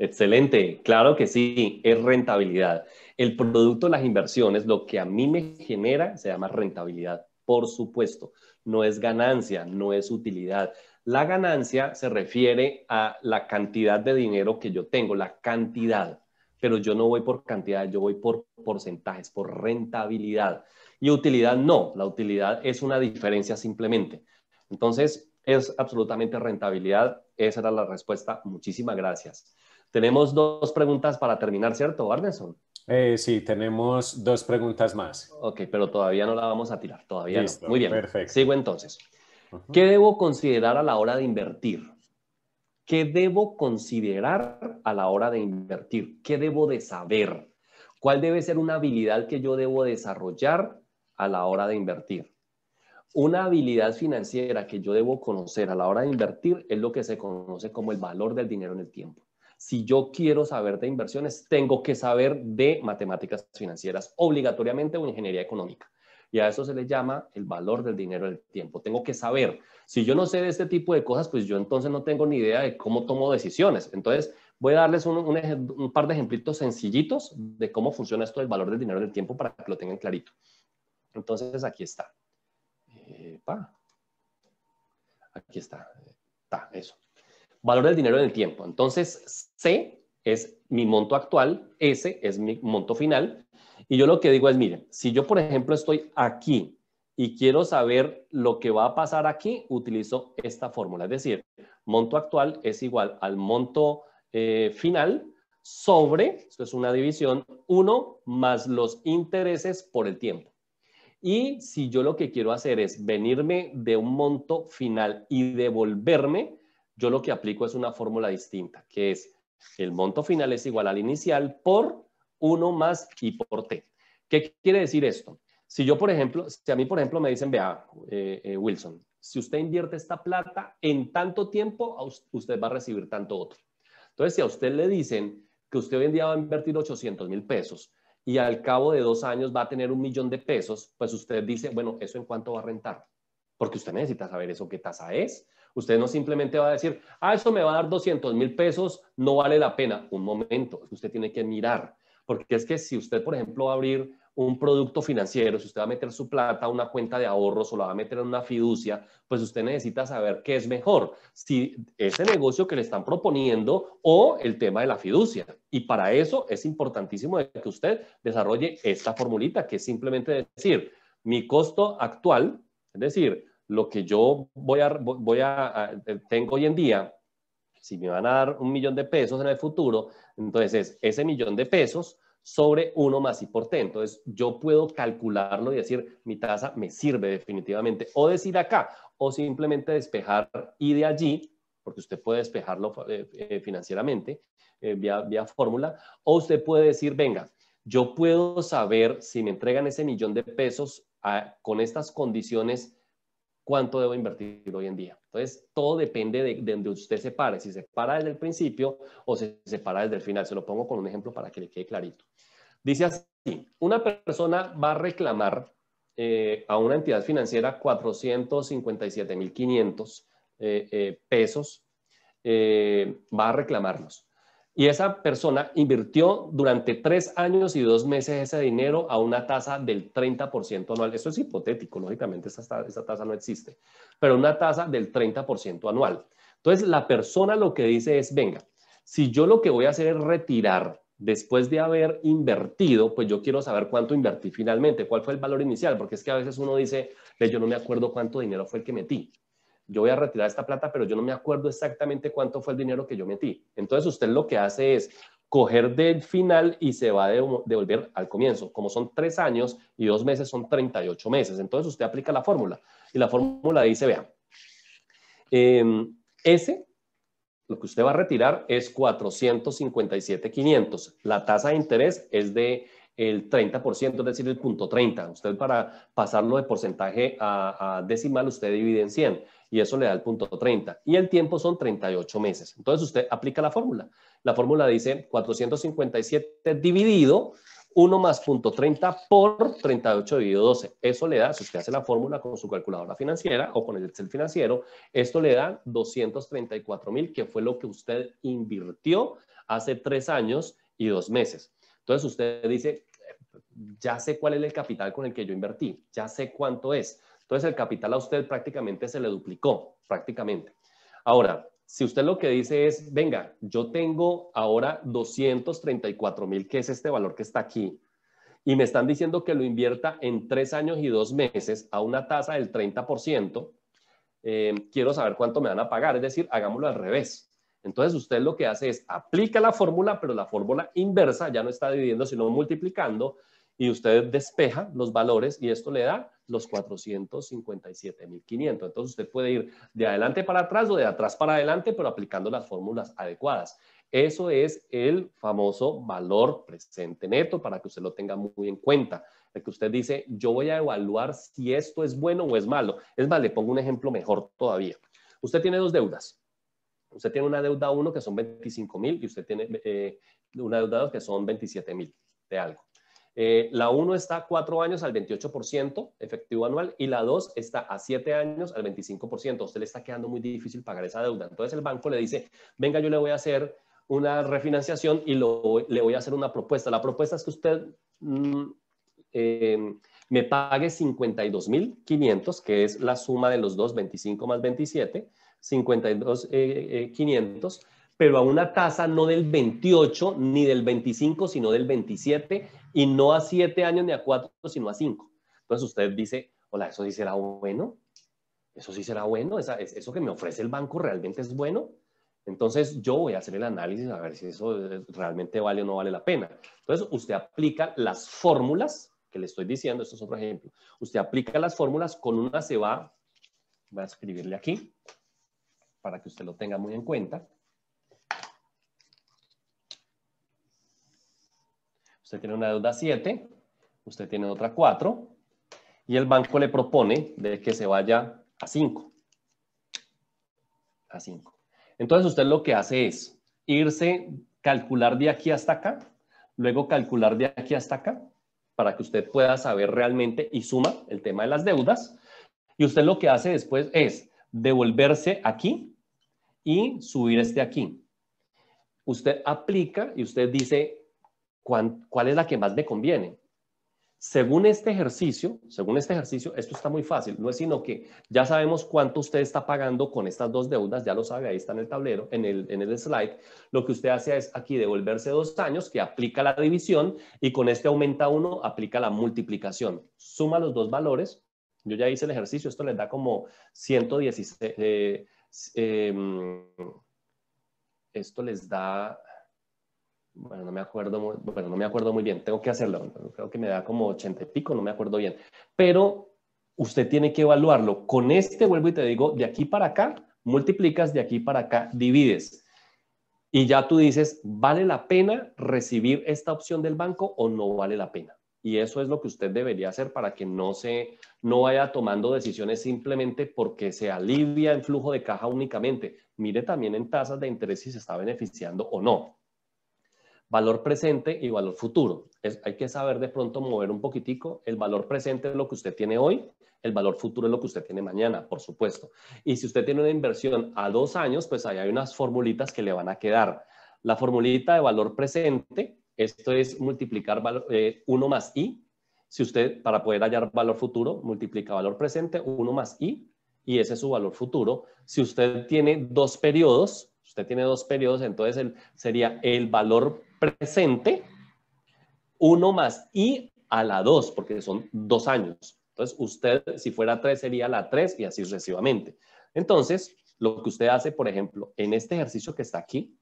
Excelente, claro que sí, es rentabilidad. El producto, las inversiones, lo que a mí me genera se llama rentabilidad, por supuesto. No es ganancia, no es utilidad. La ganancia se refiere a la cantidad de dinero que yo tengo, la cantidad, pero yo no voy por cantidad, yo voy por porcentajes, por rentabilidad y utilidad no. La utilidad es una diferencia simplemente. Entonces, es absolutamente rentabilidad. Esa era la respuesta. Muchísimas gracias. Tenemos dos preguntas para terminar, ¿cierto, Arneson? Eh, sí, tenemos dos preguntas más. Ok, pero todavía no la vamos a tirar, todavía no. Muy bien, perfecto. sigo entonces. ¿Qué debo considerar a la hora de invertir? ¿Qué debo considerar a la hora de invertir? ¿Qué debo de saber? ¿Cuál debe ser una habilidad que yo debo desarrollar a la hora de invertir. Una habilidad financiera que yo debo conocer a la hora de invertir es lo que se conoce como el valor del dinero en el tiempo. Si yo quiero saber de inversiones, tengo que saber de matemáticas financieras, obligatoriamente o ingeniería económica. Y a eso se le llama el valor del dinero en el tiempo. Tengo que saber. Si yo no sé de este tipo de cosas, pues yo entonces no tengo ni idea de cómo tomo decisiones. Entonces, voy a darles un, par de ejemplitos sencillitos de cómo funciona esto del valor del dinero en el tiempo para que lo tengan clarito. Entonces aquí está. Eh, aquí está. Ta, eso. Valor del dinero en el tiempo. Entonces C es mi monto actual, S es mi monto final. Y yo lo que digo es, miren, si yo por ejemplo estoy aquí y quiero saber lo que va a pasar aquí, utilizo esta fórmula. Es decir, monto actual es igual al monto eh, final sobre, esto es una división, 1 más los intereses por el tiempo. Y si yo lo que quiero hacer es venirme de un monto final y devolverme, yo lo que aplico es una fórmula distinta, que es el monto final es igual al inicial por 1 más y por T. ¿Qué quiere decir esto? Si yo, por ejemplo, si a mí, por ejemplo, me dicen, vea, eh, eh, Wilson, si usted invierte esta plata en tanto tiempo, usted va a recibir tanto otro. Entonces, si a usted le dicen que usted hoy en día va a invertir 800 mil pesos, y al cabo de dos años va a tener un millón de pesos, pues usted dice, bueno, ¿eso en cuánto va a rentar? Porque usted necesita saber eso, qué tasa es. Usted no simplemente va a decir, ah, eso me va a dar 200 mil pesos, no vale la pena. Un momento, usted tiene que mirar. Porque es que si usted, por ejemplo, va a abrir un producto financiero, si usted va a meter su plata a una cuenta de ahorros o la va a meter en una fiducia, pues usted necesita saber qué es mejor, si ese negocio que le están proponiendo o el tema de la fiducia. Y para eso es importantísimo que usted desarrolle esta formulita, que es simplemente decir, mi costo actual, es decir, lo que yo voy a, voy a, tengo hoy en día, si me van a dar un millón de pesos en el futuro, entonces ese millón de pesos sobre 1 más y por T. Entonces, yo puedo calcularlo y decir, mi tasa me sirve definitivamente, o decir acá, o simplemente despejar y de allí, porque usted puede despejarlo eh, eh, financieramente eh, vía, fórmula, o usted puede decir, venga, yo puedo saber si me entregan ese millón de pesos con estas condiciones, cuánto debo invertir hoy en día. Entonces, todo depende de, donde usted se pare, si se para desde el principio o se para desde el final. Se lo pongo con un ejemplo para que le quede clarito. Dice así, una persona va a reclamar eh, a una entidad financiera 457.500 mil eh, eh, pesos, eh, va a reclamarlos. Y esa persona invirtió durante tres años y dos meses ese dinero a una tasa del 30% anual. Eso es hipotético, lógicamente esa, tasa no existe, pero una tasa del 30% anual. Entonces, la persona lo que dice es, venga, si yo lo que voy a hacer es retirar después de haber invertido, pues yo quiero saber cuánto invertí finalmente, cuál fue el valor inicial, porque es que a veces uno dice, yo no me acuerdo cuánto dinero fue el que metí yo voy a retirar esta plata, pero yo no me acuerdo exactamente cuánto fue el dinero que yo metí. Entonces usted lo que hace es coger del final y se va a devolver al comienzo. Como son tres años y dos meses, son 38 meses. Entonces usted aplica la fórmula y la fórmula dice, vea, em, ese lo que usted va a retirar es 457.500. La tasa de interés es de el 30%, es decir, el punto 30. Usted para pasarlo de porcentaje a, decimal, usted divide en 100 y eso le da el punto 30. Y el tiempo son 38 meses. Entonces usted aplica la fórmula. La fórmula dice 457 dividido 1 más punto 30 por 38 dividido 12. Eso le da, si usted hace la fórmula con su calculadora financiera o con el Excel financiero, esto le da 234 mil, que fue lo que usted invirtió hace tres años y dos meses. Entonces usted dice, ya sé cuál es el capital con el que yo invertí, ya sé cuánto es. Entonces el capital a usted prácticamente se le duplicó, prácticamente. Ahora, si usted lo que dice es, venga, yo tengo ahora 234 mil, que es este valor que está aquí, y me están diciendo que lo invierta en tres años y dos meses a una tasa del 30%, eh, quiero saber cuánto me van a pagar. Es decir, hagámoslo al revés. Entonces usted lo que hace es aplica la fórmula, pero la fórmula inversa ya no está dividiendo, sino multiplicando, y usted despeja los valores y esto le da los 457.500. Entonces usted puede ir de adelante para atrás o de atrás para adelante, pero aplicando las fórmulas adecuadas. Eso es el famoso valor presente neto para que usted lo tenga muy en cuenta. El que usted dice, yo voy a evaluar si esto es bueno o es malo. Es más, le pongo un ejemplo mejor todavía. Usted tiene dos deudas. Usted tiene una deuda 1 que son 25 mil y usted tiene eh, una deuda 2 que son 27 mil de algo. Eh, la 1 está a 4 años al 28% efectivo anual y la 2 está a 7 años al 25%. usted le está quedando muy difícil pagar esa deuda. Entonces el banco le dice, venga, yo le voy a hacer una refinanciación y le voy a hacer una propuesta. La propuesta es que usted mm, eh, me pague 52.500, que es la suma de los dos, 25 más 27, 52,500, eh, eh, eh, pero a una tasa no del 28 ni del 25, sino del 27 y no a 7 años ni a 4, sino a 5. Entonces usted dice, hola, ¿eso sí será bueno? ¿Eso sí será bueno? ¿Eso que me ofrece el banco realmente es bueno? Entonces yo voy a hacer el análisis a ver si eso realmente vale o no vale la pena. Entonces usted aplica las fórmulas que le estoy diciendo, esto es otro ejemplo. Usted aplica las fórmulas, con una se va, voy a escribirle aquí, para que usted lo tenga muy en cuenta. Usted tiene una deuda 7, usted tiene otra 4 y el banco le propone de que se vaya a 5. A 5. Entonces usted lo que hace es irse, calcular de aquí hasta acá, luego calcular de aquí hasta acá, para que usted pueda saber realmente y suma el tema de las deudas. Y usted lo que hace después es devolverse aquí y subir este aquí. Usted aplica y usted dice cuál es la que más le conviene. Según este ejercicio, según este ejercicio, esto está muy fácil, no es sino que ya sabemos cuánto usted está pagando con estas dos deudas, ya lo sabe, ahí está en el tablero, en el, en el slide. Lo que usted hace es aquí devolverse dos años, que aplica la división y con este aumenta uno, aplica la multiplicación. Suma los dos valores, yo ya hice el ejercicio, esto les da como 116, Em, esto les da, bueno, no me acuerdo, muy, bueno, no me acuerdo muy bien, tengo que hacerlo, creo que me da como ochenta y pico, no me acuerdo bien, pero usted tiene que evaluarlo. Con este, vuelvo y te digo, de aquí para acá, multiplicas, de aquí para acá, divides. Y ya tú dices, ¿vale la pena recibir esta opción del banco o no vale la pena? Y eso es lo que usted debería hacer para que no se no vaya tomando decisiones simplemente porque se alivia el flujo de caja únicamente. Mire también en tasas de interés si se está beneficiando o no. Valor presente y valor futuro. hay que saber de pronto mover un poquitico. El valor presente es lo que usted tiene hoy, el valor futuro es lo que usted tiene mañana, por supuesto. Y si usted tiene una inversión a dos años, pues ahí hay unas formulitas que le van a quedar. La formulita de valor presente esto es multiplicar valor, 1 eh, más i. Si usted, para poder hallar valor futuro, multiplica valor presente, 1 más i, y ese es su valor futuro. Si usted tiene dos periodos, usted tiene dos periodos, entonces sería el valor presente, 1 más i a la 2, porque son dos años. Entonces, usted, si fuera 3, sería la 3 y así sucesivamente. Entonces, lo que usted hace, por ejemplo, en este ejercicio que está aquí,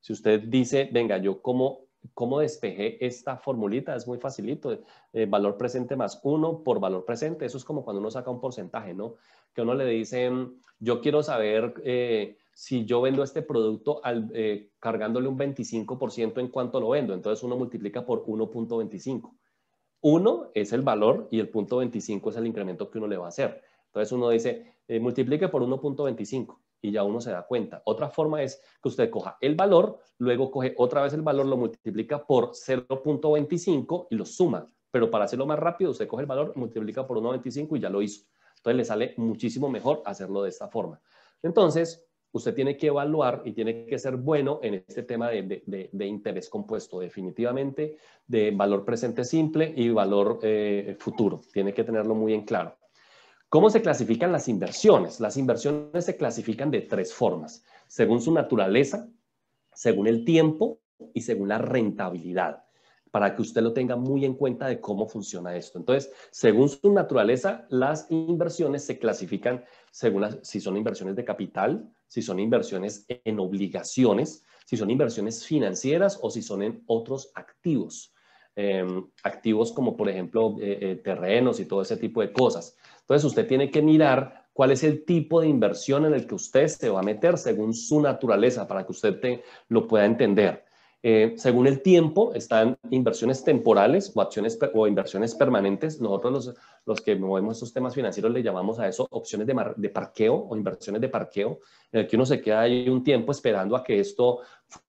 si usted dice, venga, yo como ¿Cómo despejé esta formulita? Es muy facilito. Eh, valor presente más uno por valor presente. Eso es como cuando uno saca un porcentaje, ¿no? Que uno le dice, mm, yo quiero saber eh, si yo vendo este producto al, eh, cargándole un 25% en cuánto lo vendo. Entonces uno multiplica por 1.25. 1 es el valor y el punto 25 es el incremento que uno le va a hacer. Entonces uno dice, multiplique por 1.25 y ya uno se da cuenta. Otra forma es que usted coja el valor, luego coge otra vez el valor, lo multiplica por 0.25 y lo suma. Pero para hacerlo más rápido, usted coge el valor, multiplica por 1.25 y ya lo hizo. Entonces le sale muchísimo mejor hacerlo de esta forma. Entonces, usted tiene que evaluar y tiene que ser bueno en este tema de, de, de, interés compuesto, definitivamente, de valor presente simple y valor eh, futuro. Tiene que tenerlo muy en claro. ¿Cómo se clasifican las inversiones? Las inversiones se clasifican de tres formas, según su naturaleza, según el tiempo y según la rentabilidad, para que usted lo tenga muy en cuenta de cómo funciona esto. Entonces, según su naturaleza, las inversiones se clasifican según si son inversiones de capital, si son inversiones en obligaciones, si son inversiones financieras o si son en otros activos. Em, activos como por ejemplo eh, eh, terrenos y todo ese tipo de cosas. Entonces usted tiene que mirar cuál es el tipo de inversión en el que usted se va a meter según su naturaleza para que usted lo pueda entender. Eh, según el tiempo, están inversiones temporales o, acciones, o inversiones permanentes. Nosotros los, los que movemos estos temas financieros le llamamos a eso opciones de, de parqueo o inversiones de parqueo, en el que uno se queda ahí un tiempo esperando a que esto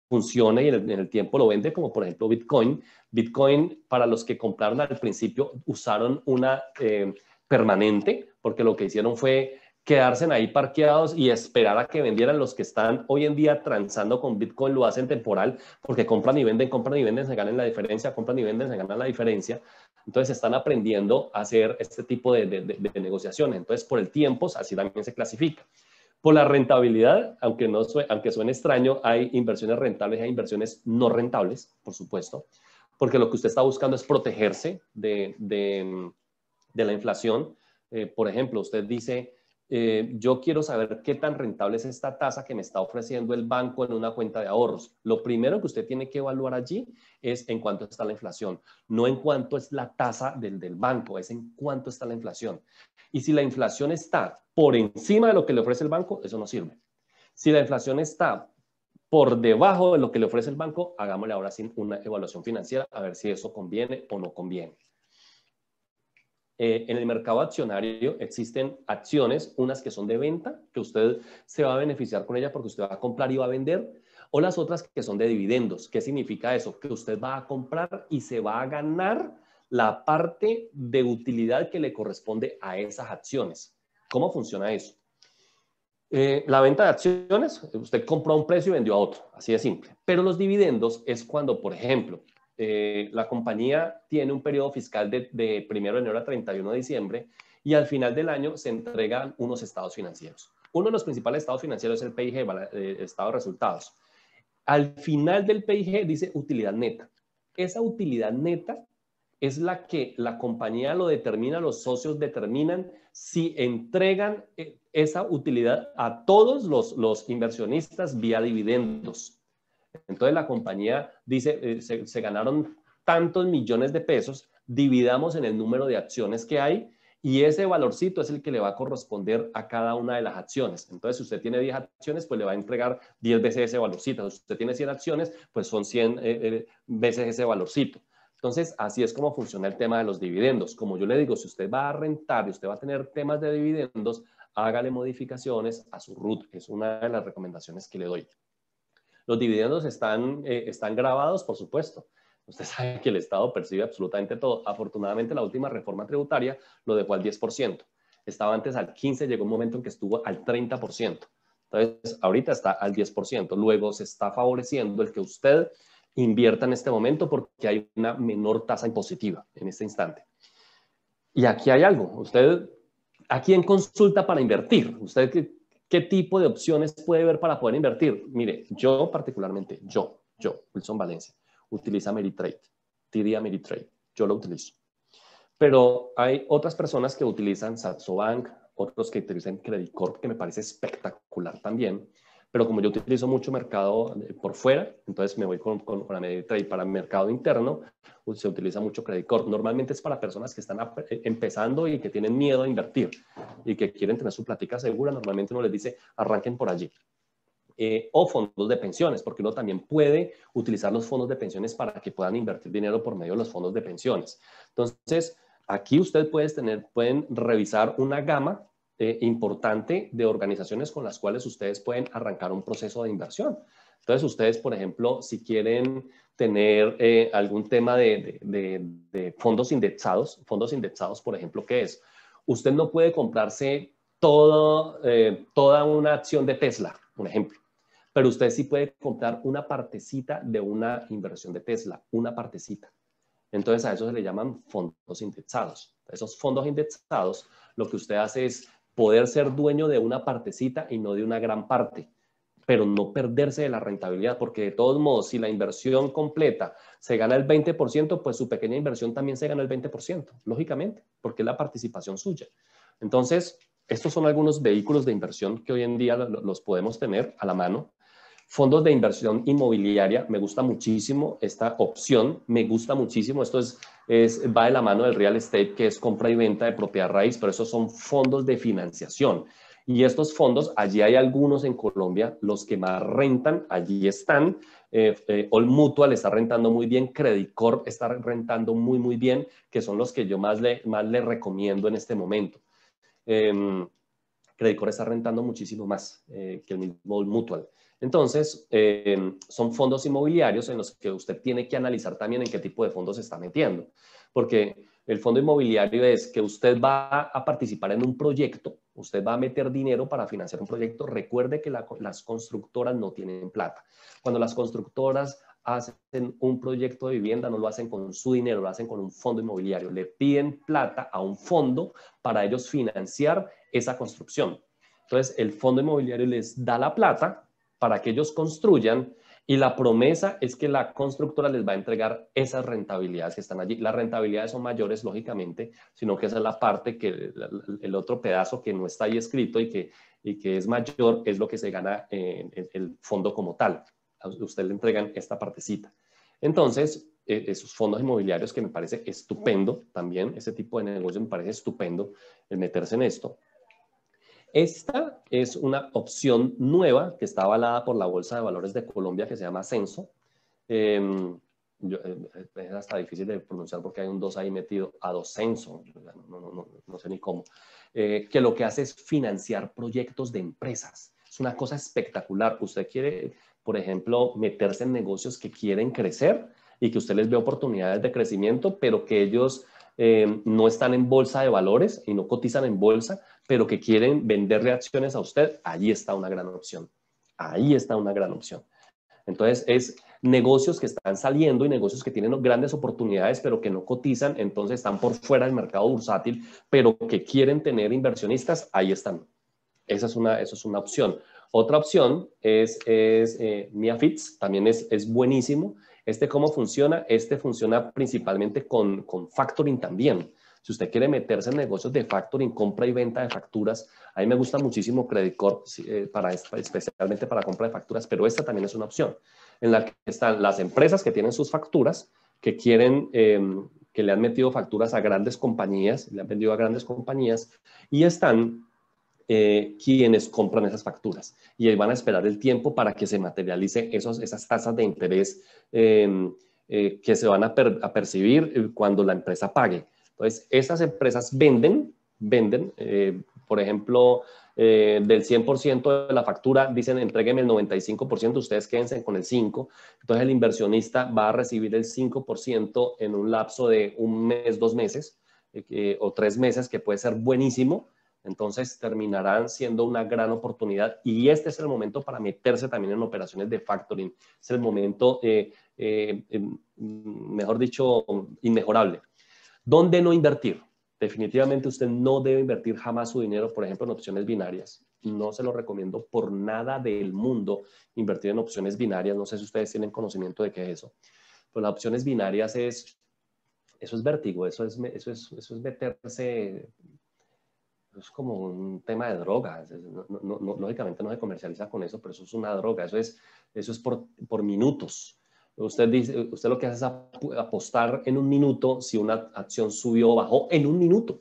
funcione y en el, tiempo lo vende, como por ejemplo Bitcoin. Bitcoin, para los que compraron al principio, usaron una... Eh, permanente, porque lo que hicieron fue quedarse ahí parqueados y esperar a que vendieran los que están hoy en día transando con Bitcoin, lo hacen temporal porque compran y venden, compran y venden, se ganan la diferencia, compran y venden, se ganan la diferencia. Entonces están aprendiendo a hacer este tipo de, de, negociaciones. Entonces por el tiempo, así también se clasifica. Por la rentabilidad, aunque, no aunque suene extraño, hay inversiones rentables y hay inversiones no rentables, por supuesto, porque lo que usted está buscando es protegerse de, de la inflación. Eh, por ejemplo, usted dice, eh, yo quiero saber qué tan rentable es esta tasa que me está ofreciendo el banco en una cuenta de ahorros. Lo primero que usted tiene que evaluar allí es en cuánto está la inflación, no en cuánto es la tasa del, del banco, es en cuánto está la inflación. Y si la inflación está por encima de lo que le ofrece el banco, eso no sirve. Si la inflación está por debajo de lo que le ofrece el banco, hagámosle ahora sin una evaluación financiera a ver si eso conviene o no conviene. Eh, en el mercado accionario existen acciones, unas que son de venta, que usted se va a beneficiar con ellas porque usted va a comprar y va a vender, o las otras que son de dividendos. ¿Qué significa eso? Que usted va a comprar y se va a ganar la parte de utilidad que le corresponde a esas acciones. ¿Cómo funciona eso? Eh, la venta de acciones, usted compró a un precio y vendió a otro, así de simple. Pero los dividendos es cuando, por ejemplo, eh, la compañía tiene un periodo fiscal de, primero 1 de enero a 31 de diciembre y al final del año se entregan unos estados financieros. Uno de los principales estados financieros es el PIG, el eh, estado de resultados. Al final del PIG dice utilidad neta. Esa utilidad neta es la que la compañía lo determina, los socios determinan si entregan eh, esa utilidad a todos los inversionistas vía dividendos. Entonces la compañía dice, eh, se, ganaron tantos millones de pesos, dividamos en el número de acciones que hay y ese valorcito es el que le va a corresponder a cada una de las acciones. Entonces, si usted tiene 10 acciones, pues le va a entregar 10 veces ese valorcito. Si usted tiene 100 acciones, pues son 100 eh, eh, veces ese valorcito. Entonces, así es como funciona el tema de los dividendos. Como yo le digo, si usted va a rentar y usted va a tener temas de dividendos, hágale modificaciones a su RUT. Es una de las recomendaciones que le doy. Los dividendos están, eh, están grabados, por supuesto. Usted [laughs] sabe que el Estado percibe absolutamente todo. Afortunadamente, la última reforma tributaria lo dejó al 10%. Estaba antes al 15%, llegó un momento en que estuvo al 30%. Entonces, ahorita está al 10%. Luego se está favoreciendo el que usted invierta en este momento porque hay una menor tasa impositiva en este instante. Y aquí hay algo. Usted, ¿a quién consulta para invertir? Usted que ¿Qué tipo de opciones puede ver para poder invertir? Mire, yo particularmente, yo, yo, Wilson Valencia, utiliza Meritrade, diría Meritrade, yo lo utilizo. Pero hay otras personas que utilizan Saxo Bank, otros que utilizan Credit Corp, que me parece espectacular también pero como yo utilizo mucho mercado eh, por fuera, entonces me voy con, con, la media trade para mercado interno, se utiliza mucho Credit Corp. Normalmente es para personas que están eh, empezando y que tienen miedo a invertir y que quieren tener su plática segura, normalmente uno les dice arranquen por allí. Eh, o fondos de pensiones, porque uno también puede utilizar los fondos de pensiones para que puedan invertir dinero por medio de los fondos de pensiones. Entonces, aquí ustedes tener, pueden revisar una gama eh, importante de organizaciones con las cuales ustedes pueden arrancar un proceso de inversión. Entonces, ustedes, por ejemplo, si quieren tener eh, algún tema de, fondos indexados, fondos indexados, por ejemplo, ¿qué es? Usted no puede comprarse todo, eh, toda una acción de Tesla, un ejemplo, pero usted sí puede comprar una partecita de una inversión de Tesla, una partecita. Entonces, a eso se le llaman fondos indexados. Esos fondos indexados, lo que usted hace es poder ser dueño de una partecita y no de una gran parte, pero no perderse de la rentabilidad, porque de todos modos, si la inversión completa se gana el 20%, pues su pequeña inversión también se gana el 20%, lógicamente, porque es la participación suya. Entonces, estos son algunos vehículos de inversión que hoy en día los podemos tener a la mano Fondos de inversión inmobiliaria, me gusta muchísimo esta opción, me gusta muchísimo, esto es, va de la mano del real estate, que es compra y venta de propiedad raíz, pero esos son fondos de financiación. Y estos fondos, allí hay algunos en Colombia, los que más rentan, allí están. Eh, All eh, Mutual está rentando muy bien, Credit Corp está rentando muy, muy bien, que son los que yo más le, más le recomiendo en este momento. Eh, em, Credit Corp está rentando muchísimo más eh, que el mismo All Mutual. Entonces, eh, son fondos inmobiliarios en los que usted tiene que analizar también en qué tipo de fondos se está metiendo, porque el fondo inmobiliario es que usted va a participar en un proyecto, usted va a meter dinero para financiar un proyecto. Recuerde que las constructoras no tienen plata. Cuando las constructoras hacen un proyecto de vivienda, no lo hacen con su dinero, lo hacen con un fondo inmobiliario. Le piden plata a un fondo para ellos financiar esa construcción. Entonces, el fondo inmobiliario les da la plata para que ellos construyan y la promesa es que la constructora les va a entregar esas rentabilidades que están allí. Las rentabilidades son mayores, lógicamente, sino que esa es la parte que el otro pedazo que no está ahí escrito y que, y que es mayor es lo que se gana en el fondo como tal. usted le entregan esta partecita. Entonces, e, esos fondos inmobiliarios que me parece estupendo también, ese tipo de negocio me parece estupendo el meterse en esto. Esta es una opción nueva que está avalada por la Bolsa de Valores de Colombia que se llama Censo. Em, eh, eh, es hasta difícil de pronunciar porque hay un 2 ahí metido, a dos no, no, sé ni cómo, eh, que lo que hace es financiar proyectos de empresas. Es una cosa espectacular. Usted quiere, por ejemplo, meterse en negocios que quieren crecer y que usted les ve oportunidades de crecimiento, pero que ellos em, no están en bolsa de valores y no cotizan en bolsa, pero que quieren vender reacciones a usted, ahí está una gran opción. Ahí está una gran opción. Entonces, es negocios que están saliendo y negocios que tienen grandes oportunidades, pero que no cotizan, entonces están por fuera del mercado bursátil, pero que quieren tener inversionistas, ahí están. Esa es una, es una opción. Otra opción es, eh, MiaFits, también es, es buenísimo. Este cómo funciona, este funciona principalmente con, con factoring también. Si usted quiere meterse en negocios de factoring, compra y venta de facturas, a mí me gusta muchísimo Credit Corp, eh, para, especialmente para compra de facturas, pero esta también es una opción en la que están las empresas que tienen sus facturas, que quieren, em, que le han metido facturas a grandes compañías, le han vendido a grandes compañías, y están eh, quienes compran esas facturas. Y ahí van a esperar el tiempo para que se materialice esos, esas tasas de interés em, eh, que se van a percibir cuando la empresa pague. Entonces, esas empresas venden, venden, eh, por ejemplo, eh, del 100% de la factura, dicen entreguenme el 95%, ustedes quédense con el 5%. Entonces, el inversionista va a recibir el 5% en un lapso de un mes, dos meses eh, o tres meses, que puede ser buenísimo. Entonces terminarán siendo una gran oportunidad y este es el momento para meterse también en operaciones de factoring. Es el momento, mejor dicho, inmejorable. ¿Dónde no invertir? Definitivamente usted no debe invertir jamás su dinero, por ejemplo, en opciones binarias. No se lo recomiendo por nada del mundo invertir en opciones binarias. No sé si ustedes tienen conocimiento de qué es eso. Pero pues las opciones binarias es, eso es vértigo, eso es, eso es, eso meterse, es como un tema de drogas. lógicamente no se comercializa con eso, pero eso es una droga. Eso es, por, por minutos. Usted, dice, usted lo que hace es apostar en un minuto si una acción subió o bajó en un minuto.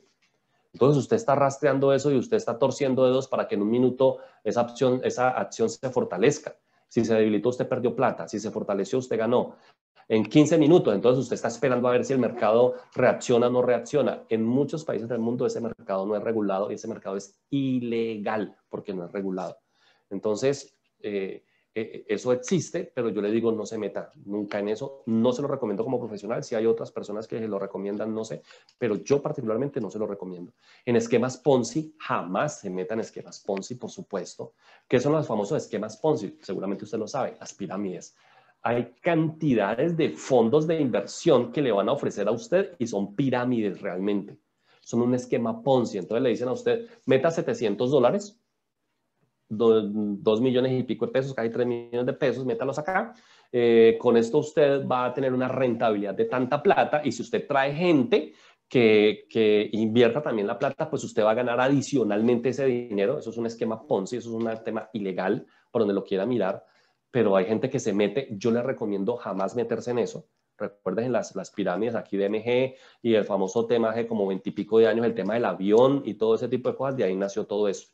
Entonces usted está rastreando eso y usted está torciendo dedos para que en un minuto esa acción, esa acción se fortalezca. Si se debilitó, usted perdió plata. Si se fortaleció, usted ganó. En 15 minutos, entonces usted está esperando a ver si el mercado reacciona o no reacciona. En muchos países del mundo ese mercado no es regulado y ese mercado es ilegal porque no es regulado. Entonces, eh, e, e, eso existe, pero yo le digo no se meta nunca en eso. No se lo recomiendo como profesional, si hay otras personas que se lo recomiendan, no sé, pero yo particularmente no se lo recomiendo. En esquemas Ponzi, jamás se metan esquemas Ponzi, por supuesto. que son los famosos esquemas Ponzi? Seguramente usted lo sabe, las pirámides hay cantidades de fondos de inversión que le van a ofrecer a usted y son pirámides realmente. Son un esquema Ponzi. Entonces le dicen a usted, meta 700 dólares 2 dos millones y pico de pesos, casi tres millones de pesos, métalos acá. Eh, con esto usted va a tener una rentabilidad de tanta plata y si usted trae gente que, que, invierta también la plata, pues usted va a ganar adicionalmente ese dinero. Eso es un esquema Ponzi, eso es un tema ilegal por donde lo quiera mirar, pero hay gente que se mete, yo le recomiendo jamás meterse en eso. Recuerden las, las pirámides aquí de MG y el famoso tema de como veintipico de años, el tema del avión y todo ese tipo de cosas, de ahí nació todo eso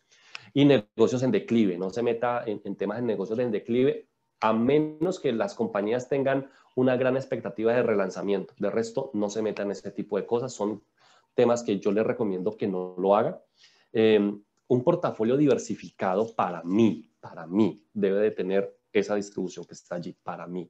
y negocios en declive. No se meta en, temas de negocios en declive a menos que las compañías tengan una gran expectativa de relanzamiento. De resto, no se meta en ese tipo de cosas. Son temas que yo les recomiendo que no lo haga em, un portafolio diversificado para mí, para mí, debe de tener esa distribución que está allí, para mí.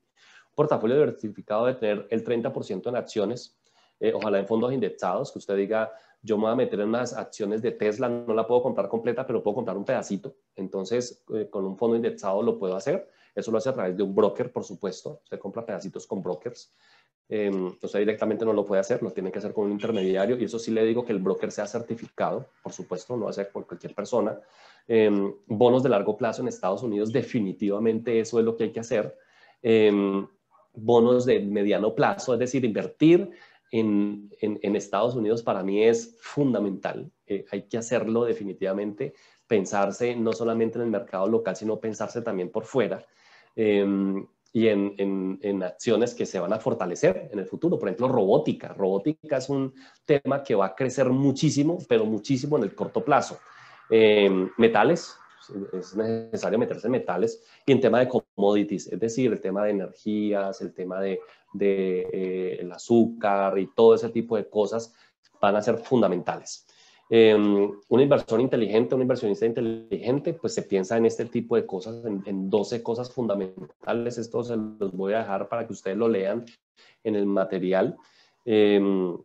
portafolio diversificado debe tener el 30% en acciones, eh, ojalá en fondos indexados, que usted diga, yo me voy a meter en unas acciones de Tesla, no la puedo comprar completa, pero puedo comprar un pedacito. Entonces, eh, con un fondo indexado lo puedo hacer. Eso lo hace a través de un broker, por supuesto. Usted compra pedacitos con brokers. Eh, em, usted directamente no lo puede hacer, lo tiene que hacer con un intermediario. Y eso sí le digo que el broker sea certificado, por supuesto, no va a ser por cualquier persona. Em, bonos de largo plazo en Estados Unidos, definitivamente eso es lo que hay que hacer. Em, bonos de mediano plazo, es decir, invertir en, Estados Unidos para mí es fundamental. Eh, hay que hacerlo definitivamente, pensarse no solamente en el mercado local, sino pensarse también por fuera. Em, y en, acciones que se van a fortalecer en el futuro. Por ejemplo, robótica. Robótica es un tema que va a crecer muchísimo, pero muchísimo en el corto plazo. Em, metales, es necesario meterse en metales y en tema de commodities, es decir, el tema de energías, el tema de, de eh, el azúcar y todo ese tipo de cosas van a ser fundamentales. Em, una inversión inteligente, un inversionista inteligente, pues se piensa en este tipo de cosas, en, 12 cosas fundamentales. Esto se los voy a dejar para que ustedes lo lean en el material em,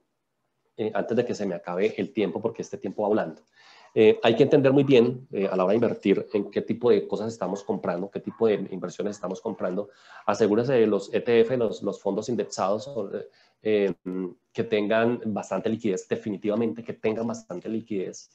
eh, antes de que se me acabe el tiempo, porque este tiempo va hablando. Eh, hay que entender muy bien eh, a la hora de invertir en qué tipo de cosas estamos comprando, qué tipo de inversiones estamos comprando. Asegúrese de los ETF, los, fondos indexados, eh, em, que tengan bastante liquidez, definitivamente que tengan bastante liquidez.